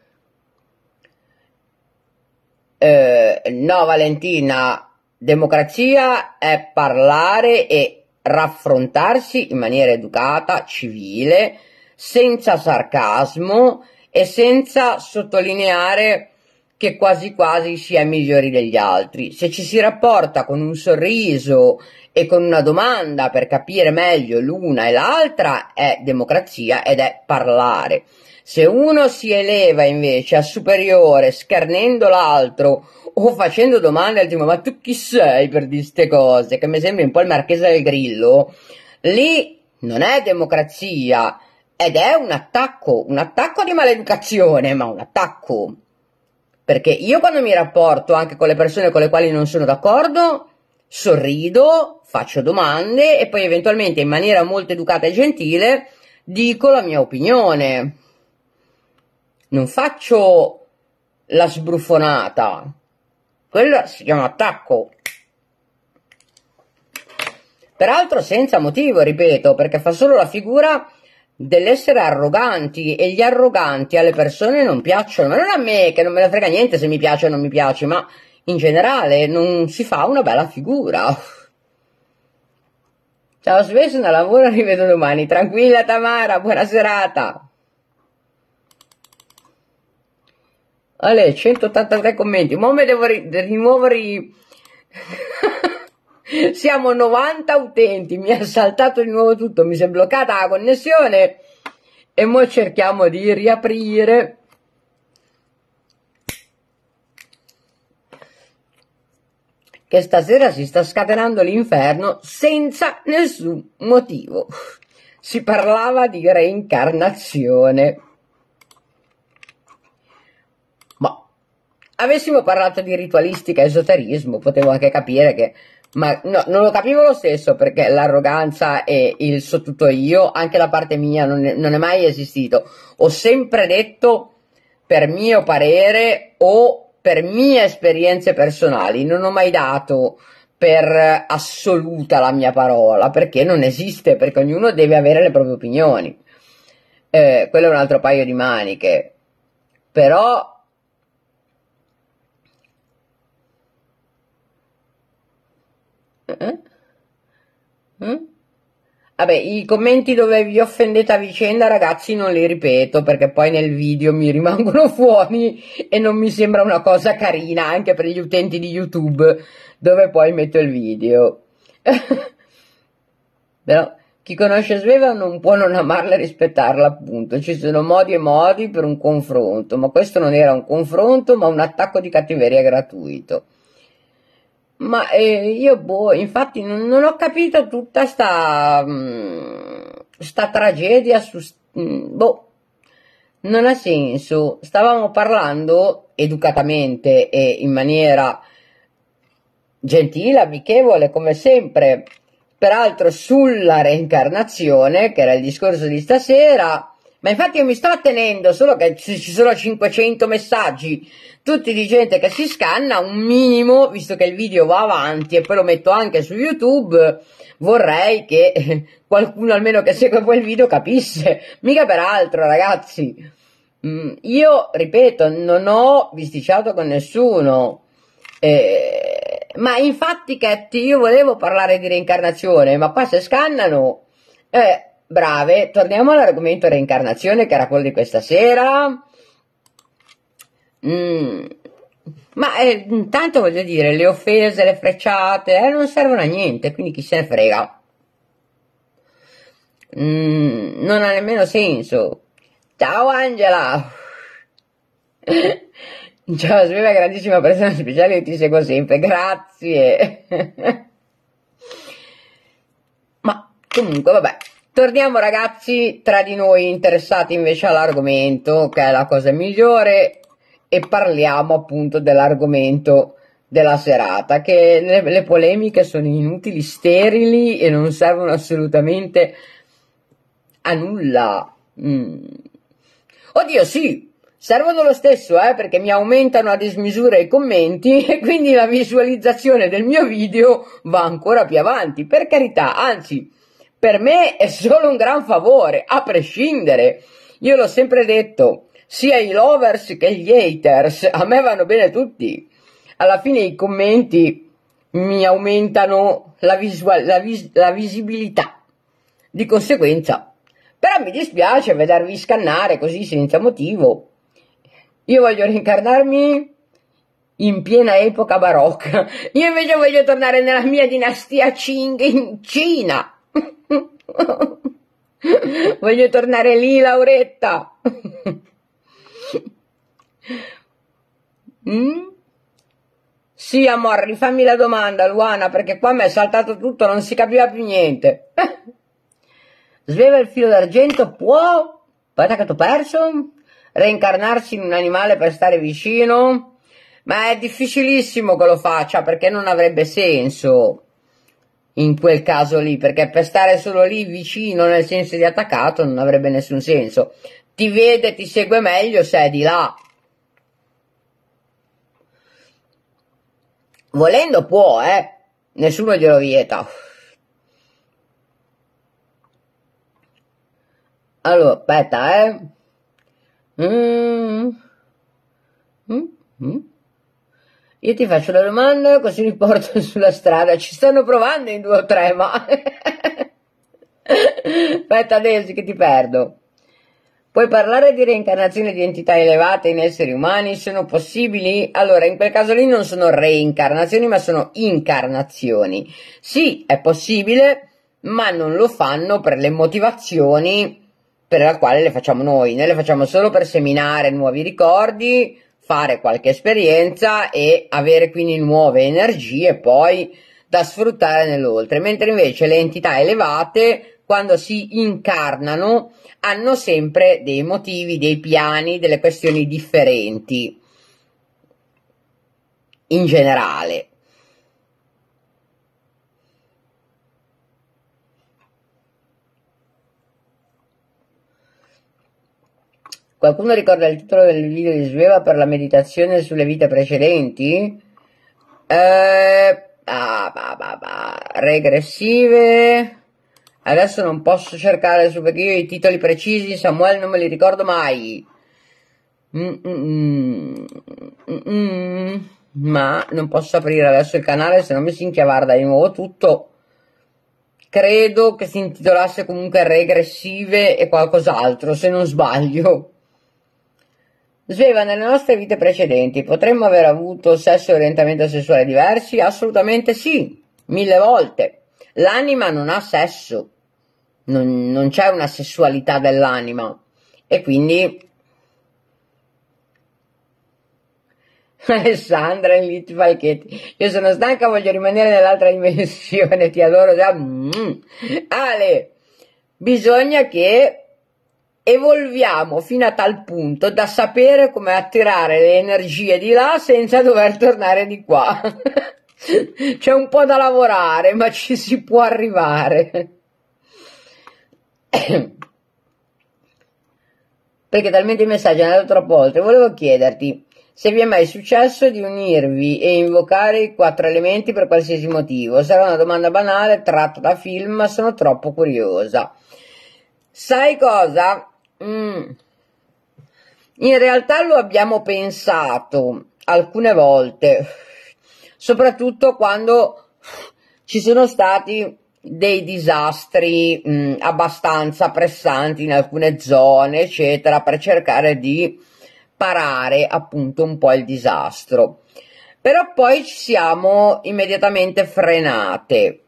Eh, no, Valentina, democrazia è parlare e raffrontarsi in maniera educata, civile, senza sarcasmo e senza sottolineare che quasi quasi si è migliori degli altri. Se ci si rapporta con un sorriso e con una domanda per capire meglio l'una e l'altra è democrazia ed è parlare. Se uno si eleva invece a superiore schernendo l'altro o facendo domande al tipo ma tu chi sei per dire queste cose, che mi sembra un po' il marchese del grillo, lì non è democrazia, ed è un attacco, un attacco di maleducazione, ma un attacco. Perché io quando mi rapporto anche con le persone con le quali non sono d'accordo, sorrido, faccio domande e poi eventualmente in maniera molto educata e gentile dico la mia opinione. Non faccio la sbruffonata. Quello si chiama attacco. Peraltro senza motivo, ripeto, perché fa solo la figura dell'essere arroganti e gli arroganti alle persone non piacciono, ma non a me che non me la frega niente se mi piace o non mi piace, ma in generale non si fa una bella figura. Ciao Svesso, da lavoro, rivedo domani. Tranquilla Tamara, buona serata. Ale, 183 commenti, ma me devo rimuovere... di Siamo 90 utenti, mi ha saltato di nuovo tutto, mi si è bloccata la connessione e mo cerchiamo di riaprire. Che stasera si sta scatenando l'inferno senza nessun motivo. Si parlava di reincarnazione. Ma boh. avessimo parlato di ritualistica esoterismo, potevo anche capire che ma no, non lo capivo lo stesso perché l'arroganza e il so tutto io, anche da parte mia, non è, non è mai esistito. Ho sempre detto per mio parere o per mie esperienze personali, non ho mai dato per assoluta la mia parola, perché non esiste, perché ognuno deve avere le proprie opinioni. Eh, quello è un altro paio di maniche. Però Eh? eh? Vabbè, i commenti dove vi offendete a vicenda, ragazzi, non li ripeto perché poi nel video mi rimangono fuori e non mi sembra una cosa carina anche per gli utenti di YouTube dove poi metto il video. Però chi conosce Sveva non può non amarla e rispettarla, appunto. Ci sono modi e modi per un confronto, ma questo non era un confronto, ma un attacco di cattiveria gratuito. Ma eh, io, boh, infatti non, non ho capito tutta sta, mh, mm, sta tragedia su... Mh, mm, boh, non ha senso. Stavamo parlando educatamente e in maniera gentile, amichevole, come sempre. Peraltro sulla reincarnazione, che era il discorso di stasera, ma infatti io mi sto attenendo, solo che ci sono 500 messaggi, tutti di gente che si scanna, un minimo, visto che il video va avanti e poi lo metto anche su YouTube, vorrei che qualcuno almeno che segue quel video capisse, mica per altro ragazzi. Mm, io, ripeto, non ho bisticciato con nessuno, eh, ma infatti Cat, io volevo parlare di reincarnazione, ma qua se scannano... Eh, brave, torniamo all'argomento reincarnazione che era quello di questa sera. Mm. Ma eh, intanto voglio dire, le offese, le frecciate, eh, non servono a niente, quindi chi se ne frega. Mm, non ha nemmeno senso. Ciao Angela! Ciao, sei una grandissima persona speciale, io ti seguo sempre, grazie! Ma comunque, vabbè, Torniamo ragazzi tra di noi interessati invece all'argomento che è la cosa migliore e parliamo appunto dell'argomento della serata che le, le, polemiche sono inutili, sterili e non servono assolutamente a nulla. Mm. Oddio sì, servono lo stesso eh, perché mi aumentano a dismisura i commenti e quindi la visualizzazione del mio video va ancora più avanti, per carità, anzi per me è solo un gran favore, a prescindere. Io l'ho sempre detto, sia i lovers che gli haters, a me vanno bene tutti. Alla fine i commenti mi aumentano la, visual- la, vis- la visibilità. Di conseguenza, però mi dispiace vedervi scannare così senza motivo. Io voglio rincarnarmi in piena epoca barocca. Io invece voglio tornare nella mia dinastia Qing in Cina Voglio tornare lì, Lauretta. mm? Sì, amor, rifammi la domanda, Luana, perché qua mi è saltato tutto, non si capiva più niente. Sveva il filo d'argento, può, patacato perso, reincarnarsi in un animale per stare vicino? Ma è difficilissimo che lo faccia, perché non avrebbe senso in quel caso lì, perché per stare solo lì vicino nel senso di attaccato non avrebbe nessun senso. Ti vede, ti segue meglio se è di là. Volendo può, eh. Nessuno glielo vieta. Allora, aspetta, eh. Mm. Mm. Mm. Io ti faccio la domanda così li porto sulla strada. Ci stanno provando in due o tre, ma... Aspetta adesso che ti perdo. Puoi parlare di reincarnazione di entità elevate in esseri umani? Sono possibili? Allora, in quel caso lì non sono reincarnazioni, ma sono incarnazioni. Sì, è possibile, ma non lo fanno per le motivazioni per le quali le facciamo noi. Noi le facciamo solo per seminare nuovi ricordi, fare qualche esperienza e avere quindi nuove energie poi da sfruttare nell'oltre, mentre invece le entità elevate quando si incarnano hanno sempre dei motivi, dei piani, delle questioni differenti in generale. Qualcuno ricorda il titolo del video di Sveva per la meditazione sulle vite precedenti? Eh, bah, bah, bah, regressive. Adesso non posso cercare su perché io i titoli precisi, Samuel, non me li ricordo mai. Mm mm mm, mm, mm, mm, Ma non posso aprire adesso il canale, se no mi si inchiavarda di nuovo tutto. Credo che si intitolasse comunque regressive e qualcos'altro, se non sbaglio sveva nelle nostre vite precedenti. Potremmo aver avuto sesso e orientamento sessuale diversi? Assolutamente sì, mille volte. L'anima non ha sesso, non, non c'è una sessualità dell'anima e quindi Alessandra in Lit Falchetti. Io sono stanca, voglio rimanere nell'altra dimensione, ti adoro già. Mm. Ale, bisogna che Evolviamo fino a tal punto da sapere come attirare le energie di là senza dover tornare di qua. C'è un po' da lavorare, ma ci si può arrivare. Perché talmente i messaggi hanno andato troppo oltre. Volevo chiederti se vi è mai successo di unirvi e invocare i quattro elementi per qualsiasi motivo. Sarà una domanda banale, tratta da film, ma sono troppo curiosa. Sai cosa? Mm. In realtà lo abbiamo pensato alcune volte, soprattutto quando ci sono stati dei disastri mh, mm, abbastanza pressanti in alcune zone, eccetera, per cercare di parare appunto un po' il disastro. Però poi ci siamo immediatamente frenate.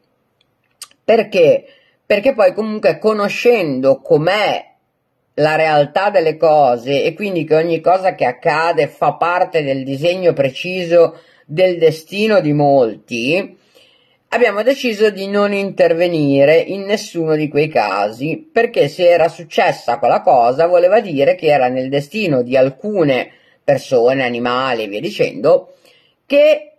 Perché? Perché poi comunque conoscendo com'è la realtà delle cose e quindi che ogni cosa che accade fa parte del disegno preciso del destino di molti, abbiamo deciso di non intervenire in nessuno di quei casi, perché se era successa quella cosa voleva dire che era nel destino di alcune persone, animali e via dicendo, che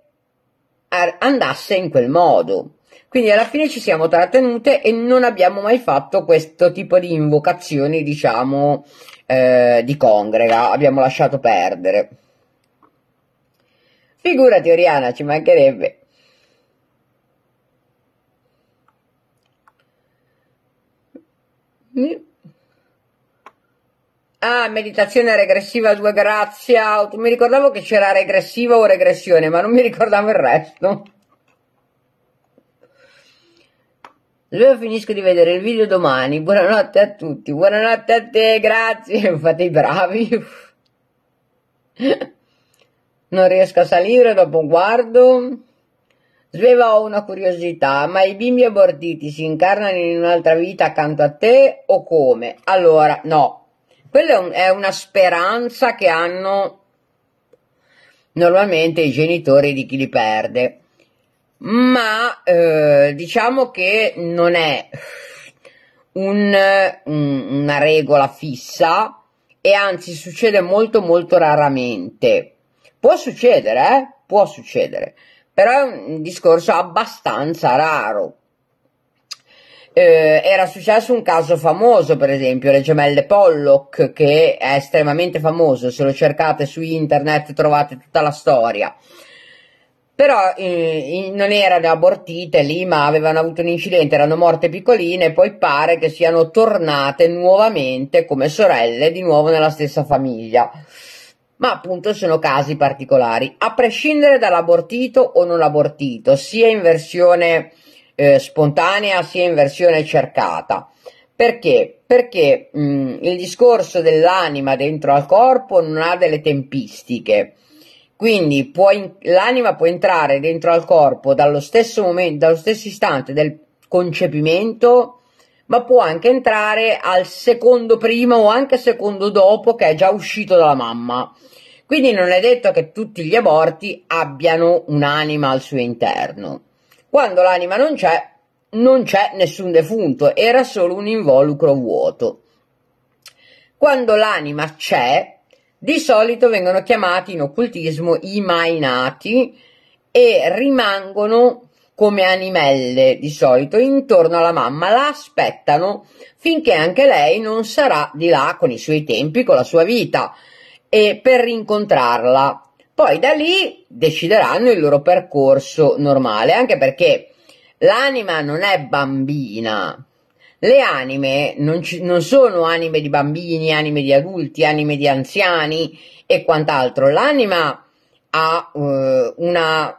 andasse in quel modo. Quindi alla fine ci siamo trattenute e non abbiamo mai fatto questo tipo di invocazioni, diciamo, eh, di congrega. Abbiamo lasciato perdere. Figurati Oriana, ci mancherebbe. Ah, meditazione regressiva 2, grazie. Mi ricordavo che c'era regressiva o regressione, ma non mi ricordavo il resto. Allora finisco di vedere il video domani. Buonanotte a tutti, buonanotte a te, grazie. Fate i bravi. Non riesco a salire, dopo guardo. Sveva ho una curiosità, ma i bimbi abortiti si incarnano in un'altra vita accanto a te o come? Allora, no. Quella è una speranza che hanno normalmente i genitori di chi li perde ma eh, diciamo che non è un, un, una regola fissa e anzi succede molto molto raramente. Può succedere, eh? può succedere, però è un discorso abbastanza raro. Eh, era successo un caso famoso, per esempio, le gemelle Pollock, che è estremamente famoso, se lo cercate su internet trovate tutta la storia però eh, non erano abortite lì, ma avevano avuto un incidente, erano morte piccoline poi pare che siano tornate nuovamente come sorelle di nuovo nella stessa famiglia. Ma appunto sono casi particolari. A prescindere dall'abortito o non abortito, sia in versione eh, spontanea sia in versione cercata. Perché? Perché mh, mm, il discorso dell'anima dentro al corpo non ha delle tempistiche quindi puoi, l'anima può entrare dentro al corpo dallo stesso momento, dallo stesso istante del concepimento, ma può anche entrare al secondo prima o anche secondo dopo che è già uscito dalla mamma. Quindi non è detto che tutti gli aborti abbiano un'anima al suo interno. Quando l'anima non c'è, non c'è nessun defunto, era solo un involucro vuoto. Quando l'anima c'è, di solito vengono chiamati in occultismo i mai nati e rimangono come animelle di solito intorno alla mamma, la aspettano finché anche lei non sarà di là con i suoi tempi, con la sua vita e per rincontrarla. Poi da lì decideranno il loro percorso normale, anche perché l'anima non è bambina, le anime non, ci, non sono anime di bambini, anime di adulti, anime di anziani e quant'altro. L'anima ha eh, una,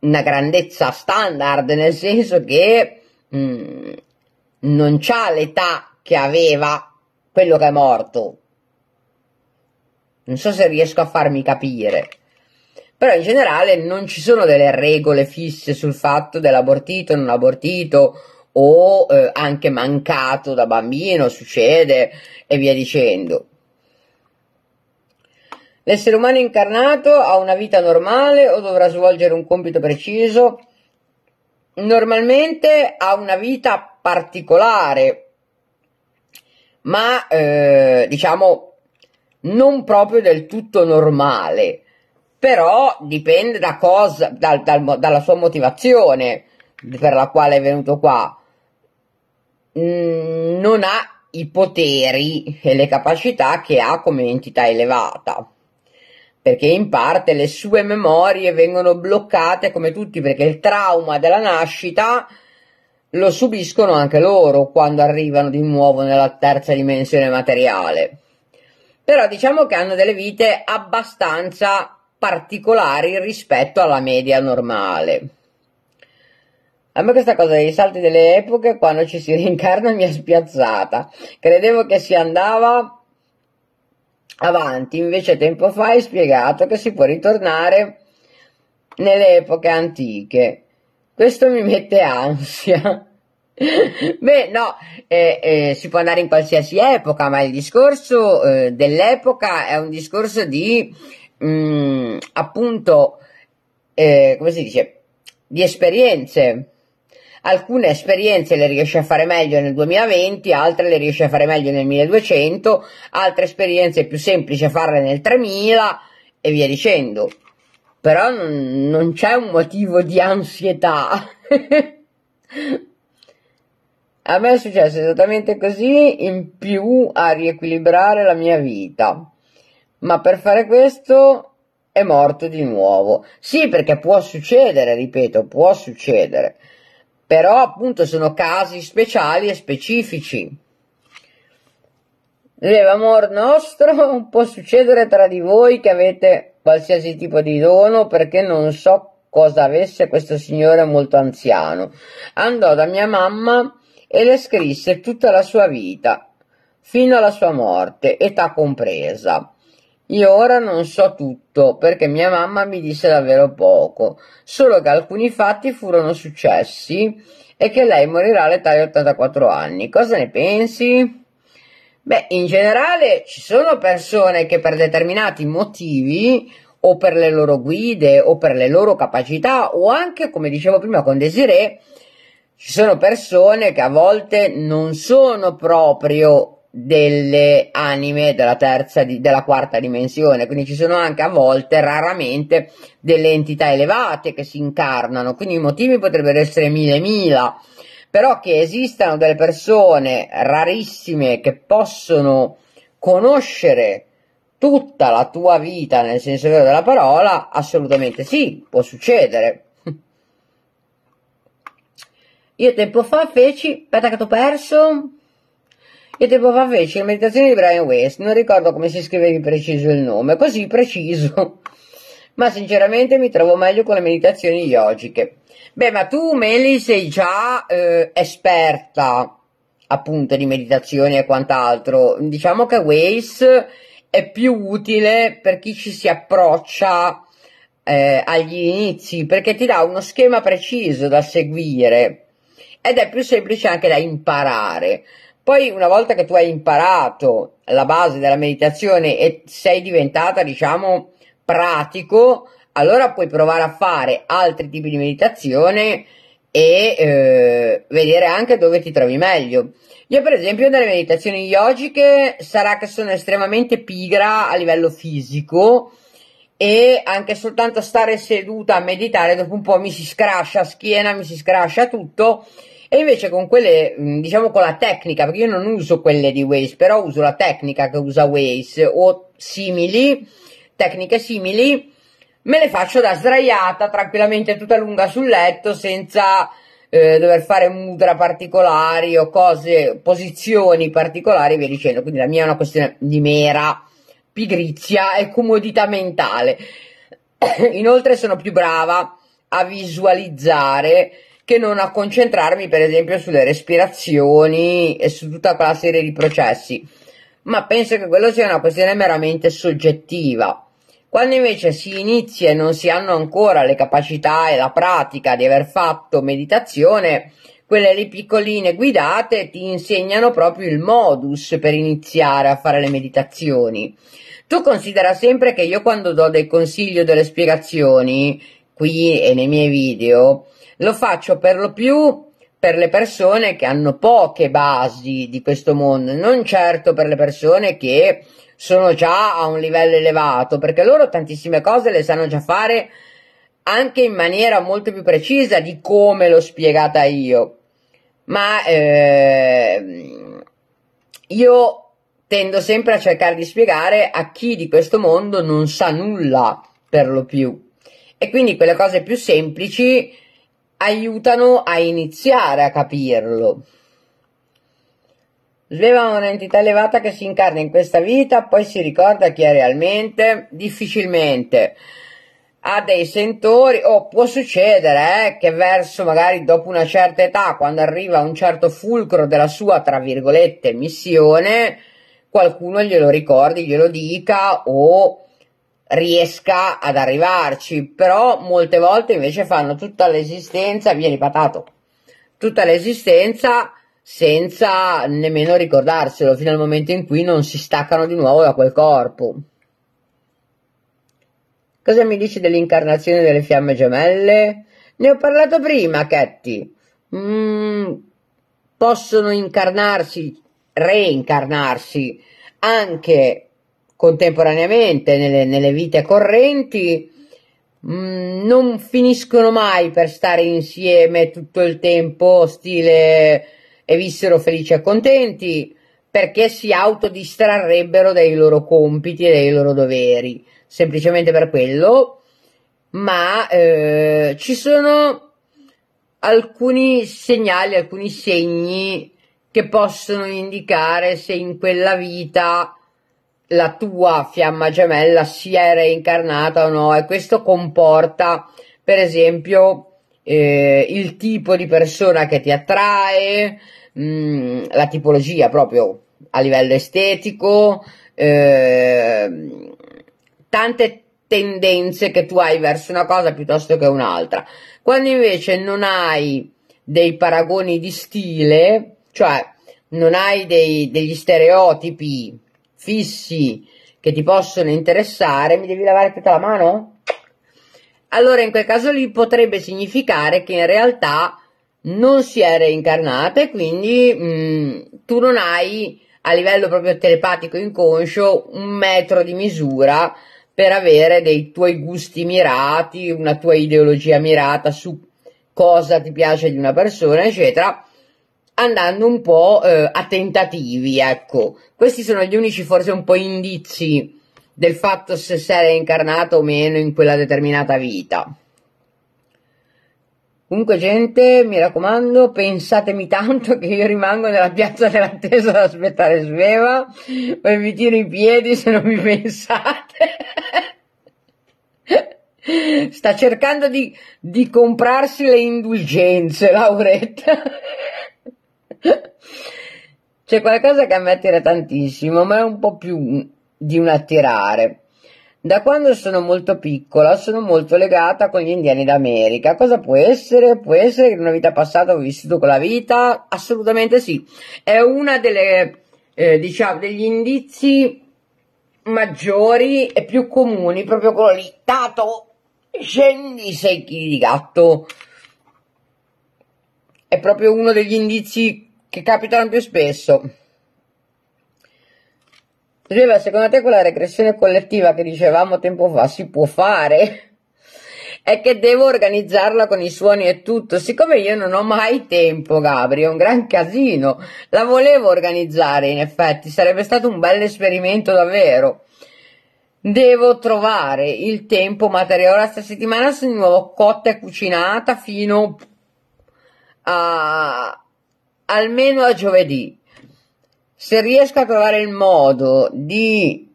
una grandezza standard, nel senso che mh, mm, non ha l'età che aveva quello che è morto. Non so se riesco a farmi capire. Però in generale non ci sono delle regole fisse sul fatto dell'abortito, non abortito, o eh, anche mancato da bambino, succede e via dicendo. L'essere umano incarnato ha una vita normale o dovrà svolgere un compito preciso? Normalmente ha una vita particolare, ma eh, diciamo non proprio del tutto normale, però dipende da cosa, dal, dal, dalla sua motivazione per la quale è venuto qua. Mm, non ha i poteri e le capacità che ha come entità elevata perché in parte le sue memorie vengono bloccate come tutti perché il trauma della nascita lo subiscono anche loro quando arrivano di nuovo nella terza dimensione materiale. Però diciamo che hanno delle vite abbastanza particolari rispetto alla media normale. A me questa cosa dei salti delle epoche, quando ci si rincarna, mi ha spiazzata. Credevo che si andava avanti, invece tempo fa hai spiegato che si può ritornare nelle epoche antiche. Questo mi mette ansia. Beh, no, eh, eh, si può andare in qualsiasi epoca, ma il discorso eh, dell'epoca è un discorso di mh, mm, appunto, eh, come si dice, di esperienze alcune esperienze le riesce a fare meglio nel 2020, altre le riesce a fare meglio nel 1200, altre esperienze è più semplice farle nel 3000 e via dicendo. Però non, non c'è un motivo di ansietà. a me è successo esattamente così, in più a riequilibrare la mia vita. Ma per fare questo è morto di nuovo. Sì, perché può succedere, ripeto, può succedere però appunto sono casi speciali e specifici. L'amor nostro può succedere tra di voi che avete qualsiasi tipo di dono perché non so cosa avesse questo signore molto anziano. Andò da mia mamma e le scrisse tutta la sua vita, fino alla sua morte, età compresa. Io ora non so tutto, perché mia mamma mi disse davvero poco, solo che alcuni fatti furono successi e che lei morirà all'età di 84 anni. Cosa ne pensi? Beh, in generale ci sono persone che per determinati motivi o per le loro guide o per le loro capacità o anche, come dicevo prima con Desiree, ci sono persone che a volte non sono proprio delle anime della terza di, della quarta dimensione quindi ci sono anche a volte raramente delle entità elevate che si incarnano quindi i motivi potrebbero essere mille mila però che esistano delle persone rarissime che possono conoscere tutta la tua vita nel senso vero della parola assolutamente sì può succedere io tempo fa feci aspetta che ti ho perso e devo far invece le meditazioni di Brian West, non ricordo come si scrive di preciso il nome, così preciso. Ma sinceramente mi trovo meglio con le meditazioni yogiche. Beh, ma tu Meli sei già eh, esperta appunto di meditazioni e quant'altro. Diciamo che Waze è più utile per chi ci si approccia eh, agli inizi perché ti dà uno schema preciso da seguire ed è più semplice anche da imparare. Poi una volta che tu hai imparato la base della meditazione e sei diventata, diciamo, pratico, allora puoi provare a fare altri tipi di meditazione e eh, vedere anche dove ti trovi meglio. Io per esempio nelle meditazioni yogiche sarà che sono estremamente pigra a livello fisico e anche soltanto stare seduta a meditare dopo un po' mi si scrascia schiena, mi si scrascia tutto e invece con quelle, mm, diciamo con la tecnica, perché io non uso quelle di Waze, però uso la tecnica che usa Waze o simili, tecniche simili, me le faccio da sdraiata tranquillamente tutta lunga sul letto senza eh, dover fare mudra particolari o cose, posizioni particolari e via dicendo. Quindi la mia è una questione di mera pigrizia e comodità mentale. Inoltre sono più brava a visualizzare che non a concentrarmi per esempio sulle respirazioni e su tutta quella serie di processi, ma penso che quello sia una questione meramente soggettiva. Quando invece si inizia e non si hanno ancora le capacità e la pratica di aver fatto meditazione, quelle lì piccoline guidate ti insegnano proprio il modus per iniziare a fare le meditazioni. Tu considera sempre che io quando do dei consigli o delle spiegazioni, qui e nei miei video, lo faccio per lo più per le persone che hanno poche basi di questo mondo, non certo per le persone che sono già a un livello elevato, perché loro tantissime cose le sanno già fare anche in maniera molto più precisa di come l'ho spiegata io. Ma eh, io tendo sempre a cercare di spiegare a chi di questo mondo non sa nulla per lo più. E quindi quelle cose più semplici aiutano a iniziare a capirlo. Sveva è un'entità elevata che si incarna in questa vita, poi si ricorda chi è realmente, difficilmente ha dei sentori o oh, può succedere eh, che verso magari dopo una certa età, quando arriva a un certo fulcro della sua, tra virgolette, missione, qualcuno glielo ricordi, glielo dica o riesca ad arrivarci, però molte volte invece fanno tutta l'esistenza, vieni patato, tutta l'esistenza senza nemmeno ricordarselo fino al momento in cui non si staccano di nuovo da quel corpo. Cosa mi dici dell'incarnazione delle fiamme gemelle? Ne ho parlato prima, Ketty. Mm, possono incarnarsi, reincarnarsi anche contemporaneamente nelle, nelle vite correnti mm, non finiscono mai per stare insieme tutto il tempo, stile e vissero felici e contenti, perché si autodistrarrebbero dai loro compiti e dai loro doveri, semplicemente per quello, ma eh, ci sono alcuni segnali, alcuni segni che possono indicare se in quella vita la tua fiamma gemella sia reincarnata o no e questo comporta per esempio eh, il tipo di persona che ti attrae, mh, mm, la tipologia proprio a livello estetico, eh, tante tendenze che tu hai verso una cosa piuttosto che un'altra. Quando invece non hai dei paragoni di stile, cioè non hai dei, degli stereotipi fissi che ti possono interessare, mi devi lavare tutta la mano? Allora in quel caso lì potrebbe significare che in realtà non si è reincarnata e quindi mh, mm, tu non hai a livello proprio telepatico inconscio un metro di misura per avere dei tuoi gusti mirati, una tua ideologia mirata su cosa ti piace di una persona, eccetera, andando un po' eh, a tentativi, ecco. Questi sono gli unici forse un po' indizi del fatto se si era incarnato o meno in quella determinata vita. Comunque gente, mi raccomando, pensatemi tanto che io rimango nella piazza dell'attesa ad aspettare Sveva, poi mi tiro i piedi se non mi pensate. Sta cercando di, di comprarsi le indulgenze, Lauretta. C'è qualcosa che a me attira tantissimo, ma è un po' più di un attirare. Da quando sono molto piccola sono molto legata con gli indiani d'America. Cosa può essere? Può essere che in una vita passata ho vissuto con la vita? Assolutamente sì. È uno eh, diciamo, degli indizi maggiori e più comuni, proprio quello lì, tato, scendi sei chili di gatto. È proprio uno degli indizi che capitano più spesso. Rileva, secondo te quella regressione collettiva che dicevamo tempo fa si può fare? È che devo organizzarla con i suoni e tutto. Siccome io non ho mai tempo, Gabri, è un gran casino. La volevo organizzare, in effetti, sarebbe stato un bel esperimento davvero. Devo trovare il tempo materiale. Ora, settimana sono di nuovo cotta e cucinata fino a, almeno a giovedì. Se riesco a trovare il modo di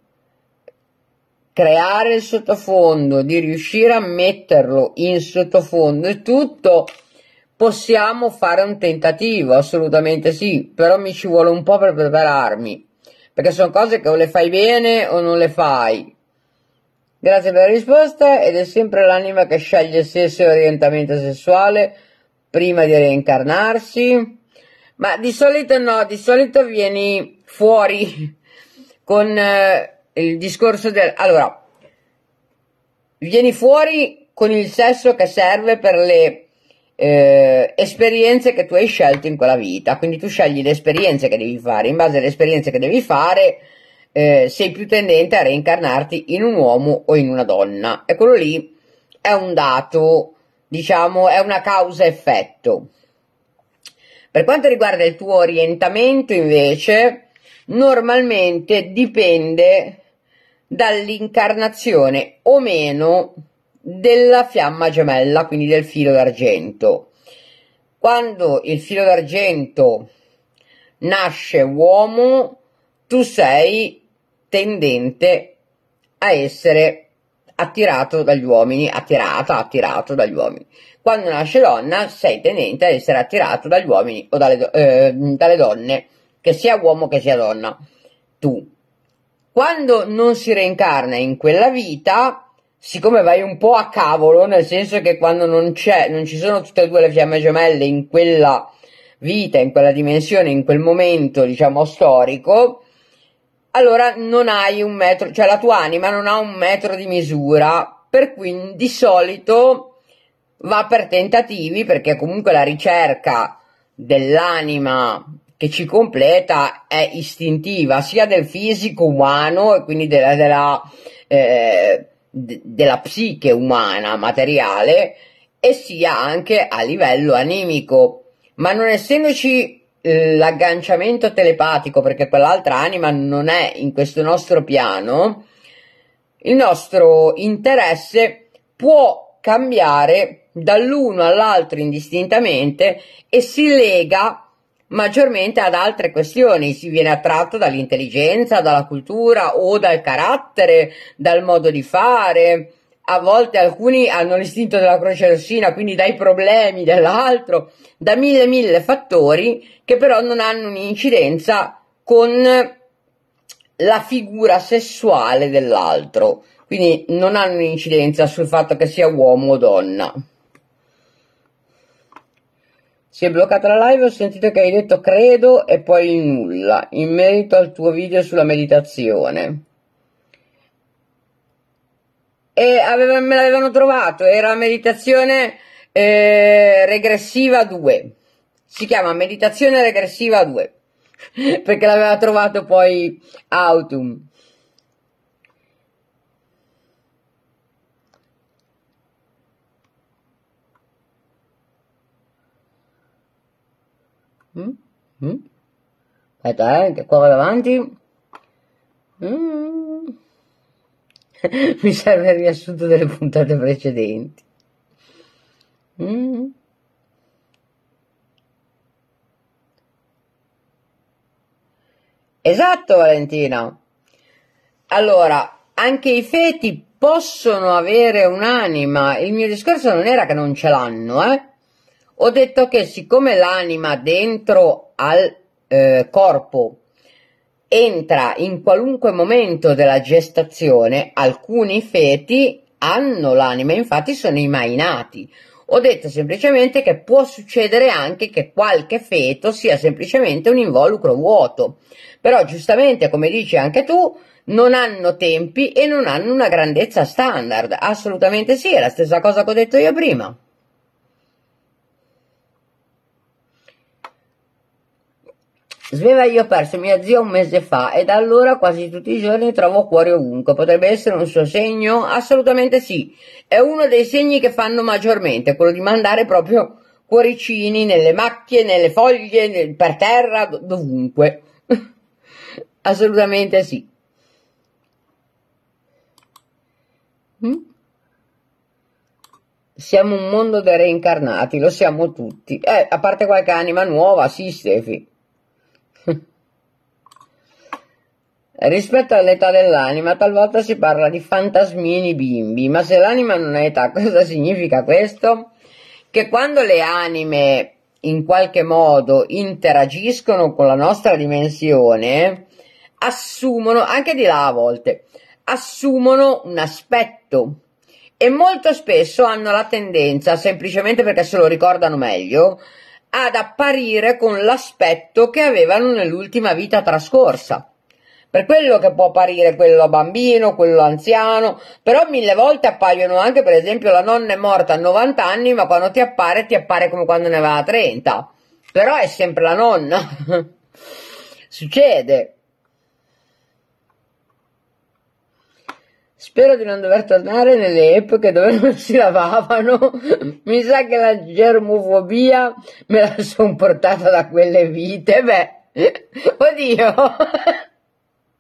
creare il sottofondo, di riuscire a metterlo in sottofondo e tutto, possiamo fare un tentativo, assolutamente sì, però mi ci vuole un po' per prepararmi, perché sono cose che o le fai bene o non le fai. Grazie per la risposta ed è sempre l'anima che sceglie se stesso orientamento sessuale prima di reincarnarsi. Ma di solito no, di solito vieni fuori con eh, il discorso del... Allora, vieni fuori con il sesso che serve per le eh, esperienze che tu hai scelto in quella vita. Quindi tu scegli le esperienze che devi fare, in base alle esperienze che devi fare eh, sei più tendente a reincarnarti in un uomo o in una donna. E quello lì è un dato, diciamo, è una causa-effetto. Per quanto riguarda il tuo orientamento, invece, normalmente dipende dall'incarnazione o meno della fiamma gemella, quindi del filo d'argento. Quando il filo d'argento nasce uomo, tu sei tendente a essere uomo attirato dagli uomini, attirata, attirato dagli uomini. Quando nasce donna sei tenente ad essere attirato dagli uomini o dalle, eh, dalle donne, che sia uomo che sia donna. Tu. Quando non si reincarna in quella vita, siccome vai un po' a cavolo, nel senso che quando non, non ci sono tutte e due le fiamme gemelle in quella vita, in quella dimensione, in quel momento, diciamo, storico, allora non hai un metro, cioè la tua anima non ha un metro di misura, per cui di solito va per tentativi perché comunque la ricerca dell'anima che ci completa è istintiva sia del fisico umano e quindi della, della, eh, della psiche umana materiale e sia anche a livello animico ma non essendoci l'agganciamento telepatico, perché quell'altra anima non è in questo nostro piano, il nostro interesse può cambiare dall'uno all'altro indistintamente e si lega maggiormente ad altre questioni, si viene attratto dall'intelligenza, dalla cultura o dal carattere, dal modo di fare, a volte alcuni hanno l'istinto della croce rossina, quindi dai problemi dell'altro, da mille mille fattori che però non hanno un'incidenza con la figura sessuale dell'altro, quindi non hanno un'incidenza sul fatto che sia uomo o donna. Si è bloccata la live, ho sentito che hai detto credo e poi nulla in merito al tuo video sulla meditazione e aveva, me l'avevano trovato, era meditazione eh, regressiva 2, si chiama meditazione regressiva 2, perché l'aveva trovato poi Autumn. Mm? Mm? Aspetta, eh, che corre avanti. Mm. Mi serve il riassunto delle puntate precedenti. Mm. Esatto, Valentino. Allora, anche i feti possono avere un'anima. Il mio discorso non era che non ce l'hanno, eh. Ho detto che siccome l'anima dentro al eh, corpo entra in qualunque momento della gestazione, alcuni feti hanno l'anima, infatti sono i mai nati. Ho detto semplicemente che può succedere anche che qualche feto sia semplicemente un involucro vuoto. Però giustamente, come dici anche tu, non hanno tempi e non hanno una grandezza standard. Assolutamente sì, è la stessa cosa che ho detto io prima. Sveva Svev'io perso mia zia un mese fa e da allora quasi tutti i giorni trovo cuore ovunque. Potrebbe essere un suo segno? Assolutamente sì. È uno dei segni che fanno maggiormente, quello di mandare proprio cuoricini nelle macchie, nelle foglie, per terra, dovunque. Assolutamente sì. Mm? Siamo un mondo dei reincarnati, lo siamo tutti. Eh, a parte qualche anima nuova, sì, Stefi. Rispetto all'età dell'anima talvolta si parla di fantasmini bimbi, ma se l'anima non ha età, cosa significa questo? Che quando le anime in qualche modo interagiscono con la nostra dimensione, assumono, anche di là a volte, assumono un aspetto e molto spesso hanno la tendenza, semplicemente perché se lo ricordano meglio, ad apparire con l'aspetto che avevano nell'ultima vita trascorsa. Per quello che può apparire quello bambino, quello anziano, però mille volte appaiono anche per esempio la nonna è morta a 90 anni ma quando ti appare ti appare come quando ne aveva 30, però è sempre la nonna, succede. Spero di non dover tornare nelle epoche dove non si lavavano. Mi sa che la germofobia me la sono portata da quelle vite. Beh, oddio.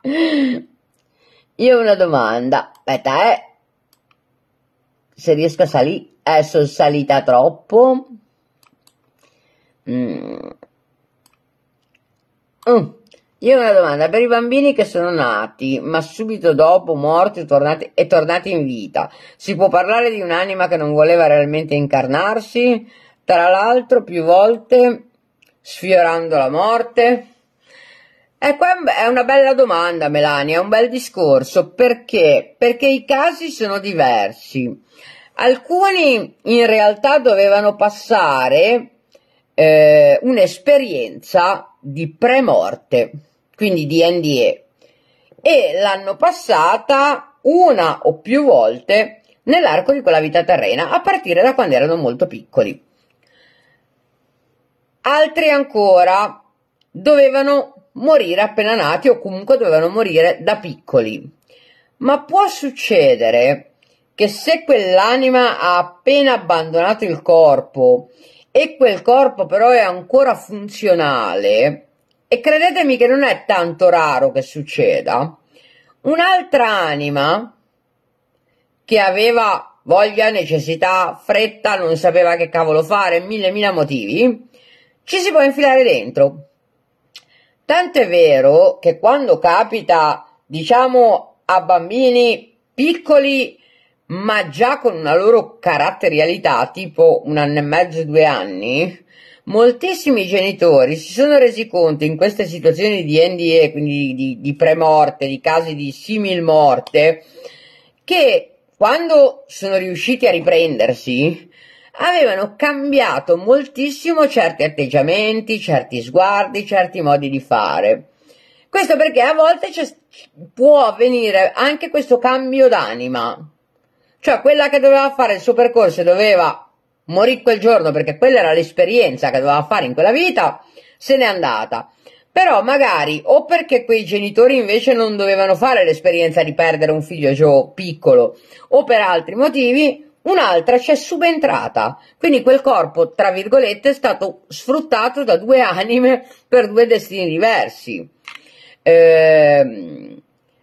Io ho una domanda. Aspetta, eh. Se riesco a salire. Eh, sono salita troppo. Mm. Mm. Io ho una domanda per i bambini che sono nati, ma subito dopo morti tornati, e tornati in vita. Si può parlare di un'anima che non voleva realmente incarnarsi? Tra l'altro, più volte sfiorando la morte? Ecco, è una bella domanda, Melania, è un bel discorso. Perché? Perché i casi sono diversi. Alcuni in realtà dovevano passare eh, un'esperienza di pre-morte, quindi di NDE, e l'hanno passata una o più volte nell'arco di quella vita terrena, a partire da quando erano molto piccoli. Altri ancora dovevano morire appena nati o comunque dovevano morire da piccoli. Ma può succedere che se quell'anima ha appena abbandonato il corpo e quel corpo però è ancora funzionale, e credetemi che non è tanto raro che succeda, un'altra anima che aveva voglia, necessità, fretta, non sapeva che cavolo fare, mille, mille motivi, ci si può infilare dentro Tant'è vero che quando capita, diciamo, a bambini piccoli, ma già con una loro caratterialità, tipo un anno e mezzo, due anni, moltissimi genitori si sono resi conto in queste situazioni di NDE, quindi di, di premorte, di casi di simil morte, che quando sono riusciti a riprendersi, avevano cambiato moltissimo certi atteggiamenti, certi sguardi, certi modi di fare. Questo perché a volte può avvenire anche questo cambio d'anima. Cioè quella che doveva fare il suo percorso e doveva morire quel giorno perché quella era l'esperienza che doveva fare in quella vita, se n'è andata. Però magari o perché quei genitori invece non dovevano fare l'esperienza di perdere un figlio piccolo o per altri motivi, un'altra c'è subentrata, quindi quel corpo, tra virgolette, è stato sfruttato da due anime per due destini diversi. Ehm,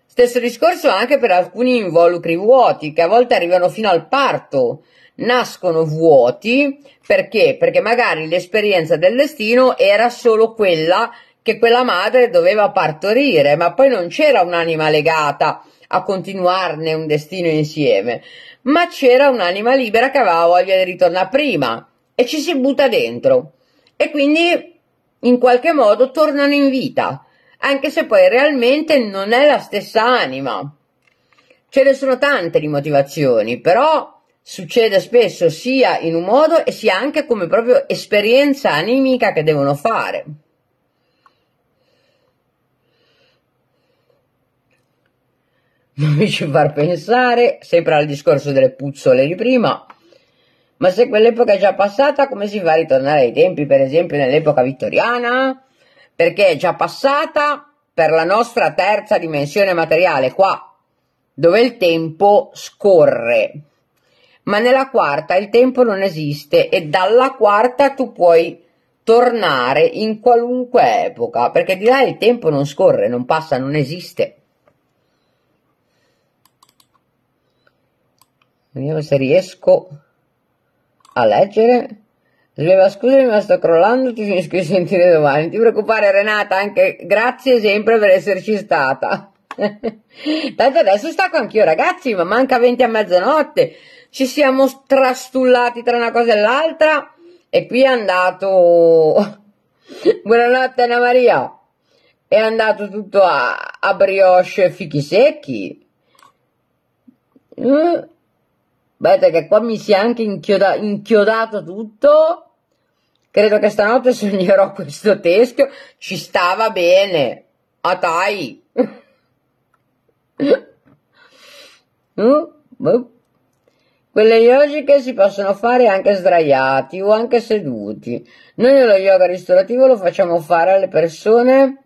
stesso discorso anche per alcuni involucri vuoti, che a volte arrivano fino al parto, nascono vuoti perché? Perché magari l'esperienza del destino era solo quella che quella madre doveva partorire, ma poi non c'era un'anima legata a continuarne un destino insieme ma c'era un'anima libera che aveva voglia di ritornare prima e ci si butta dentro e quindi in qualche modo tornano in vita, anche se poi realmente non è la stessa anima. Ce ne sono tante di motivazioni, però succede spesso sia in un modo e sia anche come proprio esperienza animica che devono fare. non mi ci far pensare, sempre al discorso delle puzzole di prima, ma se quell'epoca è già passata, come si fa a ritornare ai tempi, per esempio, nell'epoca vittoriana? Perché è già passata per la nostra terza dimensione materiale, qua, dove il tempo scorre. Ma nella quarta il tempo non esiste e dalla quarta tu puoi tornare in qualunque epoca, perché di là il tempo non scorre, non passa, non esiste. Vediamo se riesco a leggere. Sleva, scusami ma sto crollando, ti finisco di sentire domani. Non ti preoccupare Renata, anche grazie sempre per esserci stata. Tanto adesso stacco anch'io ragazzi, ma manca 20 a mezzanotte. Ci siamo trastullati tra una cosa e l'altra e qui è andato... Buonanotte Anna Maria. È andato tutto a, a brioche fichi secchi. Mm. Aspetta che qua mi si è anche inchioda, inchiodato tutto. Credo che stanotte sognerò questo teschio. Ci stava bene. Ah dai. Mm? Mm? Quelle yogiche si possono fare anche sdraiati o anche seduti. Noi nello yoga ristorativo lo facciamo fare alle persone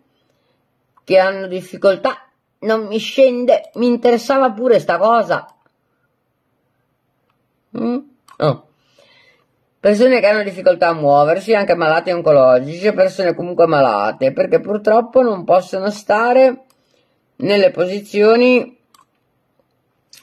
che hanno difficoltà. Non mi scende, mi interessava pure sta cosa. Mm? Oh. Persone che hanno difficoltà a muoversi, anche malati oncologici, persone comunque malate, perché purtroppo non possono stare nelle posizioni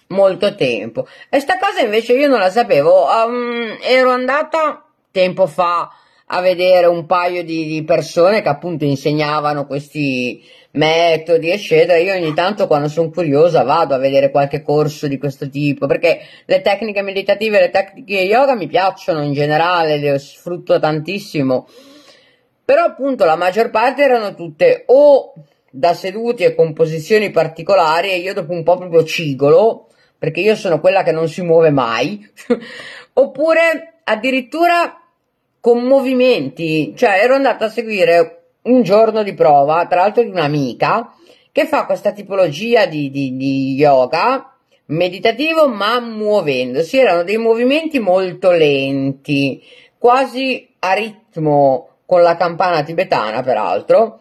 molto tempo. E sta cosa invece io non la sapevo. Um, ero andata tempo fa a vedere un paio di, di persone che appunto insegnavano questi metodi, eccetera. Io ogni tanto quando sono curiosa vado a vedere qualche corso di questo tipo, perché le tecniche meditative, le tecniche yoga mi piacciono in generale, le sfrutto tantissimo. Però appunto la maggior parte erano tutte o da seduti e con posizioni particolari e io dopo un po' proprio cigolo, perché io sono quella che non si muove mai, oppure addirittura con movimenti, cioè ero andata a seguire un giorno di prova, tra l'altro di un'amica, che fa questa tipologia di, di, di yoga meditativo ma muovendosi. Erano dei movimenti molto lenti, quasi a ritmo con la campana tibetana, peraltro,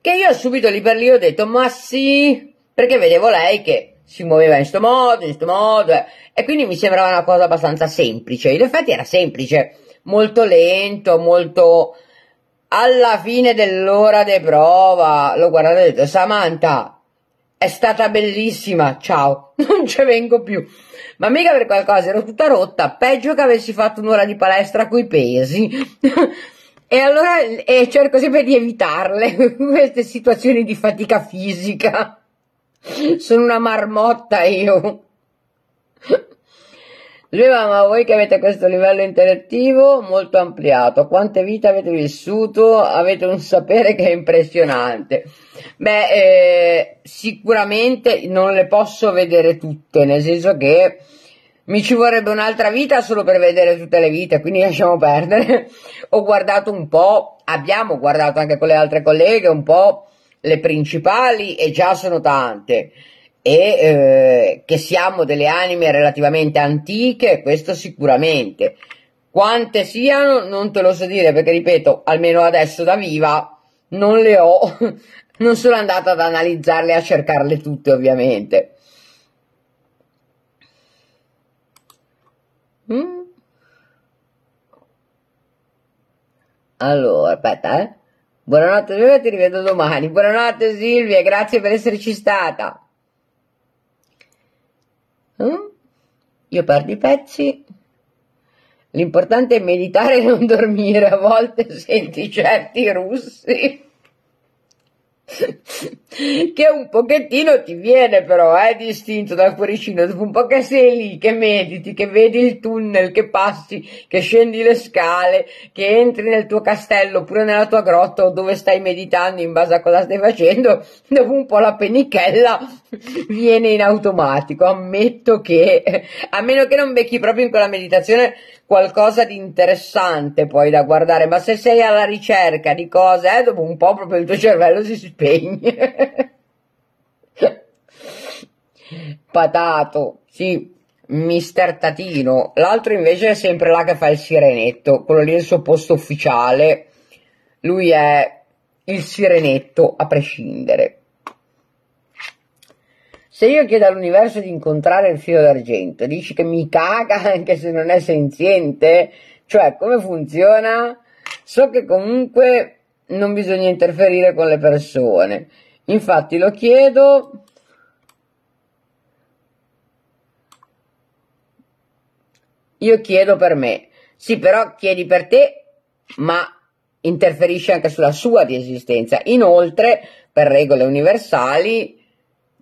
che io subito lì per lì ho detto, ma sì, perché vedevo lei che si muoveva in questo modo, in questo modo, eh. e quindi mi sembrava una cosa abbastanza semplice. In effetti era semplice, molto lento, molto alla fine dell'ora di de prova l'ho guardata e ho detto Samantha è stata bellissima ciao non ci vengo più ma mica per qualcosa ero tutta rotta peggio che avessi fatto un'ora di palestra coi pesi e allora e cerco sempre di evitarle queste situazioni di fatica fisica sono una marmotta io Dicevamo a voi che avete questo livello interattivo molto ampliato, quante vite avete vissuto, avete un sapere che è impressionante. Beh, eh, sicuramente non le posso vedere tutte, nel senso che mi ci vorrebbe un'altra vita solo per vedere tutte le vite, quindi lasciamo perdere. Ho guardato un po', abbiamo guardato anche con le altre colleghe un po' le principali e già sono tante e eh, che siamo delle anime relativamente antiche, questo sicuramente. Quante siano non te lo so dire perché ripeto, almeno adesso da viva non le ho, non sono andata ad analizzarle, a cercarle tutte ovviamente. Mm. Allora, aspetta, eh. Buonanotte ti rivedo domani. Buonanotte Silvia, grazie per esserci stata. Mm? Io perdo i pezzi. L'importante è meditare e non dormire. A volte senti certi russi. che un pochettino ti viene però, eh, distinto dal cuoricino, dopo un po' che sei lì, che mediti, che vedi il tunnel, che passi, che scendi le scale, che entri nel tuo castello oppure nella tua grotta o dove stai meditando in base a cosa stai facendo, dopo un po' la pennichella viene in automatico, ammetto che, a meno che non becchi proprio in quella meditazione qualcosa di interessante poi da guardare, ma se sei alla ricerca di cose, eh, dopo un po' proprio il tuo cervello si spegne. Patato, sì, Mister Tatino. L'altro invece è sempre là che fa il sirenetto, quello lì è il suo posto ufficiale. Lui è il sirenetto a prescindere. Se io chiedo all'universo di incontrare il filo d'argento, dici che mi caga anche se non è senziente? Cioè, come funziona? So che comunque non bisogna interferire con le persone Infatti lo chiedo Io chiedo per me. Sì, però chiedi per te, ma interferisce anche sulla sua di esistenza. Inoltre, per regole universali,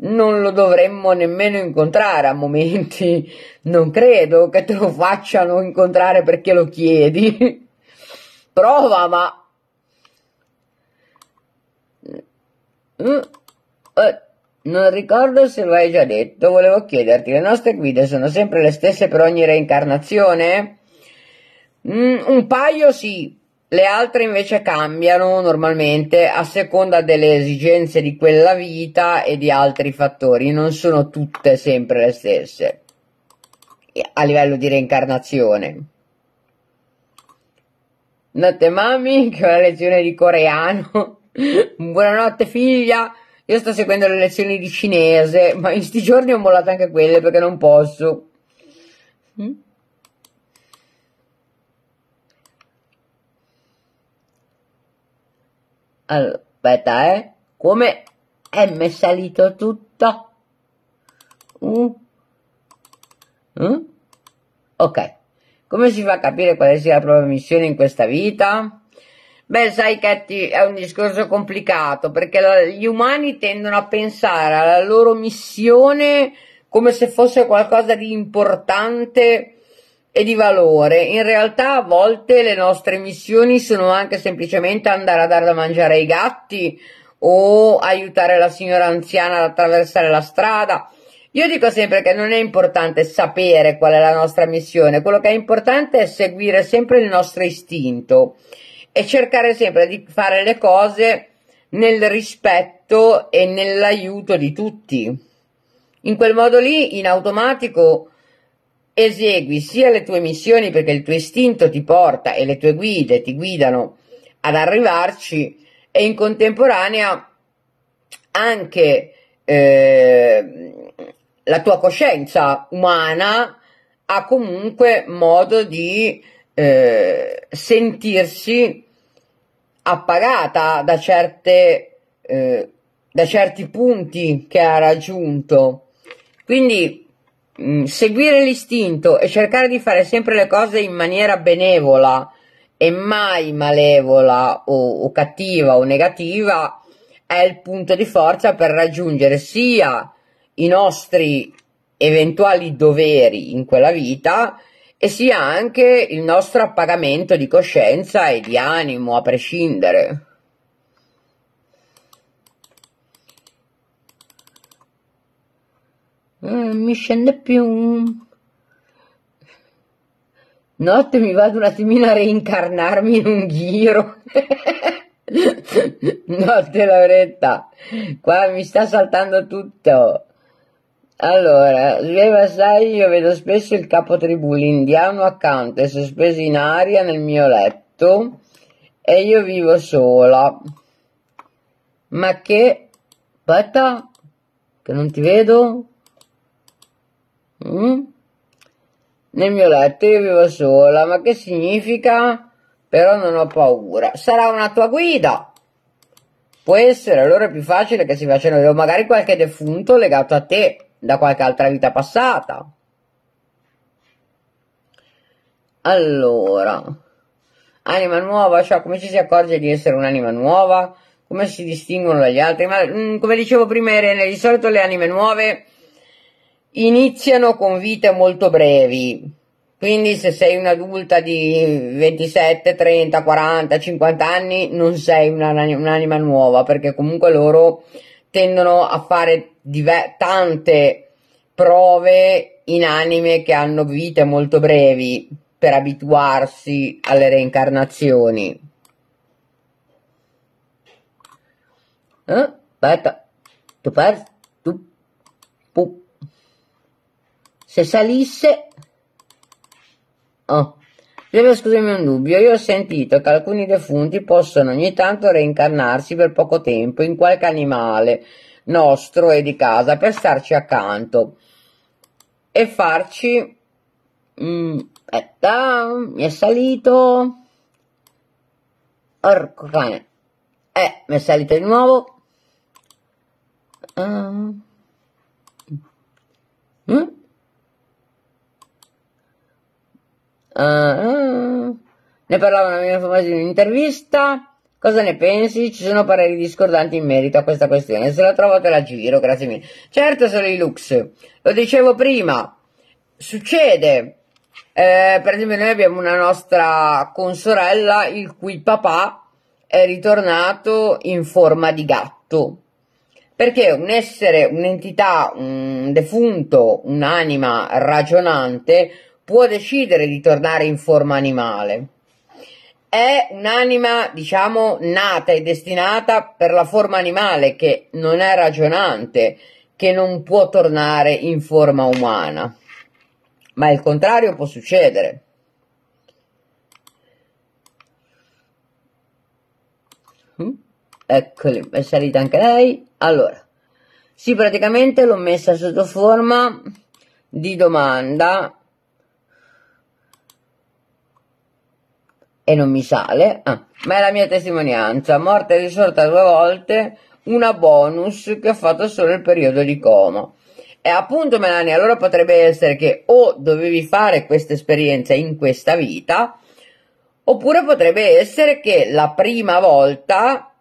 non lo dovremmo nemmeno incontrare a momenti. Non credo che te lo facciano incontrare perché lo chiedi. Prova, ma Mm, eh, non ricordo se l'hai già detto, volevo chiederti, le nostre guide sono sempre le stesse per ogni reincarnazione? Mm, un paio sì, le altre invece cambiano normalmente a seconda delle esigenze di quella vita e di altri fattori, non sono tutte sempre le stesse a livello di reincarnazione. Notte mami, che è una lezione di coreano. Buonanotte figlia, io sto seguendo le lezioni di cinese, ma in sti giorni ho mollato anche quelle perché non posso. Mm? aspetta, eh. Come è salito tutto? Uh. Mm? Ok. Come si fa a capire quale sia la propria missione in questa vita? Beh, sai Katy, è un discorso complicato perché la, gli umani tendono a pensare alla loro missione come se fosse qualcosa di importante e di valore. In realtà a volte le nostre missioni sono anche semplicemente andare a dare da mangiare ai gatti o aiutare la signora anziana ad attraversare la strada. Io dico sempre che non è importante sapere qual è la nostra missione, quello che è importante è seguire sempre il nostro istinto e cercare sempre di fare le cose nel rispetto e nell'aiuto di tutti. In quel modo lì, in automatico, esegui sia le tue missioni perché il tuo istinto ti porta e le tue guide ti guidano ad arrivarci e in contemporanea anche eh, la tua coscienza umana ha comunque modo di eh, sentirsi appagata da, certe, eh, da certi punti che ha raggiunto. Quindi mh, mm, seguire l'istinto e cercare di fare sempre le cose in maniera benevola e mai malevola o, o cattiva o negativa è il punto di forza per raggiungere sia i nostri eventuali doveri in quella vita, e sia anche il nostro appagamento di coscienza e di animo a prescindere. Non eh, mi scende più. Notte mi vado un attimino a reincarnarmi in un ghiro. Notte Lauretta, qua mi sta saltando tutto. Allora, sai, io vedo spesso il capotribù, l'indiano accanto e sospeso in aria nel mio letto e io vivo sola. Ma che... aspetta, che non ti vedo. Mm? Nel mio letto io vivo sola, ma che significa? Però non ho paura. Sarà una tua guida. Può essere, allora è più facile che si facciano, magari qualche defunto legato a te da qualche altra vita passata. Allora, anima nuova, cioè come ci si accorge di essere un'anima nuova? Come si distinguono dagli altri? Ma mh, mm, come dicevo prima Irene, di solito le anime nuove iniziano con vite molto brevi. Quindi se sei un'adulta di 27, 30, 40, 50 anni non sei un'anima nuova perché comunque loro tendono a fare diver- tante prove in anime che hanno vite molto brevi per abituarsi alle reincarnazioni. Eh? Aspetta, tu perdi, tu, pu. se salisse... Oh. Deve escludermi un dubbio, io ho sentito che alcuni defunti possono ogni tanto reincarnarsi per poco tempo in qualche animale nostro e di casa per starci accanto e farci... Mm, aspetta, mi è salito... Orco cane. Eh, mi è salito di nuovo. Uh. Mm? Uh, uh. Ne parlavano una mia famosa in un'intervista. Cosa ne pensi? Ci sono pareri discordanti in merito a questa questione. Se la trovo te la giro, grazie mille. Certo sono i Lux. Lo dicevo prima. Succede. Eh, per esempio noi abbiamo una nostra consorella il cui papà è ritornato in forma di gatto. Perché un essere, un'entità, un defunto, un'anima ragionante può decidere di tornare in forma animale. È un'anima, diciamo, nata e destinata per la forma animale che non è ragionante, che non può tornare in forma umana. Ma il contrario può succedere. Mm? Eccoli, è salita anche lei. Allora, sì, praticamente l'ho messa sotto forma di domanda e non mi sale, ah, ma è la mia testimonianza, morte e risorta due volte, una bonus che ho fatto solo il periodo di coma. E appunto Melania, allora potrebbe essere che o dovevi fare questa esperienza in questa vita, oppure potrebbe essere che la prima volta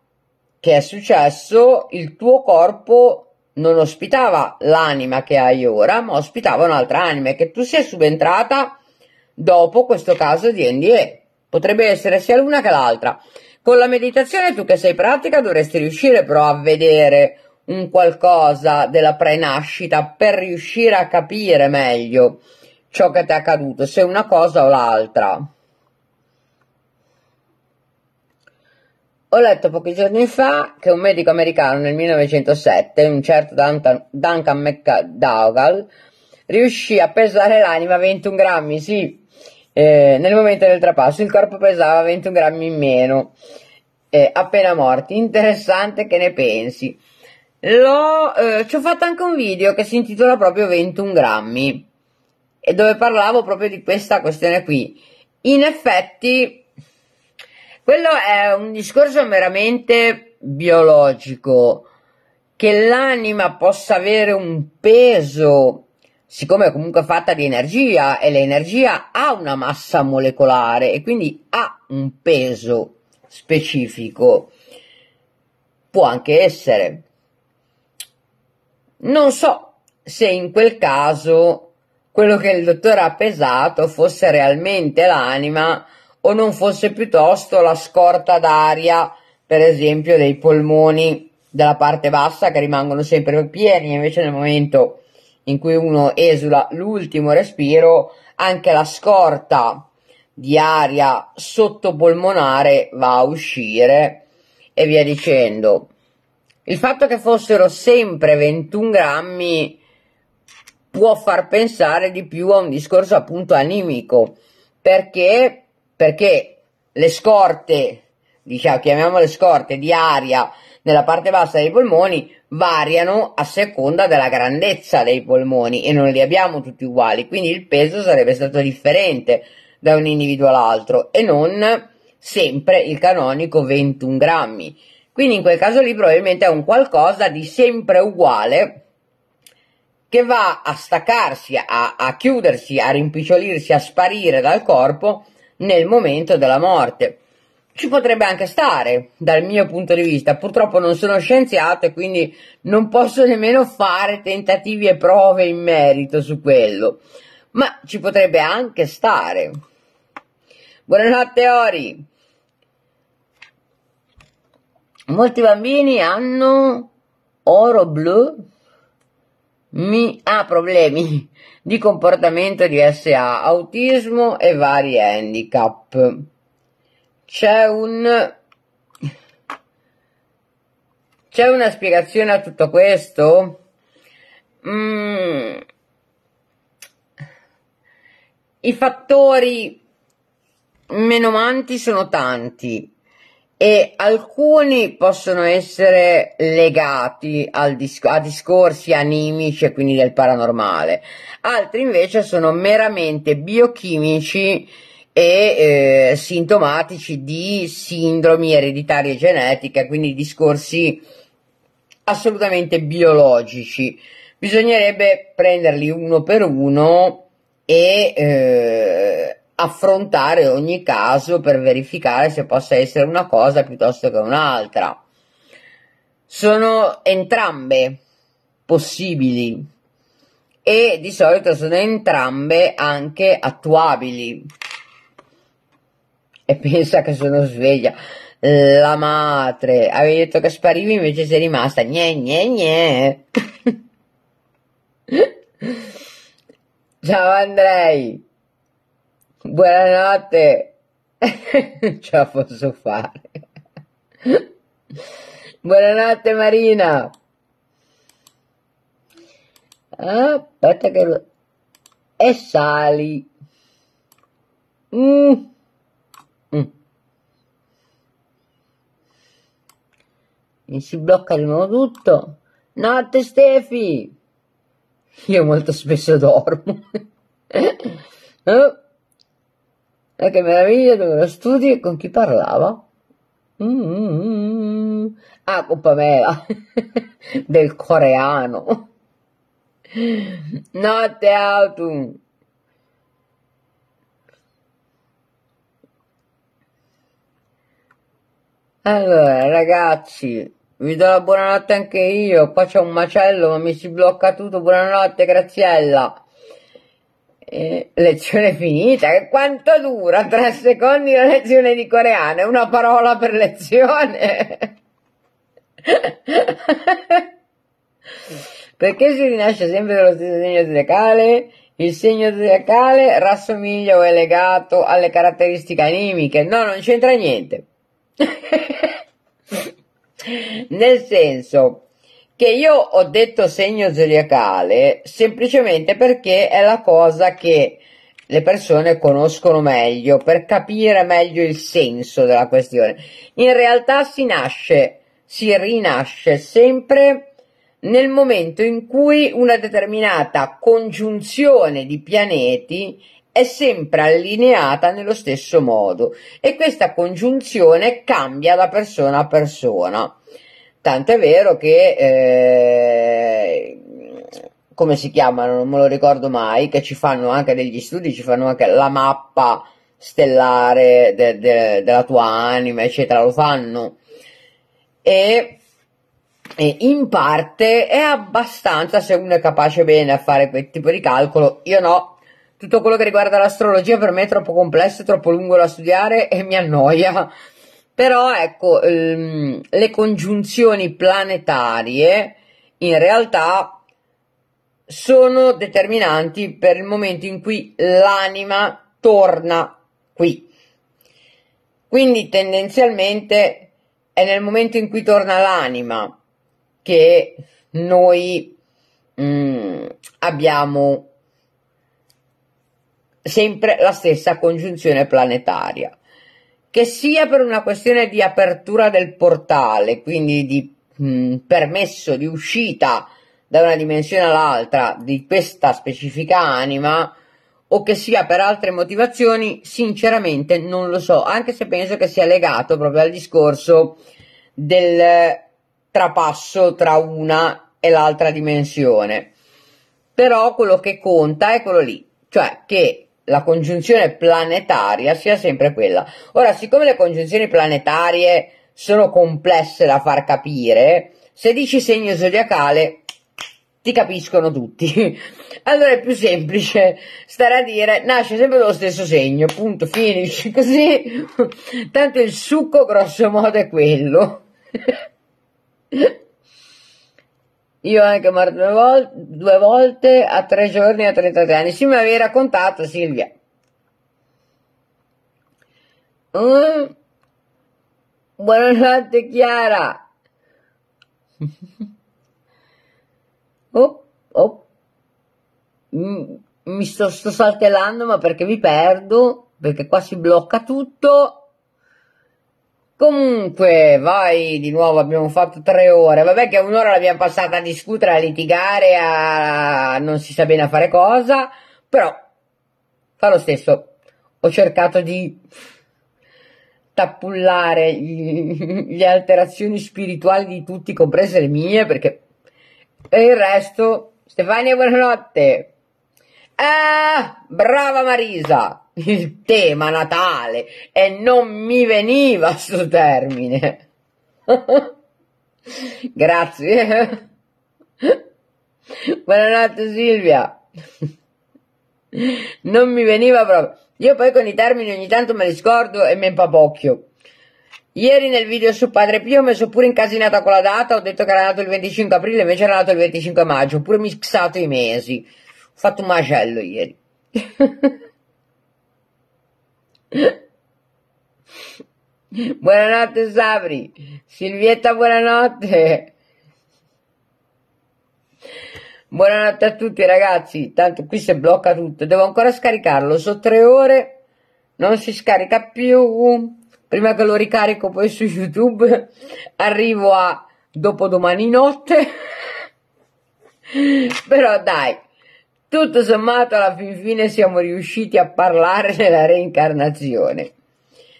che è successo il tuo corpo non ospitava l'anima che hai ora, ma ospitava un'altra anima e che tu sia subentrata dopo questo caso di NDE. Potrebbe essere sia l'una che l'altra. Con la meditazione, tu che sei pratica, dovresti riuscire però a vedere un qualcosa della prenascita per riuscire a capire meglio ciò che ti è accaduto, se una cosa o l'altra. Ho letto pochi giorni fa che un medico americano nel 1907, un certo Duncan McDougall, riuscì a pesare l'anima 21 grammi, sì, eh, nel momento del trapasso il corpo pesava 21 grammi in meno, eh, appena morti. Interessante che ne pensi. L'ho, eh, ci ho fatto anche un video che si intitola proprio 21 grammi e dove parlavo proprio di questa questione qui. In effetti, quello è un discorso meramente biologico. Che l'anima possa avere un peso siccome è comunque fatta di energia e l'energia ha una massa molecolare e quindi ha un peso specifico, può anche essere. Non so se in quel caso quello che il dottore ha pesato fosse realmente l'anima o non fosse piuttosto la scorta d'aria, per esempio, dei polmoni della parte bassa che rimangono sempre pieni, invece nel momento in cui uno esula l'ultimo respiro, anche la scorta di aria sottopolmonare va a uscire e via dicendo. Il fatto che fossero sempre 21 grammi può far pensare di più a un discorso appunto animico, perché, perché le scorte, diciamo, chiamiamole scorte di aria della parte bassa dei polmoni variano a seconda della grandezza dei polmoni e non li abbiamo tutti uguali, quindi il peso sarebbe stato differente da un individuo all'altro e non sempre il canonico 21 grammi. Quindi in quel caso lì probabilmente è un qualcosa di sempre uguale che va a staccarsi, a, a chiudersi, a rimpicciolirsi, a sparire dal corpo nel momento della morte. Ci potrebbe anche stare, dal mio punto di vista. Purtroppo non sono scienziato e quindi non posso nemmeno fare tentativi e prove in merito su quello. Ma ci potrebbe anche stare. Buonanotte, Ori. Molti bambini hanno oro blu mi ha problemi di comportamento di SA, autismo e vari handicap. C'è un... C'è una spiegazione a tutto questo? Mm. I fattori menomanti sono tanti e alcuni possono essere legati dis- a discorsi animici e quindi del paranormale, altri invece sono meramente biochimici e eh, sintomatici di sindromi ereditarie genetiche, quindi discorsi assolutamente biologici. Bisognerebbe prenderli uno per uno e eh, affrontare ogni caso per verificare se possa essere una cosa piuttosto che un'altra. Sono entrambe possibili e di solito sono entrambe anche attuabili e pensa che sono sveglia. Eh, la madre, avevi detto che sparivi, invece sei rimasta. Gne, gne, gne. Ciao Andrei, buonanotte. Non ce la posso fare. Buonanotte Marina. Ah, aspetta che... E sali. Mm. mi si blocca di nuovo tutto. Notte Stefi! Io molto spesso dormo. oh. Eh, che meraviglia dove lo studio e con chi parlava? Mm-hmm. Ah, colpa mia! del coreano. Notte autumn. Allora, ragazzi, mi do la buonanotte anche io, qua c'è un macello ma mi si blocca tutto, buonanotte Graziella. Eh, lezione finita, che quanto dura? Tre secondi la lezione di coreano, è una parola per lezione. Perché si rinasce sempre dallo stesso segno zodiacale? Il segno zodiacale rassomiglia o è legato alle caratteristiche animiche? No, non c'entra niente. Nel senso che io ho detto segno zodiacale semplicemente perché è la cosa che le persone conoscono meglio per capire meglio il senso della questione. In realtà si nasce, si rinasce sempre nel momento in cui una determinata congiunzione di pianeti è sempre allineata nello stesso modo e questa congiunzione cambia da persona a persona. Tant'è vero che, eh, come si chiamano, non me lo ricordo mai, che ci fanno anche degli studi, ci fanno anche la mappa stellare de, de, della tua anima, eccetera, lo fanno. E, e, in parte è abbastanza, se uno è capace bene a fare quel tipo di calcolo, io no. Tutto quello che riguarda l'astrologia per me è troppo complesso, troppo lungo da studiare e mi annoia. Però ecco, ehm, le congiunzioni planetarie in realtà sono determinanti per il momento in cui l'anima torna qui. Quindi tendenzialmente è nel momento in cui torna l'anima che noi mh, mm, abbiamo sempre la stessa congiunzione planetaria che sia per una questione di apertura del portale, quindi di mh, mm, permesso di uscita da una dimensione all'altra di questa specifica anima, o che sia per altre motivazioni, sinceramente non lo so, anche se penso che sia legato proprio al discorso del trapasso tra una e l'altra dimensione. Però quello che conta è quello lì, cioè che la congiunzione planetaria sia sempre quella. Ora, siccome le congiunzioni planetarie sono complesse da far capire, se dici segno zodiacale ti capiscono tutti. Allora è più semplice stare a dire nasce sempre dallo stesso segno, punto, finish, così tanto il succo grosso modo è quello. io anche amato due, vol- due volte a tre giorni a 33 anni. Sì, mi l'avevi raccontato Silvia. Mm. Buonanotte Chiara. oh, oh. Mi sto, sto saltellando ma perché mi perdo, perché qua si blocca tutto. Comunque, vai di nuovo, abbiamo fatto tre ore. Vabbè che un'ora l'abbiamo passata a discutere, a litigare, a non si sa bene a fare cosa, però fa lo stesso. Ho cercato di tappullare gli, le alterazioni spirituali di tutti, comprese le mie, perché... E il resto, Stefania, buonanotte! Ah, brava Marisa! il tema Natale e non mi veniva sto termine. Grazie. Buonanotte Silvia. Non mi veniva proprio. Io poi con i termini ogni tanto me li scordo e mi impapocchio. Ieri nel video su Padre Pio ho messo pure incasinata con la data, ho detto che era nato il 25 aprile, invece era nato il 25 maggio, ho pure mixato i mesi. Ho fatto un macello ieri. Buonanotte Sabri. Silvietta, buonanotte. Buonanotte a tutti ragazzi, tanto qui si blocca tutto, devo ancora scaricarlo, so tre ore, non si scarica più, prima che lo ricarico poi su YouTube, arrivo a dopodomani notte, però dai, tutto sommato alla fin fine siamo riusciti a parlare della reincarnazione.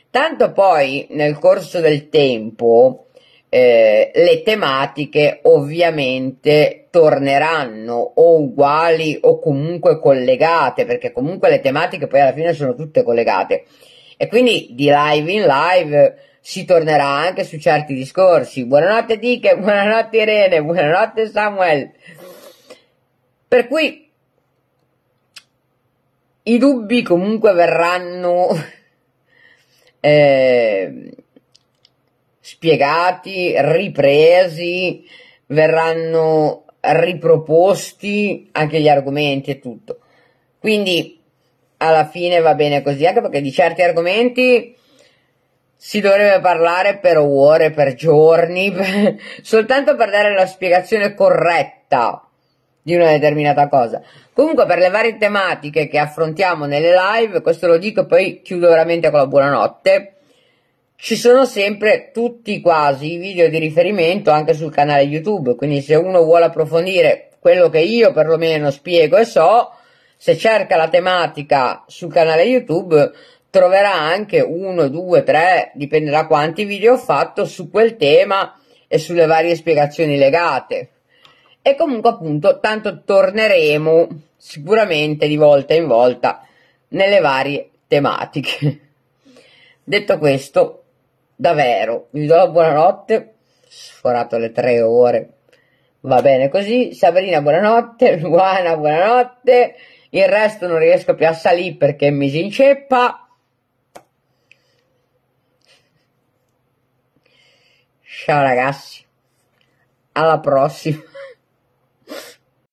Tanto poi nel corso del tempo eh, le tematiche ovviamente torneranno o uguali o comunque collegate, perché comunque le tematiche poi alla fine sono tutte collegate. E quindi di live in live si tornerà anche su certi discorsi. Buonanotte Dick, buonanotte Irene, buonanotte Samuel. Per cui i dubbi comunque verranno eh, spiegati, ripresi, verranno riproposti anche gli argomenti e tutto. Quindi alla fine va bene così, anche perché di certi argomenti si dovrebbe parlare per ore, per giorni, soltanto per dare la spiegazione corretta di una determinata cosa. Comunque per le varie tematiche che affrontiamo nelle live, questo lo dico e poi chiudo veramente con la buonanotte, ci sono sempre tutti quasi i video di riferimento anche sul canale YouTube, quindi se uno vuole approfondire quello che io perlomeno spiego e so, se cerca la tematica sul canale YouTube troverà anche uno, due, tre, dipende da quanti video ho fatto su quel tema e sulle varie spiegazioni legate e comunque appunto tanto torneremo sicuramente di volta in volta nelle varie tematiche. Detto questo, davvero, vi do la buonanotte, sforato le tre ore, va bene così, Sabrina buonanotte, Luana buonanotte, il resto non riesco più a salire perché mi si inceppa. Ciao ragazzi, alla prossima.